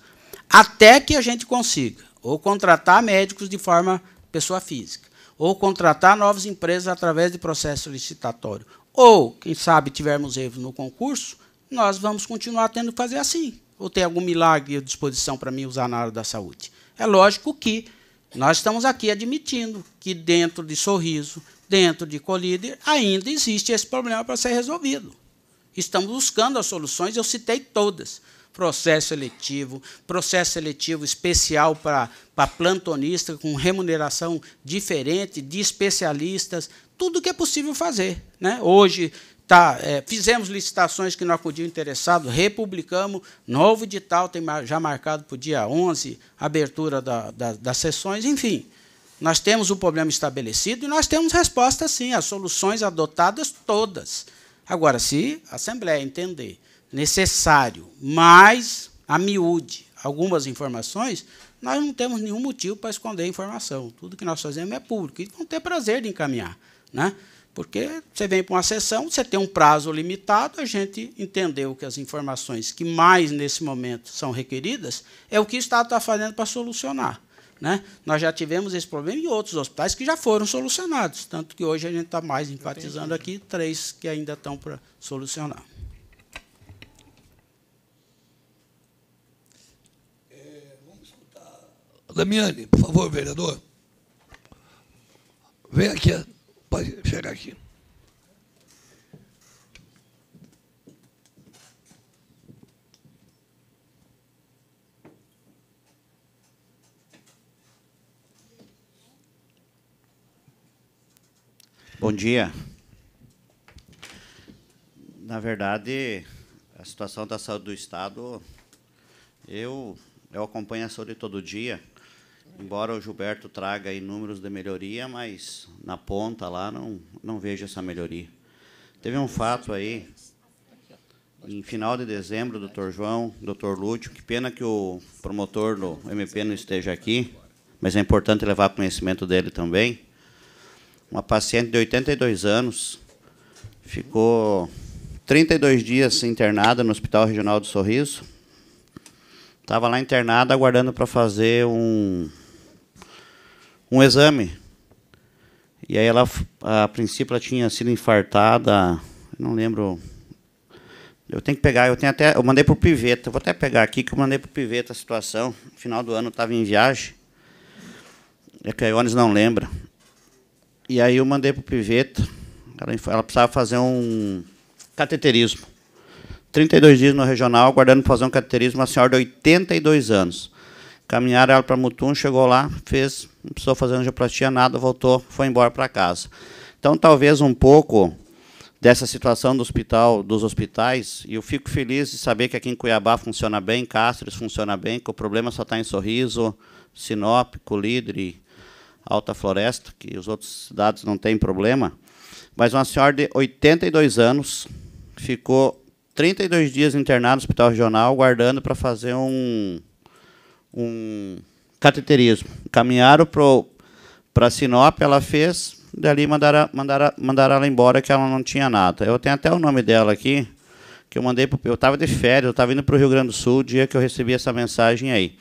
Até que a gente consiga ou contratar médicos de forma pessoa física, ou contratar novas empresas através de processo licitatório, ou, quem sabe, tivermos erros no concurso, nós vamos continuar tendo que fazer assim. Ou tem algum milagre à disposição para mim usar na área da saúde. É lógico que nós estamos aqui admitindo que dentro de sorriso, dentro de colíder, ainda existe esse problema para ser resolvido. Estamos buscando as soluções, eu citei todas. Processo seletivo, processo seletivo especial para, para plantonista, com remuneração diferente, de especialistas, tudo que é possível fazer. Né? Hoje, Tá, é, fizemos licitações que não acudiam interessado, republicamos, novo edital tem já marcado para o dia 11, abertura da, da, das sessões, enfim. Nós temos o problema estabelecido e nós temos resposta sim, as soluções adotadas todas. Agora, se a Assembleia entender necessário mais a miúde algumas informações, nós não temos nenhum motivo para esconder a informação. Tudo que nós fazemos é público e vão ter prazer de encaminhar. Né? Porque você vem para uma sessão, você tem um prazo limitado, a gente entendeu que as informações que mais nesse momento são requeridas é o que o Estado está fazendo para solucionar. Né? Nós já tivemos esse problema em outros hospitais que já foram solucionados, tanto que hoje a gente está mais enfatizando aqui três que ainda estão para solucionar. É, vamos Damiane, por favor, vereador. Vem aqui. Pode chegar aqui. Bom dia. Na verdade, a situação da saúde do Estado, eu, eu acompanho a saúde todo dia. Embora o Gilberto traga aí números de melhoria, mas na ponta lá não, não vejo essa melhoria. Teve um fato aí, em final de dezembro, doutor João, doutor Lúcio, que pena que o promotor do MP não esteja aqui, mas é importante levar conhecimento dele também. Uma paciente de 82 anos ficou 32 dias internada no Hospital Regional do Sorriso. Estava lá internada aguardando para fazer um um exame. E aí ela, a princípio, ela tinha sido infartada, não lembro. Eu tenho que pegar, eu tenho até, eu mandei para o Piveta, vou até pegar aqui que eu mandei para o Piveta a situação. No final do ano estava em viagem, é que a Iones não lembra. E aí eu mandei para o Piveta, ela, ela precisava fazer um cateterismo. 32 dias no regional, aguardando fazer um cateterismo, uma senhora de 82 anos. Caminharam ela para Mutum, chegou lá, fez, não precisou fazer angioplastia, nada, voltou, foi embora para casa. Então, talvez um pouco dessa situação do hospital, dos hospitais, e eu fico feliz de saber que aqui em Cuiabá funciona bem, Castres funciona bem, que o problema só está em Sorriso, Sinop, Colidre, Alta Floresta, que os outros cidades não têm problema. Mas uma senhora de 82 anos ficou 32 dias internada no hospital regional, guardando para fazer um um cateterismo. Caminharam para Sinop, ela fez, dali mandaram, mandaram, mandaram ela embora, que ela não tinha nada. Eu tenho até o nome dela aqui, que eu mandei pro, Eu estava de férias, eu estava indo para o Rio Grande do Sul o dia que eu recebi essa mensagem aí.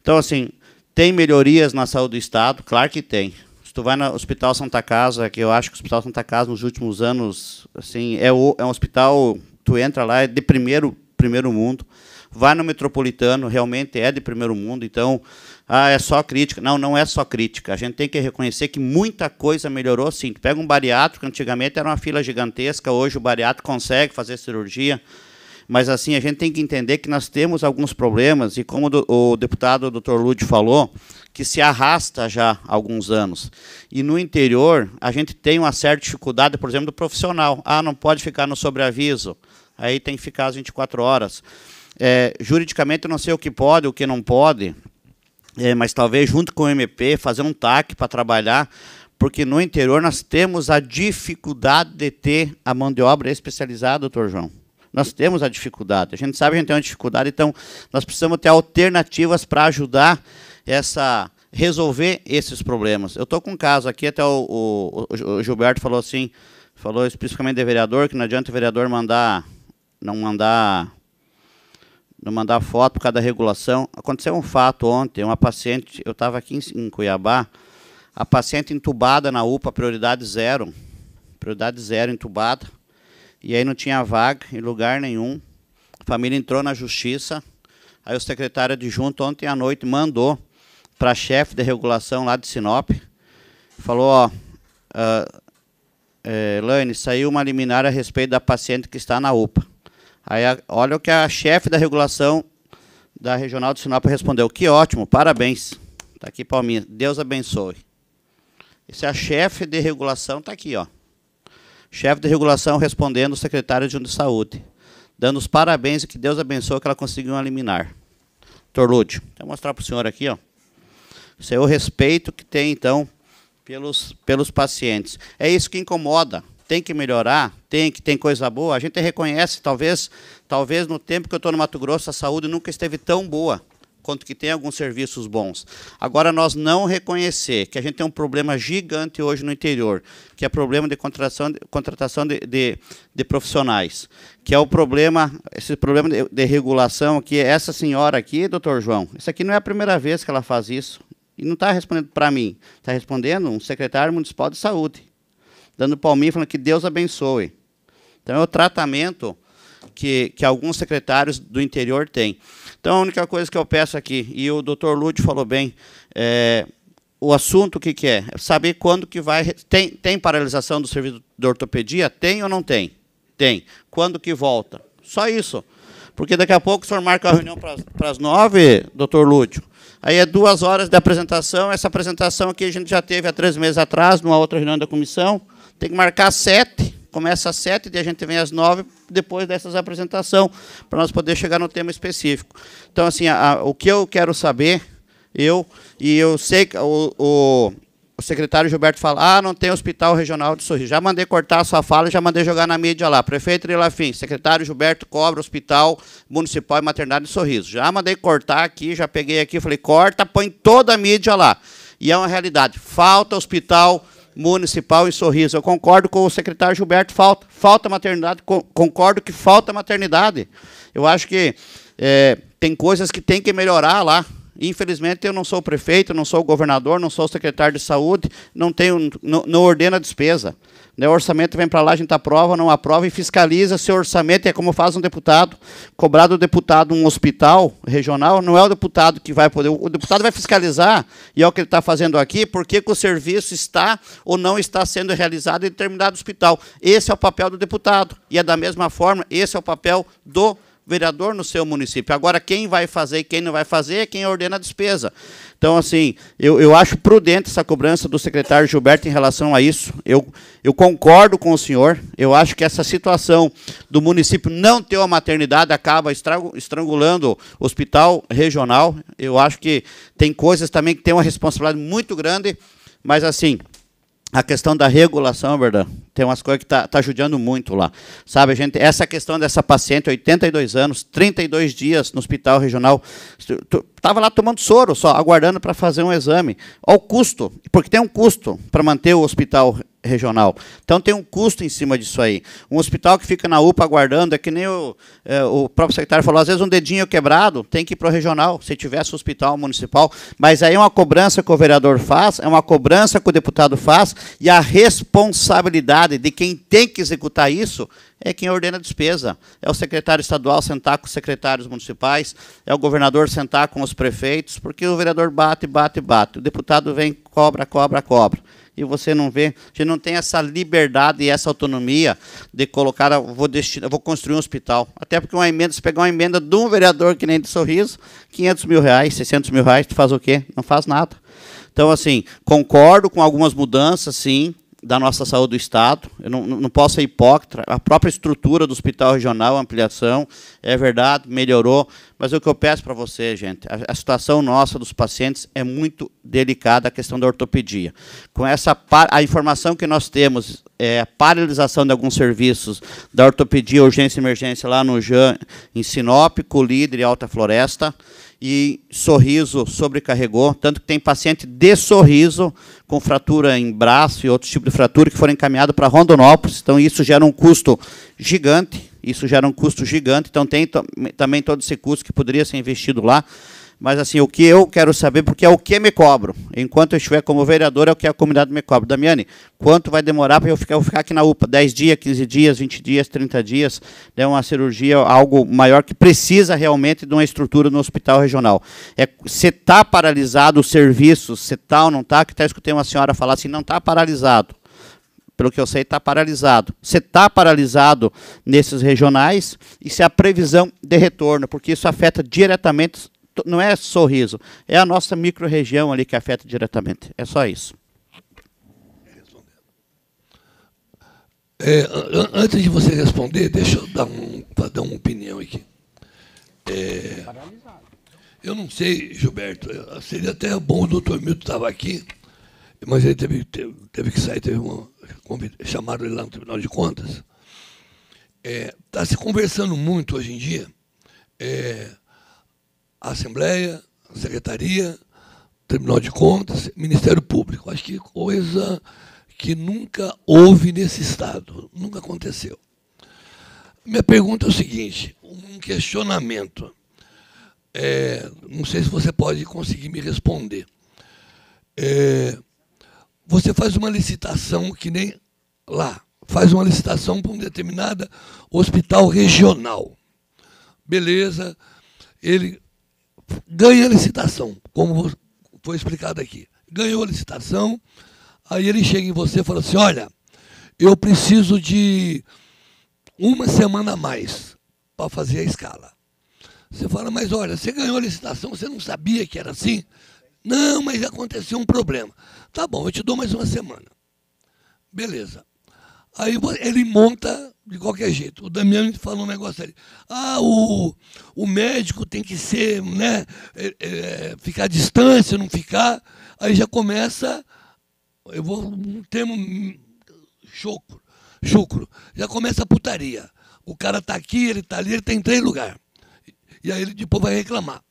Então, assim, tem melhorias na saúde do Estado? Claro que tem. Se tu vai no Hospital Santa Casa, que eu acho que o Hospital Santa Casa nos últimos anos, assim, é, o, é um hospital, tu entra lá, é de primeiro, primeiro mundo. Vai no metropolitano, realmente é de primeiro mundo, então ah, é só crítica. Não, não é só crítica. A gente tem que reconhecer que muita coisa melhorou, sim. Pega um bariátrico, antigamente era uma fila gigantesca, hoje o bariátrico consegue fazer cirurgia. Mas assim, a gente tem que entender que nós temos alguns problemas, e como o deputado Dr. Lude falou, que se arrasta já há alguns anos. E no interior, a gente tem uma certa dificuldade, por exemplo, do profissional. Ah, não pode ficar no sobreaviso. Aí tem que ficar às 24 horas é, juridicamente eu não sei o que pode, o que não pode, é, mas talvez junto com o MP fazer um TAC para trabalhar, porque no interior nós temos a dificuldade de ter a mão de obra especializada, doutor João. Nós temos a dificuldade. A gente sabe que a gente tem uma dificuldade, então nós precisamos ter alternativas para ajudar essa resolver esses problemas. Eu estou com um caso aqui, até o, o, o Gilberto falou assim, falou especificamente de vereador, que não adianta o vereador mandar não mandar não mandar foto por causa da regulação. Aconteceu um fato ontem, uma paciente, eu estava aqui em, em, Cuiabá, a paciente entubada na UPA, prioridade zero, prioridade zero, entubada, e aí não tinha vaga em lugar nenhum. A família entrou na justiça, aí o secretário adjunto ontem à noite mandou para a chefe de regulação lá de Sinop, falou, ó, uh, é, Elaine, saiu uma liminar a respeito da paciente que está na UPA. Aí olha o que a chefe da regulação da Regional de Sinop respondeu. Que ótimo, parabéns. Está aqui, Palminha. Deus abençoe. Essa é a chefe de regulação, está aqui, ó. Chefe de regulação respondendo o secretário de Saúde. Dando os parabéns e que Deus abençoe que ela conseguiu eliminar. Torlúdio, vou mostrar para o senhor aqui, ó. Isso é o respeito que tem, então, pelos, pelos pacientes. É isso que incomoda tem que melhorar, tem que tem coisa boa. A gente reconhece, talvez, talvez no tempo que eu estou no Mato Grosso, a saúde nunca esteve tão boa quanto que tem alguns serviços bons. Agora, nós não reconhecer que a gente tem um problema gigante hoje no interior, que é o problema de contratação, de, contratação de, de, de, profissionais, que é o problema, esse problema de, de regulação, que essa senhora aqui, doutor João, isso aqui não é a primeira vez que ela faz isso, e não está respondendo para mim, está respondendo um secretário municipal de saúde dando palminho, falando que Deus abençoe. Então, é o tratamento que, que alguns secretários do interior têm. Então, a única coisa que eu peço aqui, e o doutor Lúcio falou bem, é, o assunto o que, que é? é? Saber quando que vai... Tem, tem paralisação do serviço de ortopedia? Tem ou não tem? Tem. Quando que volta? Só isso. Porque daqui a pouco o senhor marca a reunião para as nove, doutor Lúcio. Aí é duas horas de apresentação. Essa apresentação aqui a gente já teve há três meses atrás, numa outra reunião da comissão. Tem que marcar sete, começa às sete e a gente vem às nove depois dessas apresentação para nós poder chegar no tema específico. Então, assim, a, a, o que eu quero saber, eu e eu sei que o, o, o secretário Gilberto fala, ah, não tem hospital regional de Sorriso. Já mandei cortar a sua fala, já mandei jogar na mídia lá. Prefeito Rilafim, secretário Gilberto cobra hospital municipal e maternidade de Sorriso. Já mandei cortar aqui, já peguei aqui, falei, corta, põe toda a mídia lá. E é uma realidade. Falta hospital municipal em Sorriso. Eu concordo com o secretário Gilberto, falta, falta maternidade, concordo que falta maternidade. Eu acho que é, tem coisas que tem que melhorar lá. Infelizmente, eu não sou prefeito, não sou governador, não sou secretário de saúde, não tenho, não, não ordeno a despesa. Né, o orçamento vem para lá, a gente aprova, não aprova e fiscaliza seu orçamento. É como faz um deputado. Cobrar do deputado um hospital regional, não é o deputado que vai poder. O deputado vai fiscalizar, e é o que ele está fazendo aqui, porque que o serviço está ou não está sendo realizado em determinado hospital. Esse é o papel do deputado. E é da mesma forma, esse é o papel do deputado vereador no seu município. Agora, quem vai fazer e quem não vai fazer é quem ordena a despesa. Então, assim, eu, eu acho prudente essa cobrança do secretário Gilberto em relação a isso. Eu, eu concordo com o senhor. Eu acho que essa situação do município não ter uma maternidade acaba estrangulando o hospital regional. Eu acho que tem coisas também que têm uma responsabilidade muito grande, mas assim a questão da regulação, verdade? Tem umas coisas que tá, tá ajudando muito lá. Sabe, gente, essa questão dessa paciente, 82 anos, 32 dias no hospital regional, estava lá tomando soro só, aguardando para fazer um exame. Olha o custo, porque tem um custo para manter o hospital regional. Então tem um custo em cima disso aí. Um hospital que fica na UPA aguardando, é que nem o, é, o próprio secretário falou, às vezes um dedinho quebrado tem que ir para o regional, se tivesse hospital municipal. Mas aí é uma cobrança que o vereador faz, é uma cobrança que o deputado faz, e a responsabilidade de quem tem que executar isso é quem ordena a despesa. É o secretário estadual sentar com os secretários municipais, é o governador sentar com os prefeitos, porque o vereador bate, bate, bate. O deputado vem, cobra, cobra, cobra e você não vê. A gente não tem essa liberdade e essa autonomia de colocar, ah, vou, destinar, vou construir um hospital. Até porque uma emenda, se pegar uma emenda de um vereador que nem de sorriso, 500 mil reais, 600 mil reais, tu faz o quê? Não faz nada. Então, assim, concordo com algumas mudanças, sim da nossa saúde do Estado. Eu não, não posso ser hipócrita. A própria estrutura do hospital regional, ampliação, é verdade, melhorou. Mas é o que eu peço para você, gente, a, a, situação nossa dos pacientes é muito delicada, a questão da ortopedia. Com essa a informação que nós temos, é, a paralisação de alguns serviços da ortopedia, urgência e emergência lá no JAN, em Sinop, Colíder e Alta Floresta, e sorriso sobrecarregou, tanto que tem paciente de sorriso com fratura em braço e outros tipos de fratura que foram encaminhados para Rondonópolis. Então isso gera um custo gigante, isso gera um custo gigante. Então tem também todo esse custo que poderia ser investido lá. Mas assim, o que eu quero saber, porque é o que me cobro. Enquanto eu estiver como vereador, é o que a comunidade me cobra. Damiane, quanto vai demorar para eu ficar, eu ficar aqui na UPA? 10 dias, 15 dias, 20 dias, 30 dias? É né? uma cirurgia, algo maior que precisa realmente de uma estrutura no hospital regional. É, se está paralisado o serviço, se está ou não está, que até escutei uma senhora falar assim, não está paralisado pelo que eu sei, está paralisado. Você está paralisado nesses regionais e se é a previsão de retorno, porque isso afeta diretamente não é sorriso, é a nossa micro-região ali que afeta diretamente. É só isso. É, antes de você responder, deixa eu dar, um, dar uma opinião aqui. É, eu não sei, Gilberto, é, seria até bom o doutor Milton estar aqui, mas ele teve, teve, teve, que sair, teve uma, chamaram ele lá no Tribunal de Contas. Está é, tá se conversando muito hoje em dia é, a Assembleia, a Secretaria, Tribunal de Contas, Ministério Público. Acho que coisa que nunca houve nesse Estado, nunca aconteceu. Minha pergunta é o seguinte, um questionamento. É, não sei se você pode conseguir me responder. É, você faz uma licitação que nem lá, faz uma licitação para um determinado hospital regional. Beleza, ele ganha a licitação, como foi explicado aqui. Ganhou a licitação, aí ele chega em você e fala assim: olha, eu preciso de uma semana a mais para fazer a escala. Você fala, mas olha, você ganhou a licitação, você não sabia que era assim? Não, mas aconteceu um problema. Tá bom, eu te dou mais uma semana. Beleza. Aí ele monta de qualquer jeito. O Damiano falou um negócio ali. Ah, o, o médico tem que ser, né? É, é, ficar à distância, não ficar. Aí já começa. Eu vou. Um termo. Hum, chucro. Chucro. Já começa a putaria. O cara tá aqui, ele tá ali, ele tem tá três lugares. E aí ele depois vai reclamar.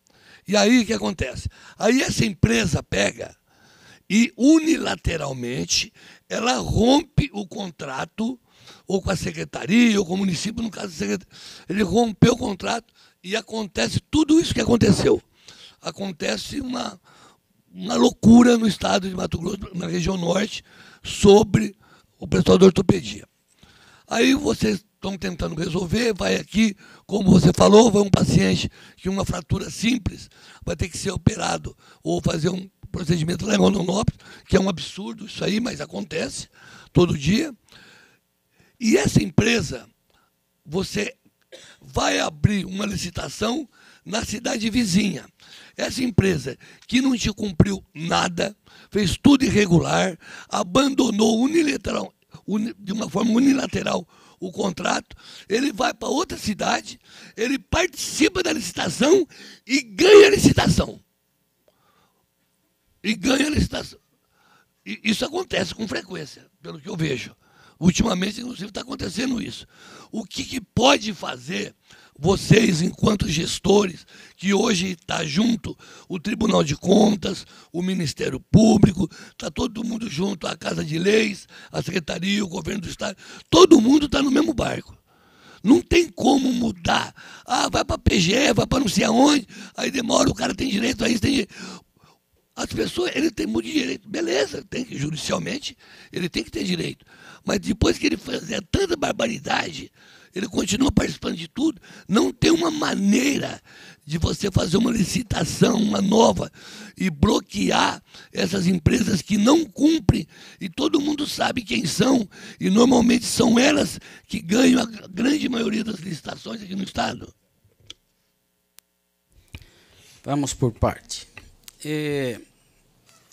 E aí o que acontece? Aí essa empresa pega e unilateralmente ela rompe o contrato, ou com a secretaria, ou com o município, no caso, ele rompeu o contrato e acontece tudo isso que aconteceu. Acontece uma, uma loucura no estado de Mato Grosso, na região norte, sobre o pessoal da ortopedia. Aí vocês estão tentando resolver, vai aqui, como você falou, vai um paciente que uma fratura simples vai ter que ser operado ou fazer um procedimento lá em Rondonópolis, que é um absurdo isso aí, mas acontece todo dia. E essa empresa, você vai abrir uma licitação na cidade vizinha. Essa empresa que não te cumpriu nada, fez tudo irregular, abandonou unilateral, un, de uma forma unilateral o contrato, ele vai para outra cidade, ele participa da licitação e ganha a licitação e ganha licitação. E isso acontece com frequência, pelo que eu vejo. Ultimamente, inclusive, está acontecendo isso. O que, que, pode fazer vocês, enquanto gestores, que hoje está junto o Tribunal de Contas, o Ministério Público, está todo mundo junto, a Casa de Leis, a Secretaria, o Governo do Estado, todo mundo está no mesmo barco. Não tem como mudar. Ah, vai para PGE, vai para não sei aonde, aí demora, o cara tem direito a isso, tem direito. As pessoas, ele tem muito direito, beleza, tem que, judicialmente, ele tem que ter direito. Mas depois que ele fazer tanta barbaridade, ele continua participando de tudo, não tem uma maneira de você fazer uma licitação, uma nova, e bloquear essas empresas que não cumprem, e todo mundo sabe quem são, e normalmente são elas que ganham a grande maioria das licitações aqui no Estado. Vamos por parte. É,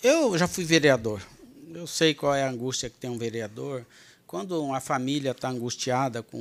eu já fui vereador. Eu sei qual é a angústia que tem um vereador. Quando uma família está angustiada com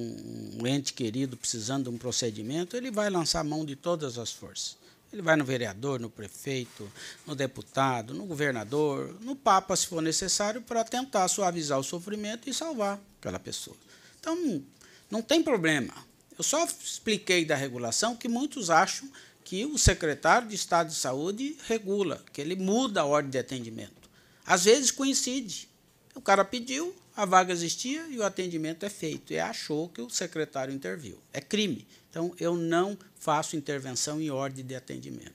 um ente querido precisando de um procedimento, ele vai lançar a mão de todas as forças. Ele vai no vereador, no prefeito, no deputado, no governador, no Papa, se for necessário, para tentar suavizar o sofrimento e salvar aquela pessoa. Então, não tem problema. Eu só expliquei da regulação que muitos acham que o secretário de Estado de Saúde regula, que ele muda a ordem de atendimento. Às vezes coincide. O cara pediu, a vaga existia e o atendimento é feito. E achou que o secretário interviu. É crime. Então, eu não faço intervenção em ordem de atendimento.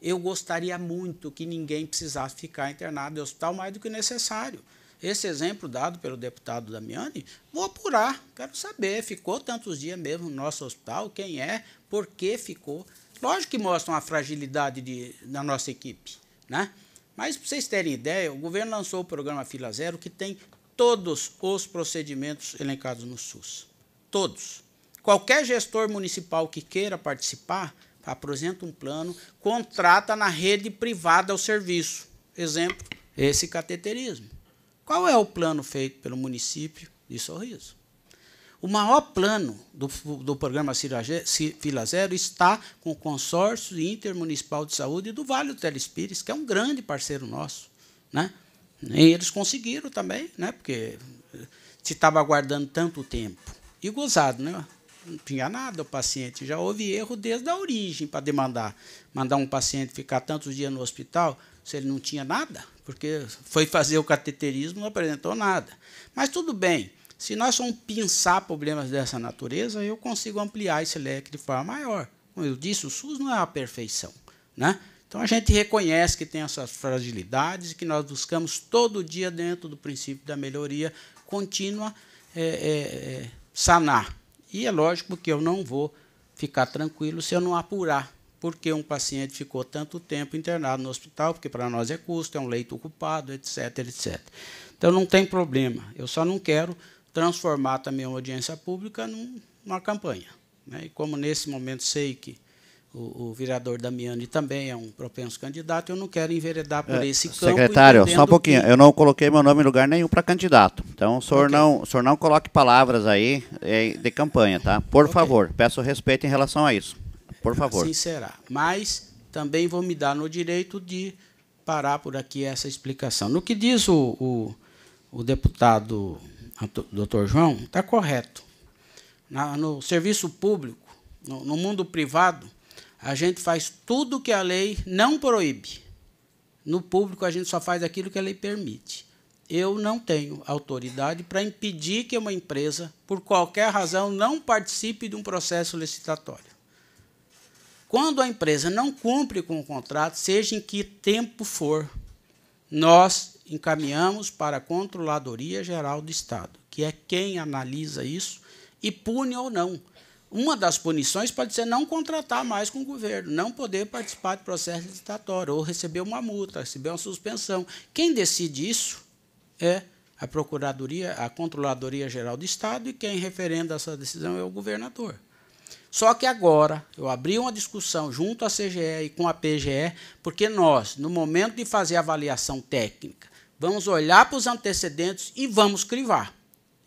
Eu gostaria muito que ninguém precisasse ficar internado em hospital mais do que necessário. Esse exemplo dado pelo deputado Damiani, vou apurar, quero saber, ficou tantos dias mesmo no nosso hospital, quem é, por que ficou. Lógico que mostram a fragilidade de, da nossa equipe, né? Mas para vocês terem ideia, o governo lançou o programa Fila Zero que tem todos os procedimentos elencados no SUS. Todos. Qualquer gestor municipal que queira participar, apresenta um plano, contrata na rede privada o serviço. Exemplo, esse cateterismo. Qual é o plano feito pelo município de Sorriso? O maior plano do, do programa Fila Zero está com o consórcio intermunicipal de saúde do Vale do Telespires, que é um grande parceiro nosso. Né? E eles conseguiram também, né? porque eh, se estava aguardando tanto tempo. E gozado, né? não tinha nada o paciente. Já houve erro desde a origem para demandar. Mandar um paciente ficar tantos dias no hospital se ele não tinha nada, porque foi fazer o cateterismo não apresentou nada. Mas tudo bem. Se nós formos pensar problemas dessa natureza, eu consigo ampliar esse leque de forma maior. Como eu disse, o SUS não é a perfeição. Né? Então a gente reconhece que tem essas fragilidades e que nós buscamos todo dia, dentro do princípio da melhoria contínua, é, é, é, sanar. E é lógico que eu não vou ficar tranquilo se eu não apurar porque um paciente ficou tanto tempo internado no hospital, porque para nós é custo, é um leito ocupado, etc, etc. Então não tem problema. Eu só não quero transformar também uma audiência pública numa campanha. Né? E como nesse momento sei que o, o, vereador Damiani também é um propenso candidato, eu não quero enveredar por é, esse campo. Secretário, só um pouquinho, que... eu não coloquei meu nome em lugar nenhum para candidato. Então, o senhor, okay. não, o senhor não coloque palavras aí é, de campanha, tá? Por okay. favor, peço respeito em relação a isso. Por favor. Assim será. Mas também vou me dar no direito de parar por aqui essa explicação. No que diz o, o, o deputado doutor João, está correto. Na, no serviço público, no, no mundo privado, a gente faz tudo que a lei não proíbe. No público, a gente só faz aquilo que a lei permite. Eu não tenho autoridade para impedir que uma empresa, por qualquer razão, não participe de um processo licitatório. Quando a empresa não cumpre com o contrato, seja em que tempo for, nós encaminhamos para a Controladoria Geral do Estado, que é quem analisa isso e pune ou não. Uma das punições pode ser não contratar mais com o governo, não poder participar de processo licitatório, ou receber uma multa, receber uma suspensão. Quem decide isso é a Procuradoria, a Controladoria Geral do Estado, e quem referenda essa decisão é o governador. Só que agora eu abri uma discussão junto à CGE e com a PGE, porque nós, no momento de fazer a avaliação técnica Vamos olhar para os antecedentes e vamos crivar.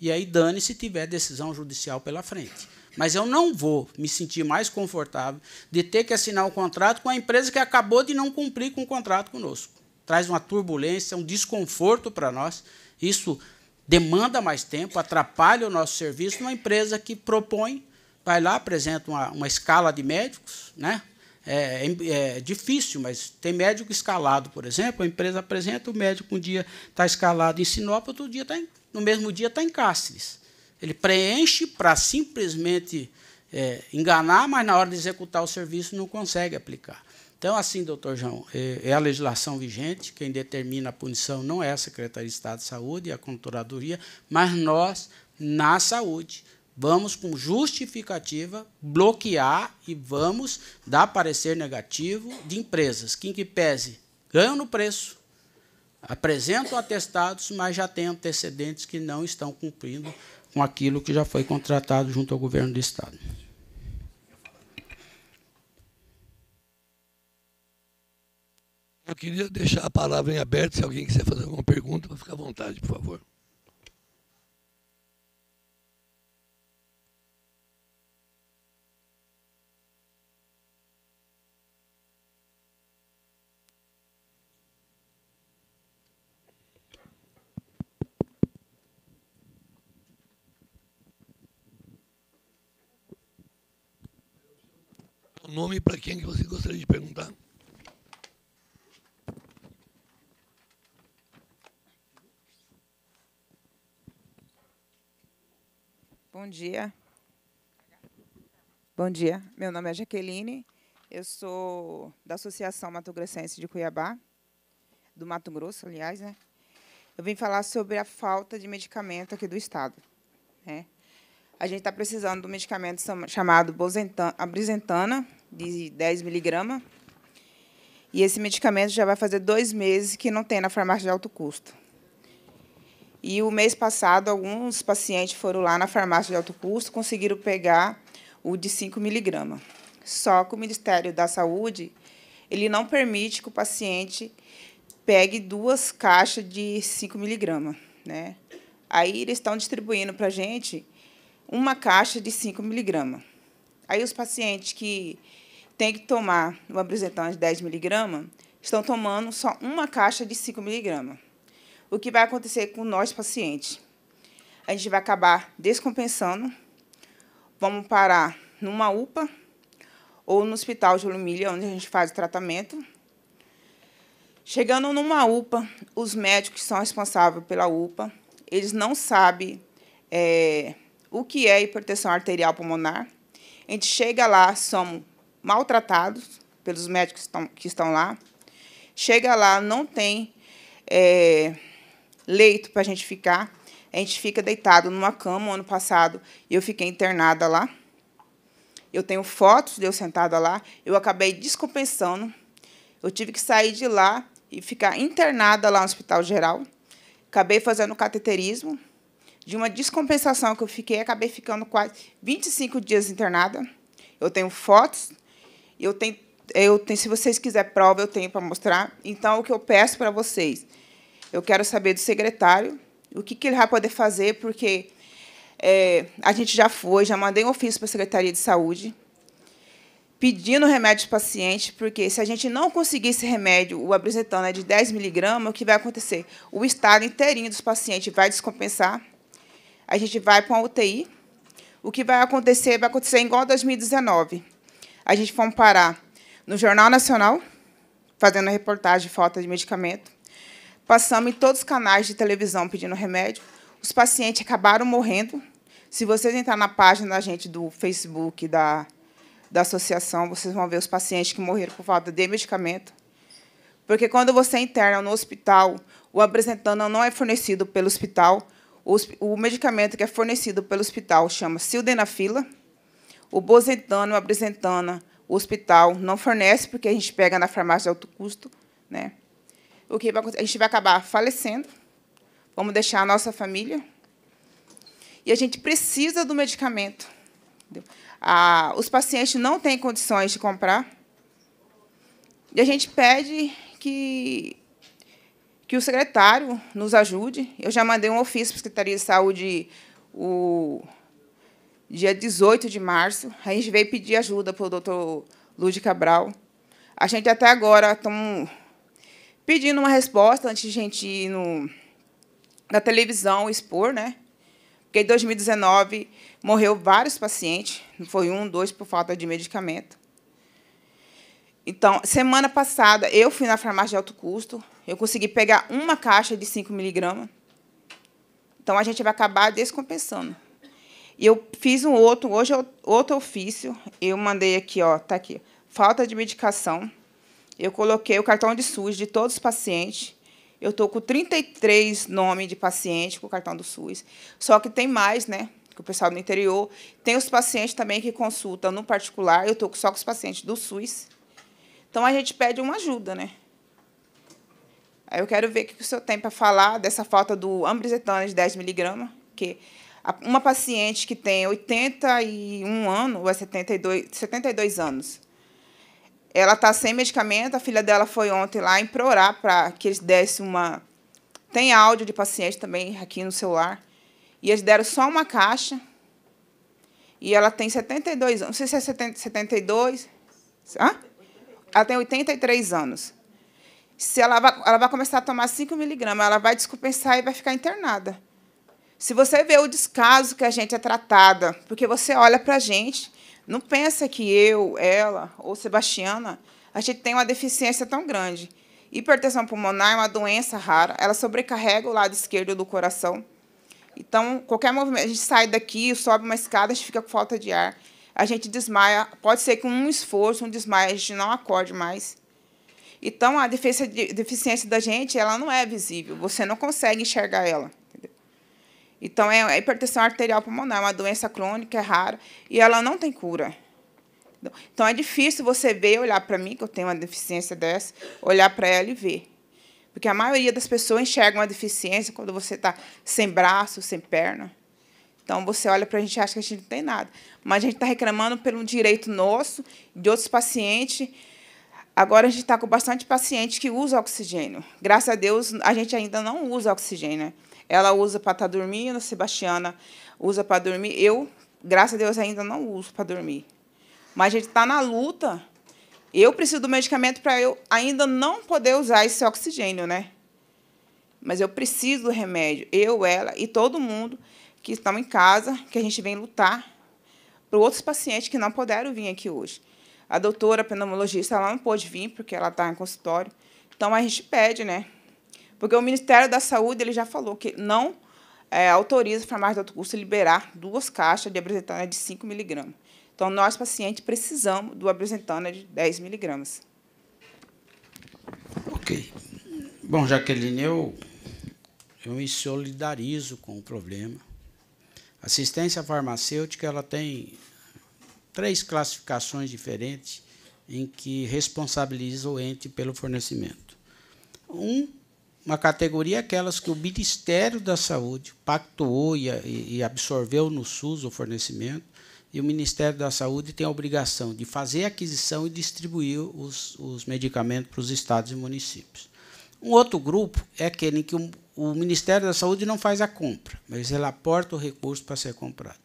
E aí dane se tiver decisão judicial pela frente. Mas eu não vou me sentir mais confortável de ter que assinar um contrato com a empresa que acabou de não cumprir com o contrato conosco. Traz uma turbulência, um desconforto para nós. Isso demanda mais tempo, atrapalha o nosso serviço. Uma empresa que propõe, vai lá, apresenta uma, uma escala de médicos, né? É, é, é, difícil, mas tem médico escalado, por exemplo, a empresa apresenta, o médico um dia está escalado em Sinop, outro dia está no mesmo dia está em Cáceres. Ele preenche para simplesmente é, enganar, mas na hora de executar o serviço não consegue aplicar. Então, assim, doutor João, é, é a legislação vigente, quem determina a punição não é a Secretaria de Estado de Saúde, é a Controladoria, mas nós, na saúde, Vamos com justificativa bloquear e vamos dar parecer negativo de empresas que, que pese, ganham no preço, apresentam atestados, mas já têm antecedentes que não estão cumprindo com aquilo que já foi contratado junto ao governo do Estado. Eu queria deixar a palavra em aberto, se alguém quiser fazer alguma pergunta, fica à vontade, por favor. nome para quem que você gostaria de perguntar? Bom dia. Bom dia. Meu nome é Jaqueline. Eu sou da Associação Mato Grossense de Cuiabá, do Mato Grosso, aliás, né? Eu vim falar sobre a falta de medicamento aqui do estado, né? A gente está precisando do medicamento chamado abrizentana de 10 miligramas. E esse medicamento já vai fazer dois meses que não tem na farmácia de alto custo. E o mês passado, alguns pacientes foram lá na farmácia de alto custo, conseguiram pegar o de 5 miligramas. Só que o Ministério da Saúde ele não permite que o paciente pegue duas caixas de 5 miligramas. Né? Aí eles estão distribuindo para a gente uma caixa de 5 miligramas. Aí os pacientes que tem que tomar o de 10 miligramas, estão tomando só uma caixa de 5 miligramas. O que vai acontecer com nós pacientes? A gente vai acabar descompensando, vamos parar numa UPA ou no hospital de Lumilha, onde a gente faz o tratamento. Chegando numa UPA, os médicos que são responsáveis pela UPA, eles não sabem é, o que é hipertensão arterial pulmonar. A gente chega lá, somos maltratados pelos médicos que estão, que estão lá. Chega lá, não tem é, leito para a gente ficar. A gente fica deitado numa cama. ano passado eu fiquei internada lá. Eu tenho fotos de eu sentada lá. Eu acabei descompensando. Eu tive que sair de lá e ficar internada lá no Hospital Geral. Acabei fazendo cateterismo. De uma descompensação que eu fiquei, acabei ficando quase 25 dias internada. Eu tenho fotos eu tenho, eu tenho, se vocês quiserem prova, eu tenho para mostrar. Então, o que eu peço para vocês, eu quero saber do secretário o que, que ele vai poder fazer, porque é, a gente já foi, já mandei um ofício para a Secretaria de Saúde, pedindo remédio para paciente, porque se a gente não conseguir esse remédio, o abrisetano é de 10 miligramas, o que vai acontecer? O estado inteirinho dos pacientes vai descompensar, a gente vai para uma UTI, o que vai acontecer vai acontecer igual a 2019 a gente foi parar no Jornal Nacional, fazendo reportagem de falta de medicamento. Passamos em todos os canais de televisão pedindo remédio. Os pacientes acabaram morrendo. Se vocês entrar na página da gente do Facebook da, da associação, vocês vão ver os pacientes que morreram por falta de medicamento. Porque quando você interna no hospital, o apresentando não é fornecido pelo hospital. O, o medicamento que é fornecido pelo hospital chama sildenafila. O bosentano, a brisentana, o hospital não fornece, porque a gente pega na farmácia de alto custo. Né? O que vai, a gente vai acabar falecendo, vamos deixar a nossa família. E a gente precisa do medicamento. Ah, os pacientes não têm condições de comprar. E a gente pede que, que o secretário nos ajude. Eu já mandei um ofício para a Secretaria de Saúde, o dia 18 de março. A gente veio pedir ajuda para o doutor Lúcio Cabral. A gente até agora está pedindo uma resposta antes de a gente ir no, na televisão expor, né? Porque em 2019 morreu vários pacientes, não foi um, dois, por falta de medicamento. Então, semana passada, eu fui na farmácia de alto custo, eu consegui pegar uma caixa de 5 miligramas. Então, a gente vai acabar descompensando. E eu fiz um outro, hoje é outro ofício. Eu mandei aqui, ó, tá aqui. Falta de medicação. Eu coloquei o cartão de SUS de todos os pacientes. Eu estou com 33 nomes de paciente com o cartão do SUS. Só que tem mais, né? Que o pessoal do interior. Tem os pacientes também que consultam no particular. Eu estou só com os pacientes do SUS. Então a gente pede uma ajuda, né? Aí eu quero ver o que o senhor tem para falar dessa falta do ambrizetana de 10 miligramas, que uma paciente que tem 81 anos, ou é 72, 72 anos, ela está sem medicamento, a filha dela foi ontem lá implorar para que eles dessem uma... Tem áudio de paciente também aqui no celular. E eles deram só uma caixa. E ela tem 72 anos. Não sei se é 70, 72... Hã? Ela tem 83 anos. Se ela vai, ela vai começar a tomar 5 miligramas, ela vai descompensar e vai ficar internada. Se você vê o descaso que a gente é tratada, porque você olha para a gente, não pensa que eu, ela ou Sebastiana, a gente tem uma deficiência tão grande. Hipertensão pulmonar é uma doença rara, ela sobrecarrega o lado esquerdo do coração. Então, qualquer movimento, a gente sai daqui, sobe uma escada, a gente fica com falta de ar, a gente desmaia. Pode ser com um esforço, um desmaio, a gente não acorde mais. Então, a deficiência da gente ela não é visível, você não consegue enxergar ela. Então, é a é hipertensão arterial pulmonar, é uma doença crônica, é rara, e ela não tem cura. Então, é difícil você ver, olhar para mim, que eu tenho uma deficiência dessa, olhar para ela e ver. Porque a maioria das pessoas enxerga uma deficiência quando você está sem braço, sem perna. Então, você olha para a gente e acha que a gente não tem nada. Mas a gente está reclamando pelo direito nosso, de outros pacientes. Agora, a gente está com bastante paciente que usa oxigênio. Graças a Deus, a gente ainda não usa oxigênio. Né? Ela usa para estar tá dormindo, a Sebastiana usa para dormir. Eu, graças a Deus, ainda não uso para dormir. Mas a gente está na luta. Eu preciso do medicamento para eu ainda não poder usar esse oxigênio, né? Mas eu preciso do remédio. Eu, ela e todo mundo que estão em casa, que a gente vem lutar para outros pacientes que não puderam vir aqui hoje. A doutora pneumologista ela não pôde vir porque ela está em consultório. Então a gente pede, né? Porque o Ministério da Saúde ele já falou que não é, autoriza a farmácia de alto custo liberar duas caixas de abrozetana de 5 miligramas. Então, nós, pacientes, precisamos do abrozetana de 10 miligramas. Ok. Bom, Jaqueline, eu, eu me solidarizo com o problema. Assistência farmacêutica ela tem três classificações diferentes em que responsabiliza o ente pelo fornecimento. Um uma categoria é aquelas que o Ministério da Saúde pactuou e, e absorveu no SUS o fornecimento, e o Ministério da Saúde tem a obrigação de fazer aquisição e distribuir os, os medicamentos para os estados e municípios. Um outro grupo é aquele em que o, o Ministério da Saúde não faz a compra, mas ele aporta o recurso para ser comprado.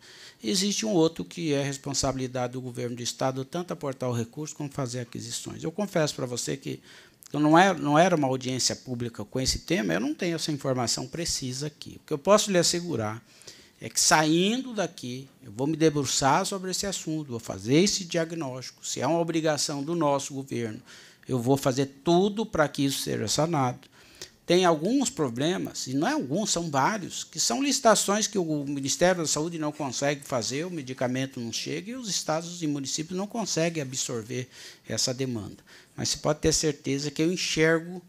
Existe um outro que é responsabilidade do governo do estado, tanto aportar o recurso como fazer aquisições. Eu confesso para você que então não era, é, não era uma audiência pública com esse tema, eu não tenho essa informação precisa aqui. O que eu posso lhe assegurar é que saindo daqui, eu vou me debruçar sobre esse assunto, vou fazer esse diagnóstico. Se é uma obrigação do nosso governo, eu vou fazer tudo para que isso seja sanado tem alguns problemas, e não é alguns, são vários, que são licitações que o Ministério da Saúde não consegue fazer, o medicamento não chega e os estados e municípios não conseguem absorver essa demanda. Mas você pode ter certeza que eu enxergo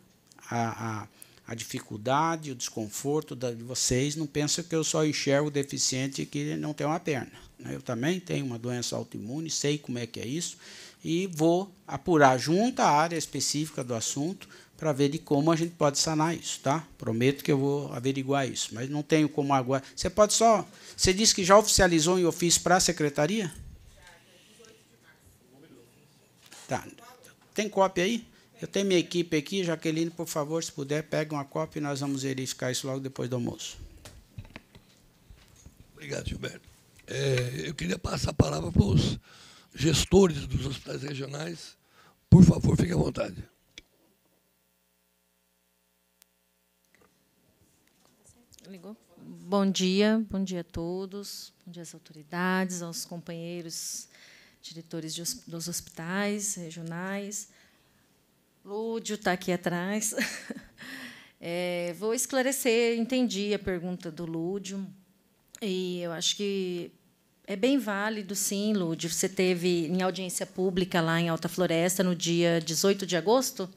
a, a, a dificuldade, o desconforto de vocês, não pensa que eu só enxergo o deficiente que não tem uma perna. Né? Eu também tenho uma doença autoimune, sei como é que é isso, e vou apurar junto à área específica do assunto para ver de como a gente pode sanar isso, tá? Prometo que eu vou averiguar isso, mas não tenho como agora. Você pode só. Você disse que já oficializou em ofício para a secretaria? Tá. Tem cópia aí? Eu tenho minha equipe aqui, Jaqueline, por favor, se puder, pegue uma cópia e nós vamos verificar isso logo depois do almoço. Obrigado, Gilberto. É, eu queria passar a palavra para os gestores dos hospitais regionais. Por favor, fique à vontade. Ligou? Bom dia, bom dia a todos, bom dia às autoridades, aos companheiros diretores de, dos hospitais regionais. Lúdio está aqui atrás. É, vou esclarecer, entendi a pergunta do Lúdio, e eu acho que é bem válido, sim, Lúdio. Você teve em audiência pública lá em Alta Floresta no dia 18 de agosto?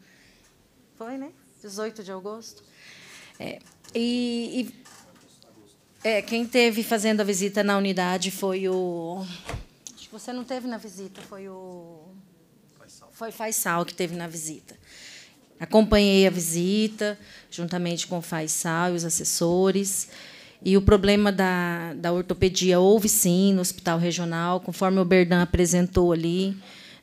Foi, né? 18 de agosto. É, e, e é, quem teve fazendo a visita na unidade foi o. Acho que você não teve na visita, foi o. Faisal. Foi Faisal que teve na visita. Acompanhei a visita, juntamente com o Faisal e os assessores. E o problema da, da ortopedia houve sim no Hospital Regional, conforme o Berdan apresentou ali.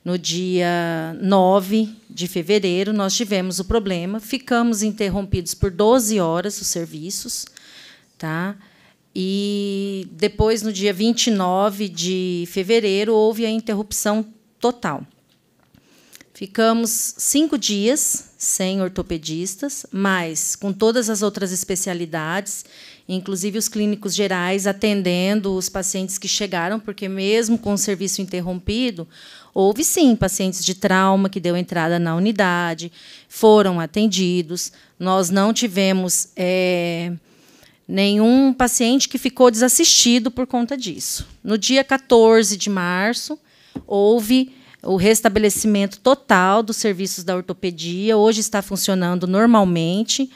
No dia 9 de fevereiro, nós tivemos o problema, ficamos interrompidos por 12 horas os serviços. Tá? E depois, no dia 29 de fevereiro, houve a interrupção total. Ficamos cinco dias sem ortopedistas, mas com todas as outras especialidades, inclusive os clínicos gerais atendendo os pacientes que chegaram, porque mesmo com o serviço interrompido, houve sim pacientes de trauma que deu entrada na unidade, foram atendidos. Nós não tivemos é, nenhum paciente que ficou desassistido por conta disso. No dia 14 de março, houve o restabelecimento total dos serviços da ortopedia, hoje está funcionando normalmente.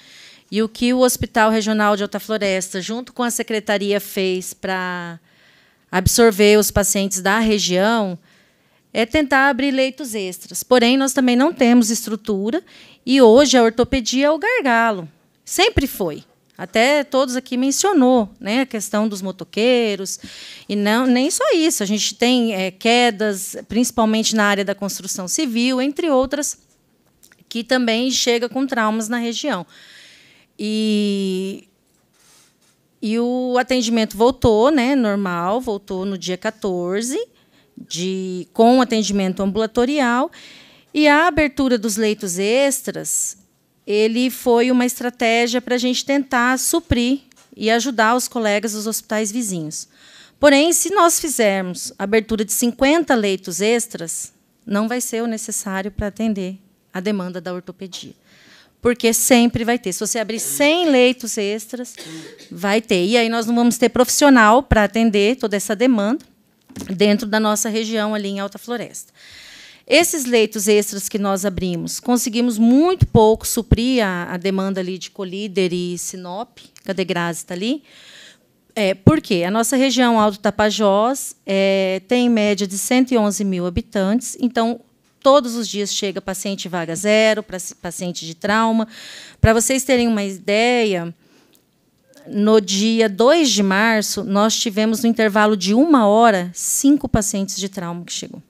E o que o Hospital Regional de Alta Floresta, junto com a secretaria, fez para absorver os pacientes da região é tentar abrir leitos extras. Porém, nós também não temos estrutura e hoje a ortopedia é o gargalo. Sempre foi. Até todos aqui mencionou né, a questão dos motoqueiros. E não, nem só isso, a gente tem é, quedas, principalmente na área da construção civil, entre outras, que também chega com traumas na região. E, e o atendimento voltou, né, normal, voltou no dia 14, de, com atendimento ambulatorial. E a abertura dos leitos extras ele foi uma estratégia para a gente tentar suprir e ajudar os colegas dos hospitais vizinhos. Porém, se nós fizermos abertura de 50 leitos extras, não vai ser o necessário para atender a demanda da ortopedia. Porque sempre vai ter. Se você abrir 100 leitos extras, vai ter. E aí nós não vamos ter profissional para atender toda essa demanda dentro da nossa região ali em Alta Floresta. Esses leitos extras que nós abrimos, conseguimos muito pouco suprir a, a demanda ali de Colíder e Sinop, que a está ali. É, por quê? A nossa região Alto Tapajós é, tem em média de 111 mil habitantes, então todos os dias chega paciente vaga zero, paciente de trauma. Para vocês terem uma ideia, no dia 2 de março, nós tivemos, no intervalo de uma hora, cinco pacientes de trauma que chegou.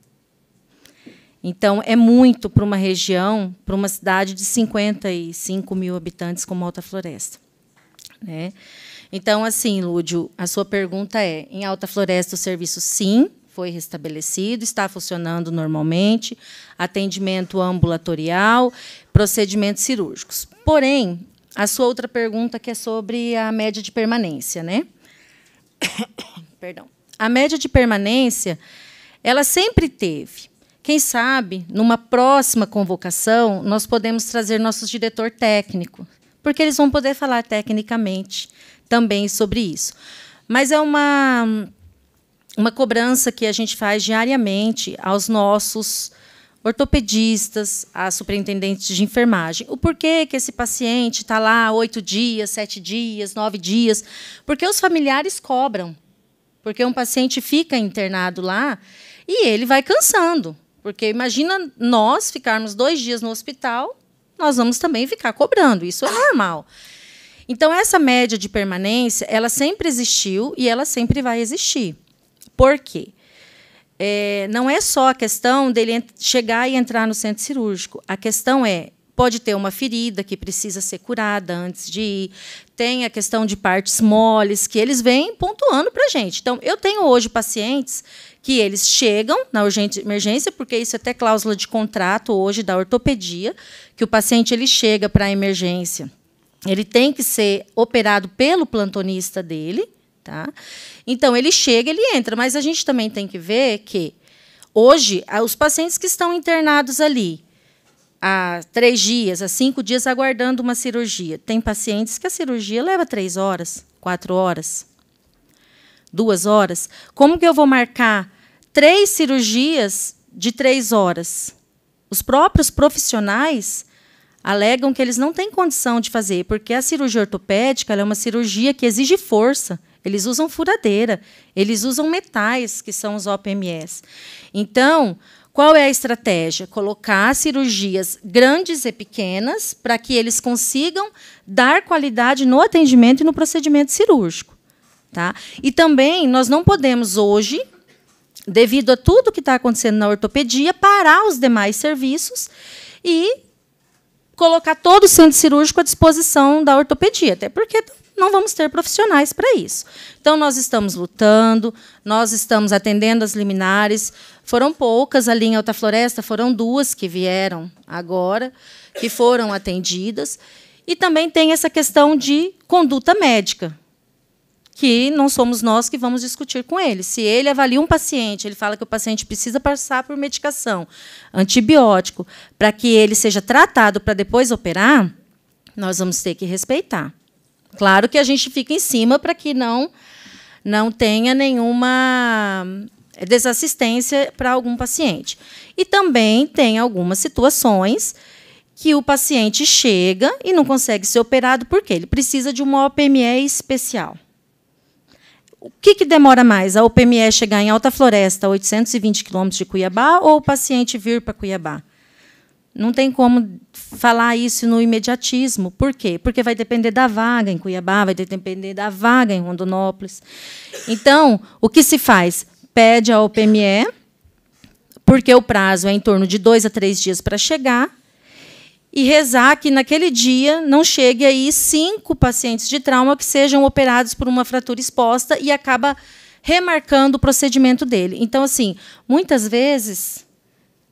Então, é muito para uma região, para uma cidade de 55 mil habitantes como Alta Floresta. Né? Então, assim, Lúdio, a sua pergunta é: em Alta Floresta o serviço sim foi restabelecido, está funcionando normalmente, atendimento ambulatorial, procedimentos cirúrgicos. Porém, a sua outra pergunta que é sobre a média de permanência, né? Perdão. A média de permanência, ela sempre teve quem sabe, numa próxima convocação, nós podemos trazer nossos diretor técnico, porque eles vão poder falar tecnicamente também sobre isso. Mas é uma, uma cobrança que a gente faz diariamente aos nossos ortopedistas, a superintendentes de enfermagem. O porquê que esse paciente está lá oito dias, sete dias, nove dias? Porque os familiares cobram. Porque um paciente fica internado lá e ele vai cansando. Porque imagina nós ficarmos dois dias no hospital, nós vamos também ficar cobrando. Isso é normal. Então, essa média de permanência, ela sempre existiu e ela sempre vai existir. Por quê? É, não é só a questão dele chegar e entrar no centro cirúrgico. A questão é, pode ter uma ferida que precisa ser curada antes de ir, tem a questão de partes moles, que eles vêm pontuando para a gente. Então, eu tenho hoje pacientes que eles chegam na urgente emergência, porque isso é até cláusula de contrato hoje da ortopedia, que o paciente ele chega para a emergência, ele tem que ser operado pelo plantonista dele, tá? Então ele chega, ele entra, mas a gente também tem que ver que hoje os pacientes que estão internados ali há três dias, há cinco dias aguardando uma cirurgia, tem pacientes que a cirurgia leva três horas, quatro horas duas horas, como que eu vou marcar três cirurgias de três horas. Os próprios profissionais alegam que eles não têm condição de fazer, porque a cirurgia ortopédica é uma cirurgia que exige força. Eles usam furadeira, eles usam metais, que são os OPMS. Então, qual é a estratégia? Colocar cirurgias grandes e pequenas para que eles consigam dar qualidade no atendimento e no procedimento cirúrgico. Tá? E também nós não podemos hoje devido a tudo que está acontecendo na ortopedia, parar os demais serviços e colocar todo o centro cirúrgico à disposição da ortopedia, até porque não vamos ter profissionais para isso. Então, nós estamos lutando, nós estamos atendendo as liminares. Foram poucas ali em Alta Floresta, foram duas que vieram agora, que foram atendidas. E também tem essa questão de conduta médica que não somos nós que vamos discutir com ele. Se ele avalia um paciente, ele fala que o paciente precisa passar por medicação, antibiótico, para que ele seja tratado para depois operar, nós vamos ter que respeitar. Claro que a gente fica em cima para que não não tenha nenhuma eh, desassistência para algum paciente. E também tem algumas situações que o paciente chega e não consegue ser operado porque ele precisa de uma OPME especial o que, que demora mais? A OPME chegar em Alta Floresta, 820 quilômetros de Cuiabá, ou o paciente vir para Cuiabá? Não tem como falar isso no imediatismo. Por quê? Porque vai depender da vaga em Cuiabá, vai depender da vaga em Rondonópolis. Então, o que se faz? Pede a OPME, porque o prazo é em torno de dois a três dias para chegar, e rezar que naquele dia não chegue aí cinco pacientes de trauma que sejam operados por uma fratura exposta e acaba remarcando o procedimento dele. Então, assim, muitas vezes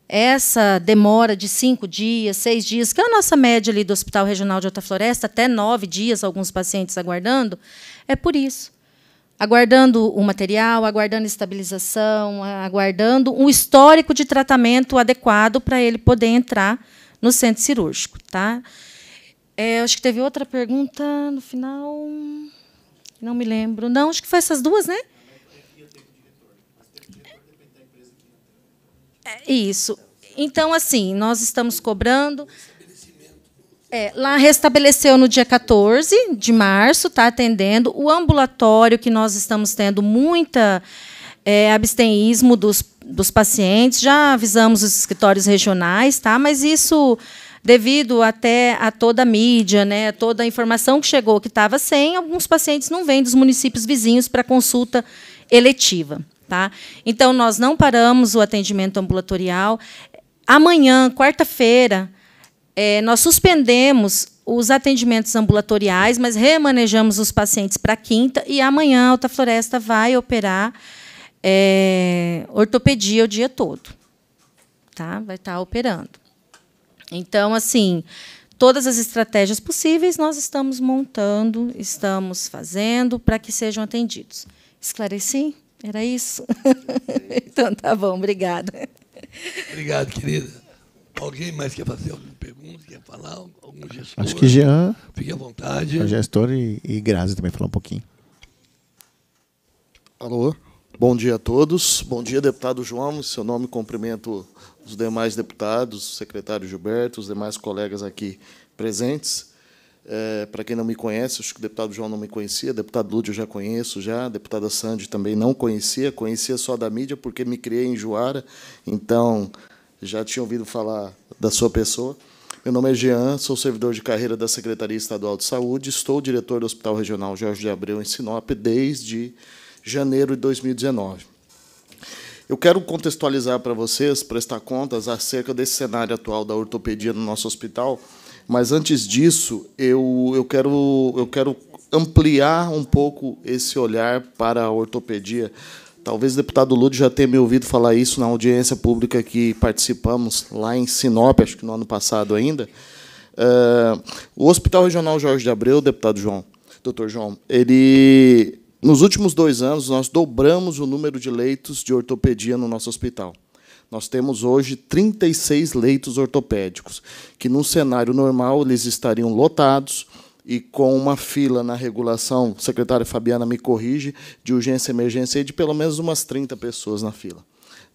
essa demora de cinco dias, seis dias, que é a nossa média ali do Hospital Regional de Alta Floresta, até nove dias, alguns pacientes aguardando, é por isso. Aguardando o material, aguardando estabilização, aguardando um histórico de tratamento adequado para ele poder entrar no centro cirúrgico. Tá? É, acho que teve outra pergunta no final. Não me lembro. Não, acho que foi essas duas, né? É isso. Então, assim, nós estamos cobrando. É, lá restabeleceu no dia 14 de março, está atendendo. O ambulatório, que nós estamos tendo muita é, dos, dos pacientes. Já avisamos os escritórios regionais, tá? mas isso devido até a toda a mídia, né, toda a informação que chegou que estava sem, alguns pacientes não vêm dos municípios vizinhos para consulta eletiva. Tá? Então, nós não paramos o atendimento ambulatorial. Amanhã, quarta-feira, é, nós suspendemos os atendimentos ambulatoriais, mas remanejamos os pacientes para quinta, e amanhã a Alta Floresta vai operar é, ortopedia o dia todo. Tá? Vai estar tá operando. Então, assim, todas as estratégias possíveis nós estamos montando, estamos fazendo para que sejam atendidos. Esclareci? Era isso? então tá bom, obrigada. Obrigado, querida. Alguém mais quer fazer alguma pergunta, quer falar? Algum gestor? Acho que Jean. Fique à vontade. O é gestor e, e Grazi também falar um pouquinho. Alô? Bom dia a todos. Bom dia, deputado João. Em seu nome, cumprimento os demais deputados, o secretário Gilberto, os demais colegas aqui presentes. É, para quem não me conhece, acho que o deputado João não me conhecia, deputado Lúdio eu já conheço já, a deputada Sandy também não conhecia, conhecia só da mídia porque me criei em Juara, então já tinha ouvido falar da sua pessoa. Meu nome é Jean, sou servidor de carreira da Secretaria Estadual de Saúde, estou diretor do Hospital Regional Jorge de Abreu em Sinop desde janeiro de 2019. Eu quero contextualizar para vocês, prestar contas acerca desse cenário atual da ortopedia no nosso hospital, mas antes disso, eu, eu, quero, eu quero ampliar um pouco esse olhar para a ortopedia. Talvez o deputado Ludo já tenha me ouvido falar isso na audiência pública que participamos lá em Sinop, acho que no ano passado ainda. Uh, o Hospital Regional Jorge de Abreu, deputado João, doutor João, ele nos últimos dois anos, nós dobramos o número de leitos de ortopedia no nosso hospital. Nós temos hoje 36 leitos ortopédicos, que num cenário normal eles estariam lotados e com uma fila na regulação, secretária Fabiana me corrige, de urgência, emergência, de pelo menos umas 30 pessoas na fila.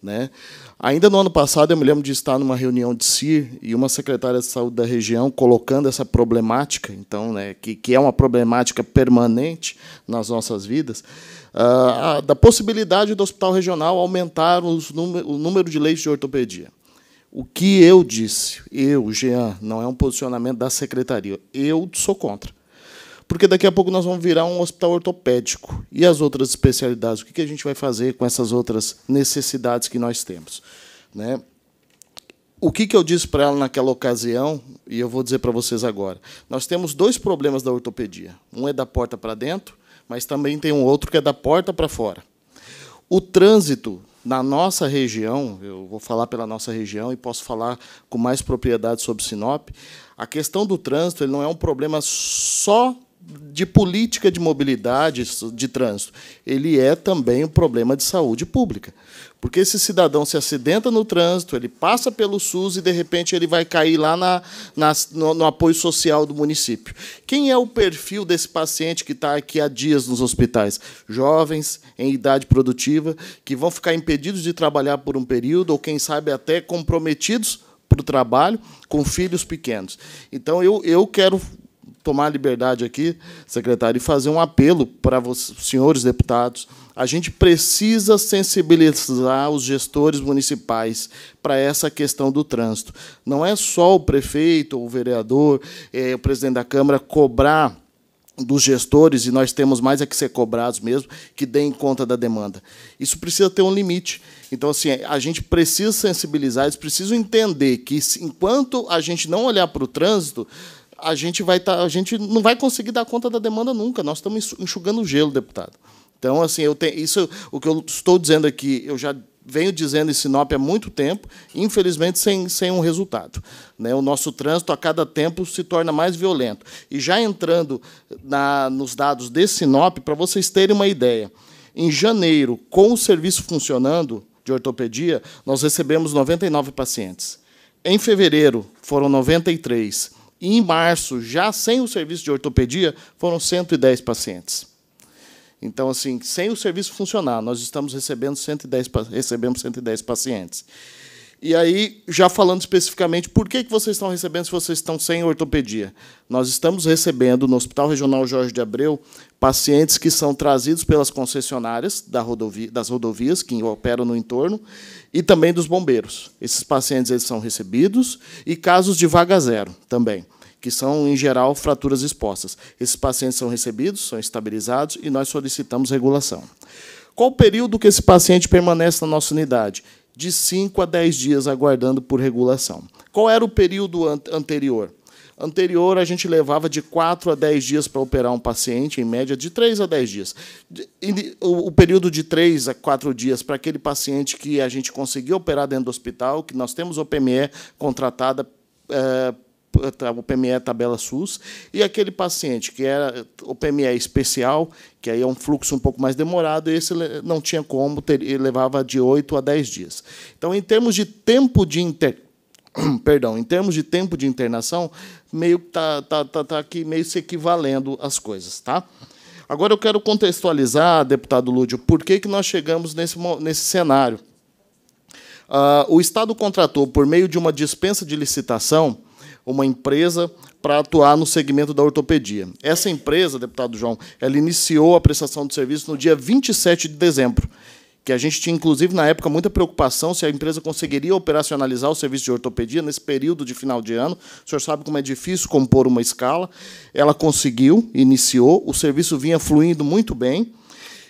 Né? Ainda no ano passado, eu me lembro de estar numa reunião de CIR e uma secretária de saúde da região colocando essa problemática, então, né, que, que é uma problemática permanente nas nossas vidas, uh, da possibilidade do hospital regional aumentar os número, o número de leitos de ortopedia. O que eu disse, eu, Jean, não é um posicionamento da secretaria, eu sou contra porque daqui a pouco nós vamos virar um hospital ortopédico. E as outras especialidades? O que a gente vai fazer com essas outras necessidades que nós temos? Né? O que, que eu disse para ela naquela ocasião, e eu vou dizer para vocês agora. Nós temos dois problemas da ortopedia. Um é da porta para dentro, mas também tem um outro que é da porta para fora. O trânsito na nossa região, eu vou falar pela nossa região e posso falar com mais propriedade sobre Sinop, a questão do trânsito ele não é um problema só de política de mobilidade de trânsito, ele é também um problema de saúde pública. Porque esse cidadão se acidenta no trânsito, ele passa pelo SUS e, de repente, ele vai cair lá na, na no, no, apoio social do município. Quem é o perfil desse paciente que está aqui há dias nos hospitais? Jovens, em idade produtiva, que vão ficar impedidos de trabalhar por um período, ou, quem sabe, até comprometidos para o trabalho, com filhos pequenos. Então, eu, eu quero tomar liberdade aqui, secretário, e fazer um apelo para os senhores deputados. A gente precisa sensibilizar os gestores municipais para essa questão do trânsito. Não é só o prefeito, o vereador, é, o presidente da Câmara cobrar dos gestores, e nós temos mais a é que ser cobrados mesmo, que deem conta da demanda. Isso precisa ter um limite. Então, assim, a gente precisa sensibilizar, eles precisam entender que, enquanto a gente não olhar para o trânsito, a gente vai tá, a gente não vai conseguir dar conta da demanda nunca. Nós estamos enxugando o gelo, deputado. Então, assim, eu tenho, isso, o que eu estou dizendo aqui, eu já venho dizendo em Sinop há muito tempo, infelizmente sem, sem um resultado. Né? O nosso trânsito, a cada tempo, se torna mais violento. E já entrando na, nos dados de Sinop, para vocês terem uma ideia, em janeiro, com o serviço funcionando de ortopedia, nós recebemos 99 pacientes. Em fevereiro, foram 93 em março, já sem o serviço de ortopedia, foram 110 pacientes. Então, assim, sem o serviço funcionar, nós estamos recebendo 110, recebemos 110 pacientes. E aí, já falando especificamente, por que, que vocês estão recebendo se vocês estão sem ortopedia? Nós estamos recebendo no Hospital Regional Jorge de Abreu pacientes que são trazidos pelas concessionárias das rodovias que operam no entorno e também dos bombeiros. Esses pacientes eles são recebidos e casos de vaga zero também, que são, em geral, fraturas expostas. Esses pacientes são recebidos, são estabilizados e nós solicitamos regulação. Qual o período que esse paciente permanece na nossa unidade? De 5 a 10 dias aguardando por regulação. Qual era o período anterior? Anterior, a gente levava de 4 a 10 dias para operar um paciente, em média, de 3 a 10 dias. O período de 3 a 4 dias para aquele paciente que a gente conseguia operar dentro do hospital, que nós temos OPME contratada. É, tá, o PME tabela SUS, e aquele paciente que era o PME especial, que aí é um fluxo um pouco mais demorado, esse não tinha como, ter, levava de 8 a 10 dias. Então, em termos de tempo de intercâmbio, perdão, em termos de tempo de internação, meio tá, tá, tá, tá aqui meio se equivalendo as coisas, tá? Agora eu quero contextualizar, deputado Lúdio, por que, que nós chegamos nesse, nesse cenário. Ah, o Estado contratou, por meio de uma dispensa de licitação, uma empresa para atuar no segmento da ortopedia. Essa empresa, deputado João, ela iniciou a prestação de serviço no dia 27 de dezembro que a gente tinha, inclusive, na época, muita preocupação se a empresa conseguiria operacionalizar o serviço de ortopedia nesse período de final de ano. O senhor sabe como é difícil compor uma escala. Ela conseguiu, iniciou, o serviço vinha fluindo muito bem.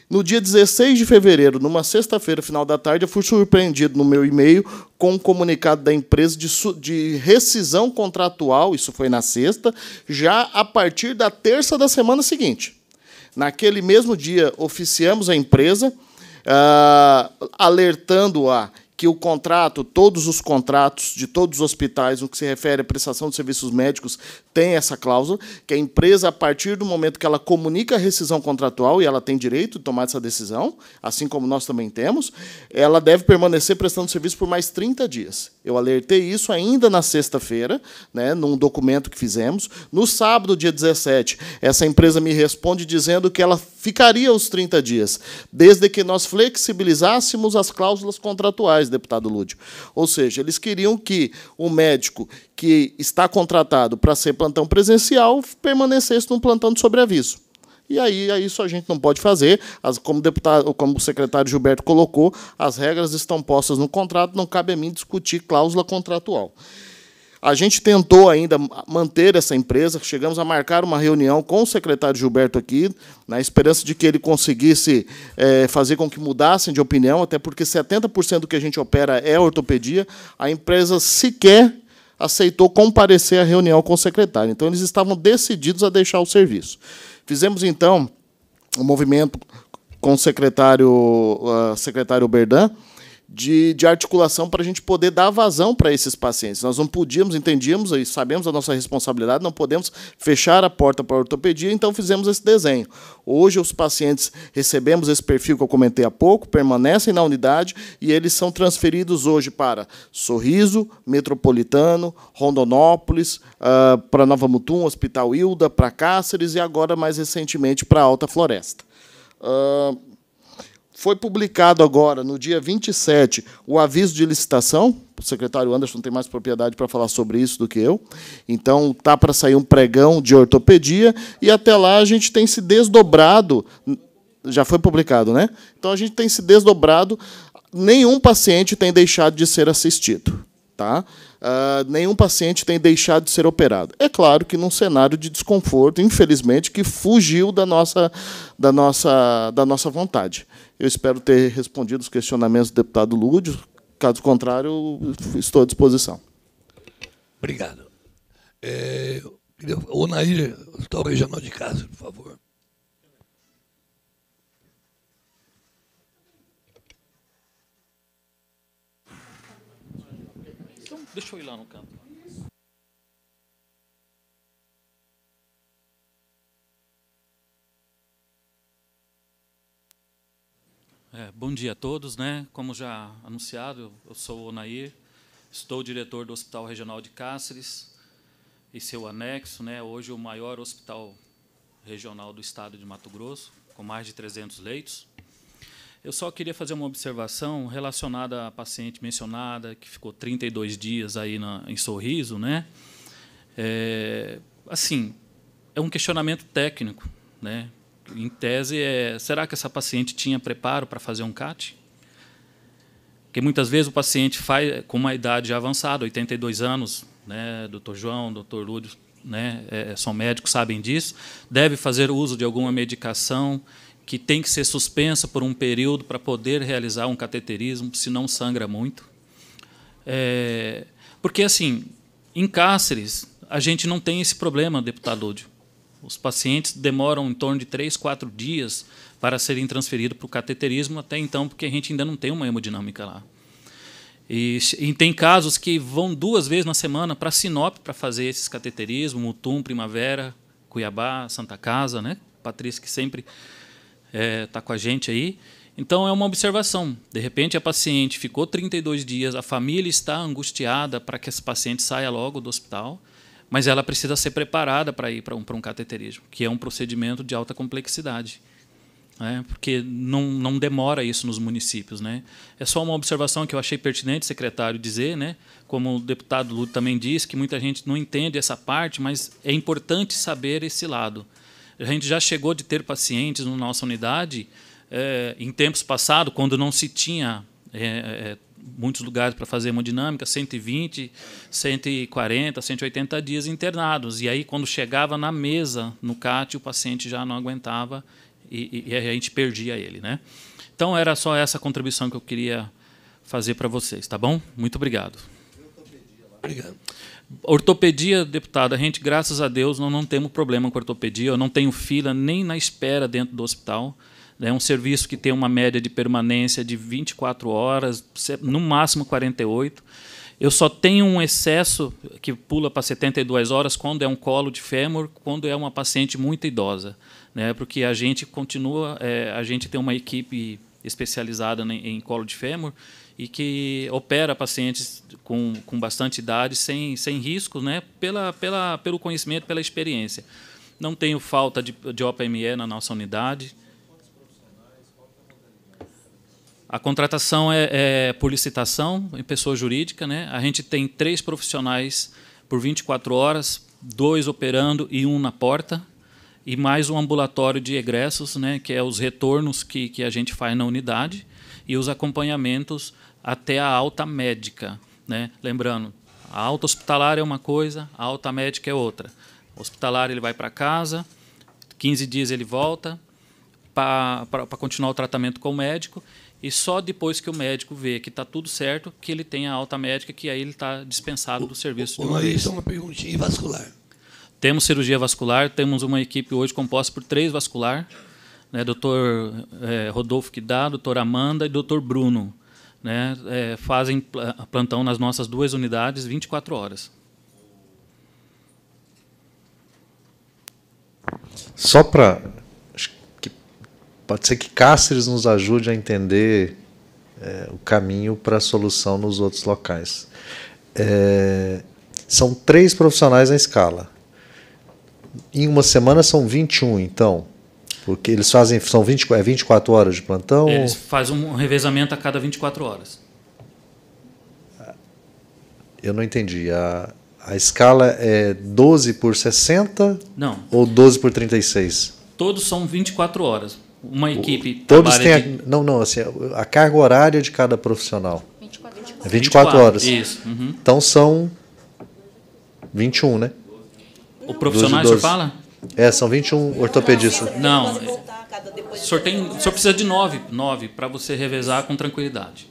No dia 16 de fevereiro, numa sexta-feira, final da tarde, eu fui surpreendido no meu e-mail com um comunicado da empresa de, de rescisão contratual, isso foi na sexta, já a partir da terça da semana seguinte. Naquele mesmo dia, oficiamos a empresa uh, alertando-a que o contrato, todos os contratos de todos os hospitais, no que se refere à prestação de serviços médicos, tem essa cláusula, que a empresa, a partir do momento que ela comunica a rescisão contratual, e ela tem direito de tomar essa decisão, assim como nós também temos, ela deve permanecer prestando serviço por mais 30 dias. Eu alertei isso ainda na sexta-feira, né, num documento que fizemos. No sábado, dia 17, essa empresa me responde dizendo que ela ficaria os 30 dias, desde que nós flexibilizássemos as cláusulas contratuais deputado Lúdio. Ou seja, eles queriam que o médico que está contratado para ser plantão presencial permanecesse num plantão de sobreaviso. E aí, é isso a gente não pode fazer. As, como, deputado, como o secretário Gilberto colocou, as regras estão postas no contrato, não cabe a mim discutir cláusula contratual. A gente tentou ainda manter essa empresa, chegamos a marcar uma reunião com o secretário Gilberto aqui, na esperança de que ele conseguisse é, fazer com que mudassem de opinião, até porque 70% do que a gente opera é ortopedia. A empresa sequer aceitou comparecer à reunião com o secretário. Então, eles estavam decididos a deixar o serviço. Fizemos, então, um movimento com o secretário, uh, secretário Berdan, de, de articulação para a gente poder dar vazão para esses pacientes. Nós não podíamos, entendíamos e sabemos a nossa responsabilidade, não podemos fechar a porta para a ortopedia, então fizemos esse desenho. Hoje, os pacientes recebemos esse perfil que eu comentei há pouco, permanecem na unidade e eles são transferidos hoje para Sorriso, Metropolitano, Rondonópolis, uh, ah, para Nova Mutum, Hospital Hilda, para Cáceres e agora, mais recentemente, para Alta Floresta. Uh, foi publicado agora, no dia 27, o aviso de licitação. O secretário Anderson tem mais propriedade para falar sobre isso do que eu. Então, está para sair um pregão de ortopedia, e até lá a gente tem se desdobrado. Já foi publicado, né? Então, a gente tem se desdobrado. Nenhum paciente tem deixado de ser assistido. Tá? Uh, nenhum paciente tem deixado de ser operado. É claro que num cenário de desconforto, infelizmente, que fugiu da nossa, da nossa, da nossa vontade. Eu espero ter respondido os questionamentos do deputado Lúdio. Caso contrário, estou à disposição. Obrigado. É, o Nair, Hospital Regional de Casa, por favor. deixa eu ir lá no canto. É, bom dia a todos. Né? Como já anunciado, eu sou o Onair, estou diretor do Hospital Regional de Cáceres e seu anexo, né? hoje o maior hospital regional do estado de Mato Grosso, com mais de 300 leitos. Eu só queria fazer uma observação relacionada à paciente mencionada, que ficou 32 dias aí na, em sorriso. Né? É, assim, é um questionamento técnico. Né? em tese, é: será que essa paciente tinha preparo para fazer um CAT? Porque muitas vezes o paciente faz com uma idade já avançada, 82 anos, né, doutor João, doutor Lúdio, né, é, é, são médicos, sabem disso, deve fazer uso de alguma medicação que tem que ser suspensa por um período para poder realizar um cateterismo, senão sangra muito. É, porque, assim, em Cáceres, a gente não tem esse problema, deputado Lúdio. Os pacientes demoram em torno de 3, 4 dias para serem transferidos para o cateterismo, até então, porque a gente ainda não tem uma hemodinâmica lá. E, e, tem casos que vão duas vezes na semana para Sinop para fazer esses cateterismos, Mutum, Primavera, Cuiabá, Santa Casa, né? Patrícia que sempre está é, tá com a gente aí. Então é uma observação. De repente a paciente ficou 32 dias, a família está angustiada para que esse paciente saia logo do hospital mas ela precisa ser preparada para ir para um, um cateterismo, que é um procedimento de alta complexidade. Né? Porque não, não demora isso nos municípios. Né? É só uma observação que eu achei pertinente, secretário, dizer, né? como o deputado Lúcio também disse, que muita gente não entende essa parte, mas é importante saber esse lado. A gente já chegou de ter pacientes na nossa unidade, é, em tempos passados, quando não se tinha é, é, muitos lugares para fazer hemodinâmica, 120, 140, 180 dias internados. E aí, quando chegava na mesa, no CAT, o paciente já não aguentava e, e, e a gente perdia ele. Né? Então, era só essa contribuição que eu queria fazer para vocês, tá bom? Muito obrigado. Obrigado. Ortopedia, deputada, a gente, graças a Deus, nós não temos problema com ortopedia. Eu não tenho fila nem na espera dentro do hospital. É um serviço que tem uma média de permanência de 24 horas, no máximo 48. Eu só tenho um excesso que pula para 72 horas quando é um colo de fêmur, quando é uma paciente muito idosa, né? Porque a gente continua, é, a gente tem uma equipe especializada em, em colo de fêmur e que opera pacientes com, com bastante idade, sem, sem risco, né? pela, pela, pelo conhecimento, pela experiência. Não tenho falta de, de OPME na nossa unidade, a contratação é, é, por licitação em pessoa jurídica. Né? A gente tem três profissionais por 24 horas, dois operando e um na porta, e mais um ambulatório de egressos, né? que é os retornos que, que a gente faz na unidade, e os acompanhamentos até a alta médica. Né? Lembrando, a alta hospitalar é uma coisa, a alta médica é outra. O hospitalar ele vai para casa, 15 dias ele volta para continuar o tratamento com o médico e só depois que o médico vê que está tudo certo, que ele tem a alta médica, que aí ele está dispensado o, do serviço. Uma, isso é uma perguntinha vascular. Temos cirurgia vascular, temos uma equipe hoje composta por três vascular, né, doutor é, Rodolfo Kidá, dá, doutor Amanda e doutor Bruno. Né, é, fazem plantão nas nossas duas unidades 24 horas. Só para pode ser que Cáceres nos ajude a entender é, o caminho para a solução nos outros locais. É, são três profissionais na escala. Em uma semana são 21, então. Porque eles fazem. São 20, é 24 horas de plantão? Eles fazem um revezamento a cada 24 horas. Eu não entendi. A, a escala é 12 por 60? Não. Ou 12 por 36? Todos são 24 horas uma equipe. todos têm. De... Não, não, assim, a carga horária de cada profissional. 24, 24. 24 horas. Isso. Uhum. Então são 21, né? O profissional, você fala? É, são 21 ortopedistas. Não, o senhor, tem, o senhor precisa de 9, 9 para você revezar com tranquilidade.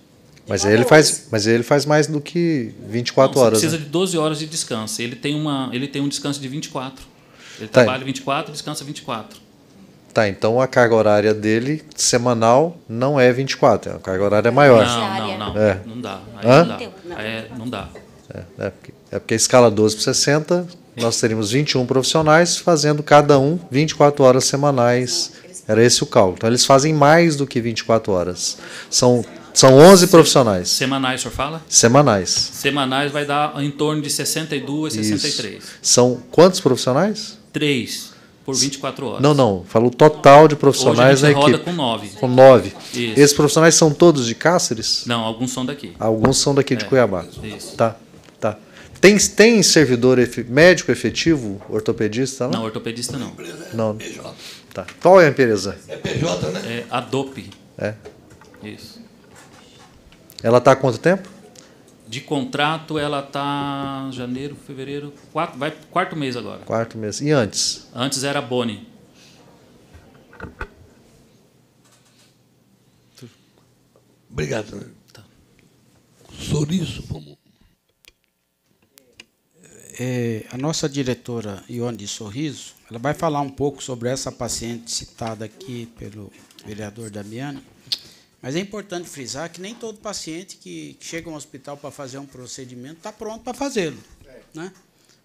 Mas então, ele faz, mas ele faz mais do que 24 Não, horas. Ele precisa né? de 12 horas de descanso. Ele tem, uma, ele tem um descanso de 24. Ele tá. trabalha 24, descansa 24. Tá, então a carga horária dele semanal não é 24, a carga horária é maior. Não, não, não. É. Não dá. Aí Hã? não dá. É, não dá. É, é, porque, é porque a escala 12 para 60, nós teríamos 21 profissionais fazendo cada um 24 horas semanais. Era esse o cálculo. Então eles fazem mais do que 24 horas. São são 11 profissionais. Semanais, o senhor fala? Semanais. Semanais vai dar em torno de 62, 63. Isso. São quantos profissionais? Três por 24 horas. Não, não. Falo total de profissionais Hoje a gente na roda equipe. com nove. Com nove. Isso. Esses profissionais são todos de Cáceres? Não, alguns são daqui. Alguns são daqui de é, Cuiabá. Isso. Tá, tá. Tem, tem servidor efe, médico efetivo, ortopedista? Não, não ortopedista não. Não. PJ. Tá. Qual é a empresa? É PJ, né? É a Dope. É. Isso. Ela está há quanto tempo? de contrato ela tá janeiro, fevereiro, quatro, vai quarto mês agora. Quarto mês. E antes? Antes era Boni. Obrigado. Né? Tá. Sorriso, vamos. É, a nossa diretora Ione de Sorriso, ela vai falar um pouco sobre essa paciente citada aqui pelo vereador Damiani. Mas é importante frisar que nem todo paciente que, chega ao hospital para fazer um procedimento está pronto para fazê-lo. É. Né?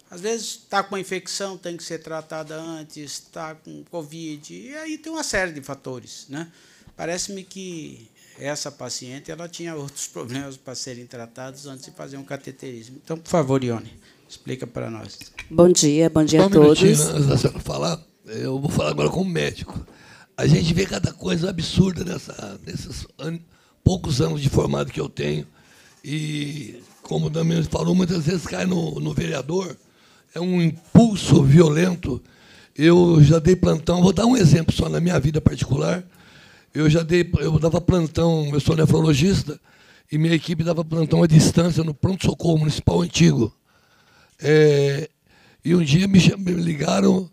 Às vezes está com uma infecção, tem que ser tratada antes, está com Covid, e aí tem uma série de fatores. Né? Parece-me que essa paciente ela tinha outros problemas para serem tratados antes de fazer um cateterismo. Então, por favor, Ione, explica para nós. Bom dia, bom dia Só a todos. Antes da senhora falar, eu vou falar agora como médico a gente vê cada coisa absurda nessa, nesses poucos anos de formado que eu tenho. E, como também falou, muitas vezes cai no, no vereador, é um impulso violento. Eu já dei plantão, vou dar um exemplo só na minha vida particular. Eu já dei, eu dava plantão, eu sou nefrologista, e minha equipe dava plantão à distância no pronto-socorro municipal antigo. É, e um dia me, me ligaram,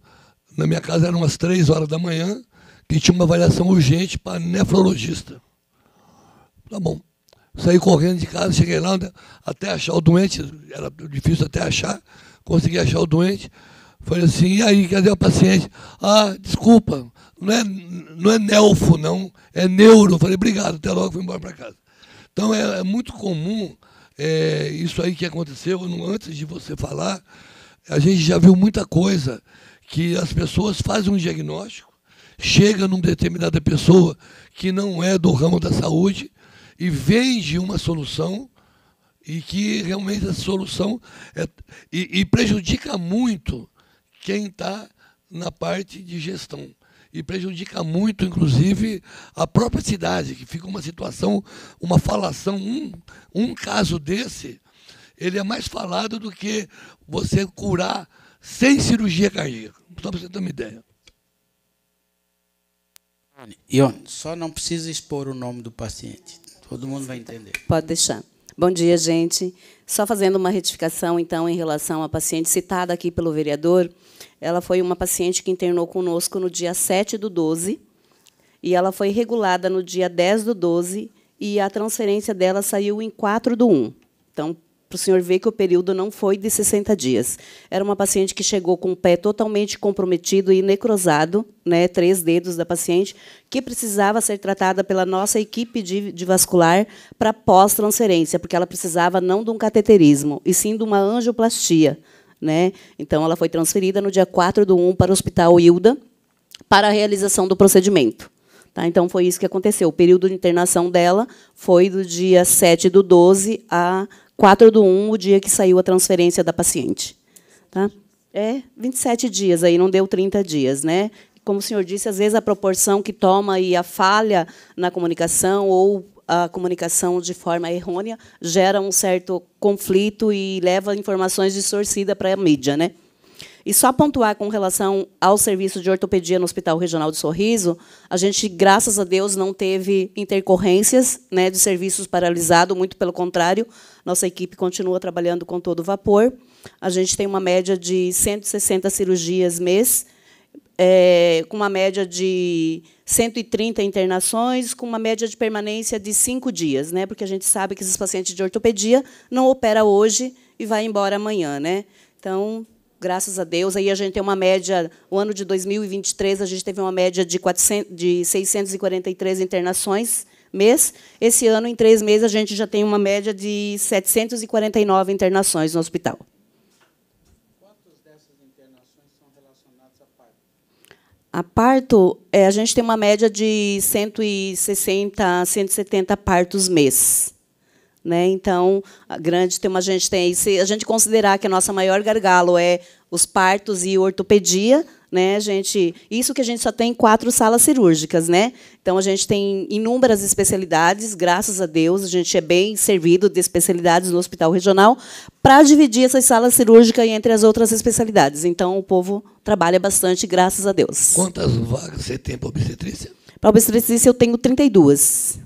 na minha casa eram umas três horas da manhã, que tinha uma avaliação urgente para nefrologista. Tá bom. Saí correndo de casa, cheguei lá né, até achar o doente, era difícil até achar, consegui achar o doente. Falei assim, e aí, cadê o paciente? Ah, desculpa, não é, não é nelfo, não, é neuro. Falei, obrigado, até logo, fui embora para casa. Então é, é muito comum é, isso aí que aconteceu, antes de você falar, a gente já viu muita coisa que as pessoas fazem um diagnóstico, chega numa determinada pessoa que não é do ramo da saúde e vende uma solução e que realmente essa solução é, e, e prejudica muito quem está na parte de gestão e prejudica muito, inclusive, a própria cidade, que fica uma situação, uma falação, um, um caso desse, ele é mais falado do que você curar sem cirurgia cardíaca. Só para você ter uma ideia. Ione, só não precisa expor o nome do paciente. Todo mundo vai entender. Pode deixar. Bom dia, gente. Só fazendo uma retificação, então, em relação à paciente citada aqui pelo vereador. Ela foi uma paciente que internou conosco no dia 7 do 12 e ela foi regulada no dia 10 do 12 e a transferência dela saiu em 4 do 1. Então, para o senhor ver que o período não foi de 60 dias. Era uma paciente que chegou com o pé totalmente comprometido e necrosado, né, três dedos da paciente, que precisava ser tratada pela nossa equipe de, de vascular para pós-transferência, porque ela precisava não de um cateterismo, e sim de uma angioplastia. Né? Então, ela foi transferida no dia 4 do 1 para o Hospital Hilda para a realização do procedimento. Tá, então, foi isso que aconteceu. O período de internação dela foi do dia 7 do 12 a 4 do 1, o dia que saiu a transferência da paciente. Tá? É 27 dias, aí não deu 30 dias. Né? Como o senhor disse, às vezes a proporção que toma e a falha na comunicação ou a comunicação de forma errônea gera um certo conflito e leva informações distorcidas para a mídia. Né? E só pontuar com relação ao serviço de ortopedia no Hospital Regional de Sorriso, a gente, graças a Deus, não teve intercorrências né, de serviços paralisados, muito pelo contrário, nossa equipe continua trabalhando com todo vapor. A gente tem uma média de 160 cirurgias mês, é, com uma média de 130 internações, com uma média de permanência de cinco dias, né? porque a gente sabe que esses pacientes de ortopedia não opera hoje e vai embora amanhã. Né? Então, graças a Deus. Aí a gente tem uma média, o ano de 2023, a gente teve uma média de, 400, de 643 internações mês. Esse ano, em três meses, a gente já tem uma média de 749 internações no hospital. Quantas dessas internações são relacionadas a parto? A é, a gente tem uma média de 160, 170 partos mês. Né? Então, a grande tem uma gente tem se a gente considerar que a nossa maior gargalo é os partos e ortopedia, né? gente, isso que a gente só tem quatro salas cirúrgicas, né? Então a gente tem inúmeras especialidades, graças a Deus, a gente é bem servido de especialidades no hospital regional para dividir essas salas cirúrgicas entre as outras especialidades. Então o povo trabalha bastante, graças a Deus. Quantas vagas você tem para obstetrícia? Para obstetrícia eu tenho 32.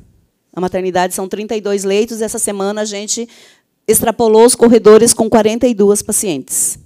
A maternidade são 32 leitos, essa semana a gente extrapolou os corredores com 42 pacientes.